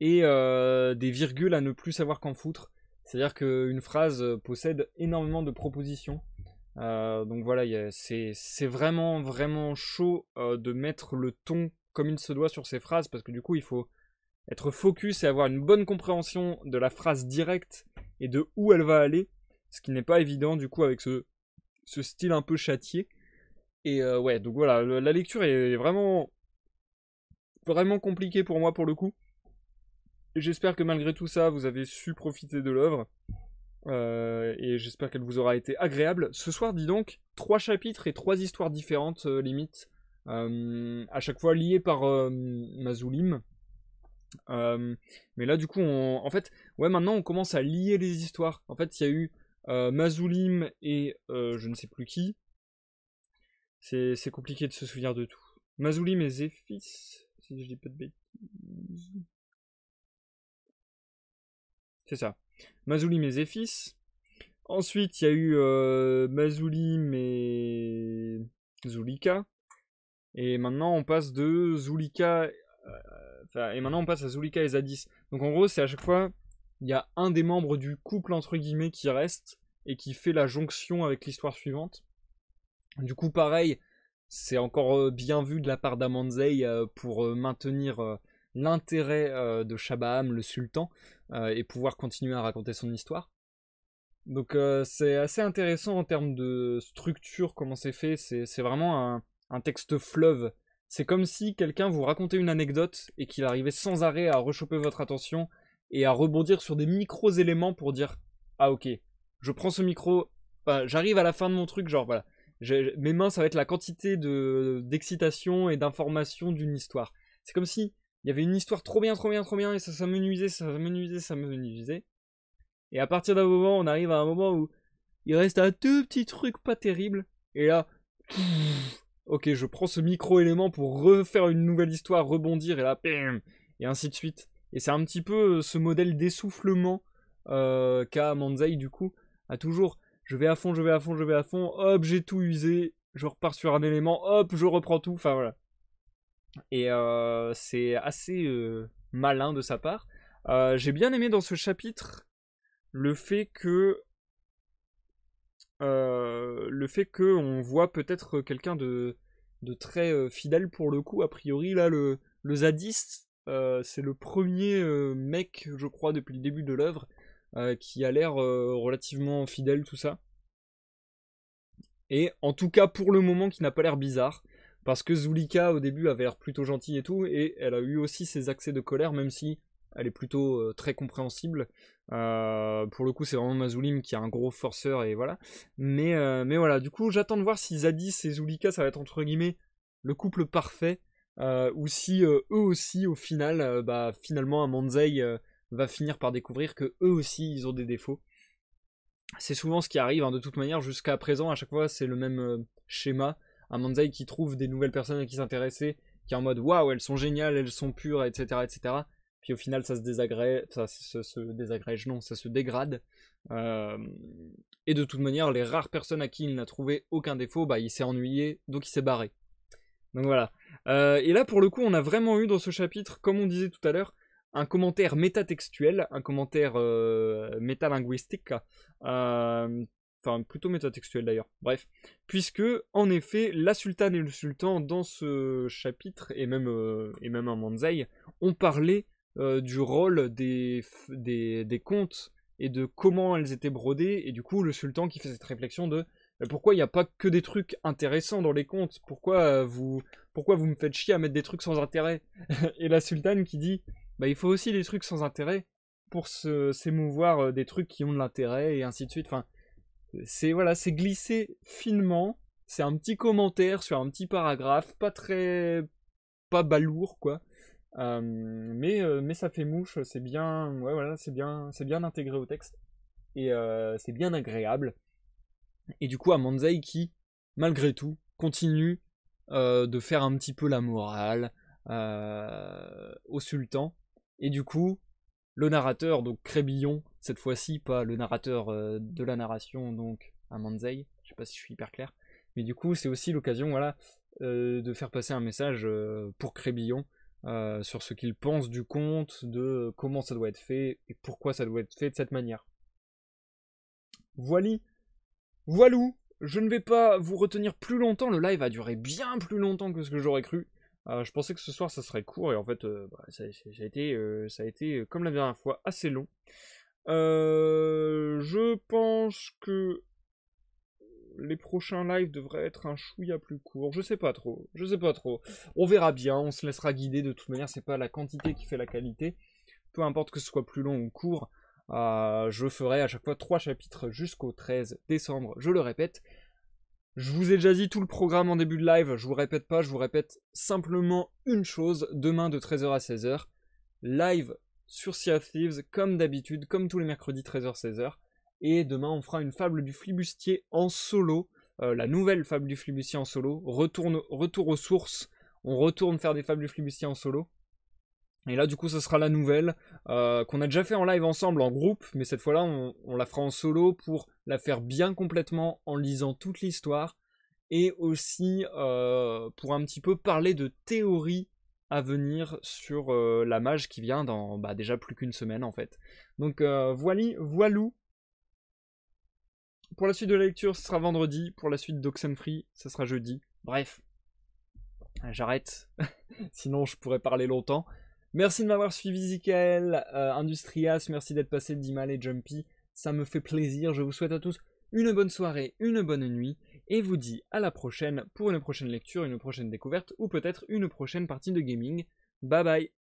et des virgules à ne plus savoir qu'en foutre. C'est-à-dire qu'une phrase possède énormément de propositions euh, donc voilà, c'est vraiment, vraiment chaud euh, de mettre le ton comme il se doit sur ces phrases, parce que du coup, il faut être focus et avoir une bonne compréhension de la phrase directe et de où elle va aller, ce qui n'est pas évident du coup avec ce, ce style un peu châtié. Et euh, ouais, donc voilà, la lecture est vraiment, vraiment compliquée pour moi pour le coup. J'espère que malgré tout ça, vous avez su profiter de l'œuvre. Euh, et j'espère qu'elle vous aura été agréable. Ce soir, dis donc, trois chapitres et trois histoires différentes, euh, limite, euh, à chaque fois liées par Mazoulim. mais là, du coup, on... en fait, ouais, maintenant, on commence à lier les histoires. En fait, il y a eu Mazoulim et je ne sais plus qui. C'est compliqué de se souvenir de tout. Mazoulim et Zéphis, si je dis pas de bêtises. C'est ça. Mazoulim et Zephys, Ensuite, il y a eu euh, Mazoulim et Zulika. Et maintenant, on passe de Zulika. Euh, et maintenant, on passe à Zulika et Zadis. Donc, en gros, c'est à chaque fois, il y a un des membres du couple, entre guillemets, qui reste et qui fait la jonction avec l'histoire suivante. Du coup, pareil, c'est encore euh, bien vu de la part d'Amanzei euh, pour maintenir l'intérêt euh, de Shabaham, le sultan, euh, et pouvoir continuer à raconter son histoire. Donc euh, c'est assez intéressant en termes de structure, comment c'est fait, c'est vraiment un, un, texte fleuve. C'est comme si quelqu'un vous racontait une anecdote et qu'il arrivait sans arrêt à rechoper votre attention et à rebondir sur des micros éléments pour dire Ah ok, je prends ce micro, j'arrive à la fin de mon truc, genre voilà. Mes mains, ça va être la quantité d'excitation et d'information d'une histoire. C'est comme si il y avait une histoire trop bien, trop bien, trop bien, et ça menuisait ça menuisait ça menuisait Et à partir d'un moment, on arrive à un moment où il reste un tout petit truc pas terrible, et là, ok, je prends ce micro-élément pour refaire une nouvelle histoire, rebondir, et là, et ainsi de suite. Et c'est un petit peu euh, ce modèle d'essoufflement euh, qu'a Manzai, du coup, à toujours, je vais à fond, je vais à fond, je vais à fond, hop, j'ai tout usé, je repars sur un élément, hop, je reprends tout, enfin voilà. Et euh, c'est assez euh, malin de sa part. Euh, j'ai bien aimé dans ce chapitre le fait que le fait qu'on voit peut-être quelqu'un de, de, très fidèle pour le coup, a priori, là, le, le zadiste, c'est le premier mec, je crois, depuis le début de l'œuvre, qui a l'air relativement fidèle, tout ça. Et en tout cas, pour le moment, qui n'a pas l'air bizarre. Parce que Zulika, au début, avait l'air plutôt gentille et tout, et elle a eu aussi ses accès de colère, même si elle est plutôt euh, très compréhensible. Euh, pour le coup, c'est vraiment Mazulim qui est un gros forceur, et voilà. Mais, euh, mais voilà, du coup, j'attends de voir si Zadis et Zulika, ça va être entre guillemets le couple parfait, ou si eux aussi, au final, bah, finalement, un Manzei va finir par découvrir que eux aussi, ils ont des défauts. C'est souvent ce qui arrive, hein, de toute manière, jusqu'à présent, à chaque fois, c'est le même schéma un Manzai qui trouve des nouvelles personnes à qui s'intéresser, qui est en mode waouh, elles sont géniales, elles sont pures, etc., etc. Puis au final, ça se désagrège, ça se, désagrège, non, ça se dégrade. Euh, et de toute manière, les rares personnes à qui il n'a trouvé aucun défaut, bah, il s'est ennuyé, donc il s'est barré. Donc voilà. Euh, et là, pour le coup, on a vraiment eu dans ce chapitre, comme on disait tout à l'heure, un commentaire métatextuel, un commentaire euh, métalinguistique, enfin plutôt métatextuel d'ailleurs, bref, puisque en effet la sultane et le sultan dans ce chapitre et même, euh, et même en Manzai ont parlé euh, du rôle des, des, des, contes et de comment elles étaient brodées et du coup le sultan qui fait cette réflexion de euh, pourquoi il n'y a pas que des trucs intéressants dans les contes pourquoi vous pourquoi vous me faites chier à mettre des trucs sans intérêt et la sultane qui dit bah il faut aussi des trucs sans intérêt pour s'émouvoir des trucs qui ont de l'intérêt et ainsi de suite enfin c'est voilà, c'est glissé finement. C'est un petit commentaire sur un petit paragraphe, pas très, pas balourd quoi. Euh, mais, euh, mais ça fait mouche, c'est bien, voilà, c'est bien, c'est bien intégré au texte et euh, c'est bien agréable. Et du coup, à qui, malgré tout, continue de faire un petit peu la morale au sultan. Et du coup, le narrateur, donc Crébillon, cette fois-ci, pas le narrateur euh, de la narration, donc à Je sais pas si je suis hyper clair. Mais du coup, c'est aussi l'occasion, voilà, euh, de faire passer un message euh, pour Crébillon sur ce qu'il pense du conte, de comment ça doit être fait et pourquoi ça doit être fait de cette manière. Voili, voilou, je ne vais pas vous retenir plus longtemps. Le live a duré bien plus longtemps que ce que j'aurais cru. Euh, je pensais que ce soir ça serait court et en fait euh, bah, ça, a été, euh, ça a été comme la dernière fois assez long. je pense que les prochains lives devraient être un chouïa plus court. Je sais pas trop. Je sais pas trop. On verra bien. On se laissera guider. De toute manière, c'est pas la quantité qui fait la qualité. Peu importe que ce soit plus long ou court. je ferai à chaque fois trois chapitres jusqu'au 13 décembre. Je le répète. Je vous ai déjà dit tout le programme en début de live, je vous répète pas, je vous répète simplement une chose, demain de 13h à 16h, live sur Sea of Thieves, comme d'habitude, comme tous les mercredis 13h-16h, et demain on fera une fable du flibustier en solo, euh, la nouvelle fable du flibustier en solo, retour aux sources, on retourne faire des fables du flibustier en solo, et là, du coup, ce sera la nouvelle euh, qu'on a déjà fait en live ensemble en groupe, mais cette fois-là, on, la fera en solo pour la faire bien complètement en lisant toute l'histoire et aussi euh, pour un petit peu parler de théories à venir sur euh, la mage qui vient dans bah, déjà plus qu'une semaine en fait. Donc voili, voilou. Pour la suite de la lecture, ce sera vendredi. Pour la suite d'Oxenfree, ce sera jeudi. Bref, j'arrête. Sinon, je pourrais parler longtemps. Merci de m'avoir suivi, Zikael, euh, Industrias, merci d'être passé Dimal et Jumpy, ça me fait plaisir, je vous souhaite à tous une bonne soirée, une bonne nuit, et vous dis à la prochaine pour une prochaine lecture, une prochaine découverte, ou peut-être une prochaine partie de gaming. Bye bye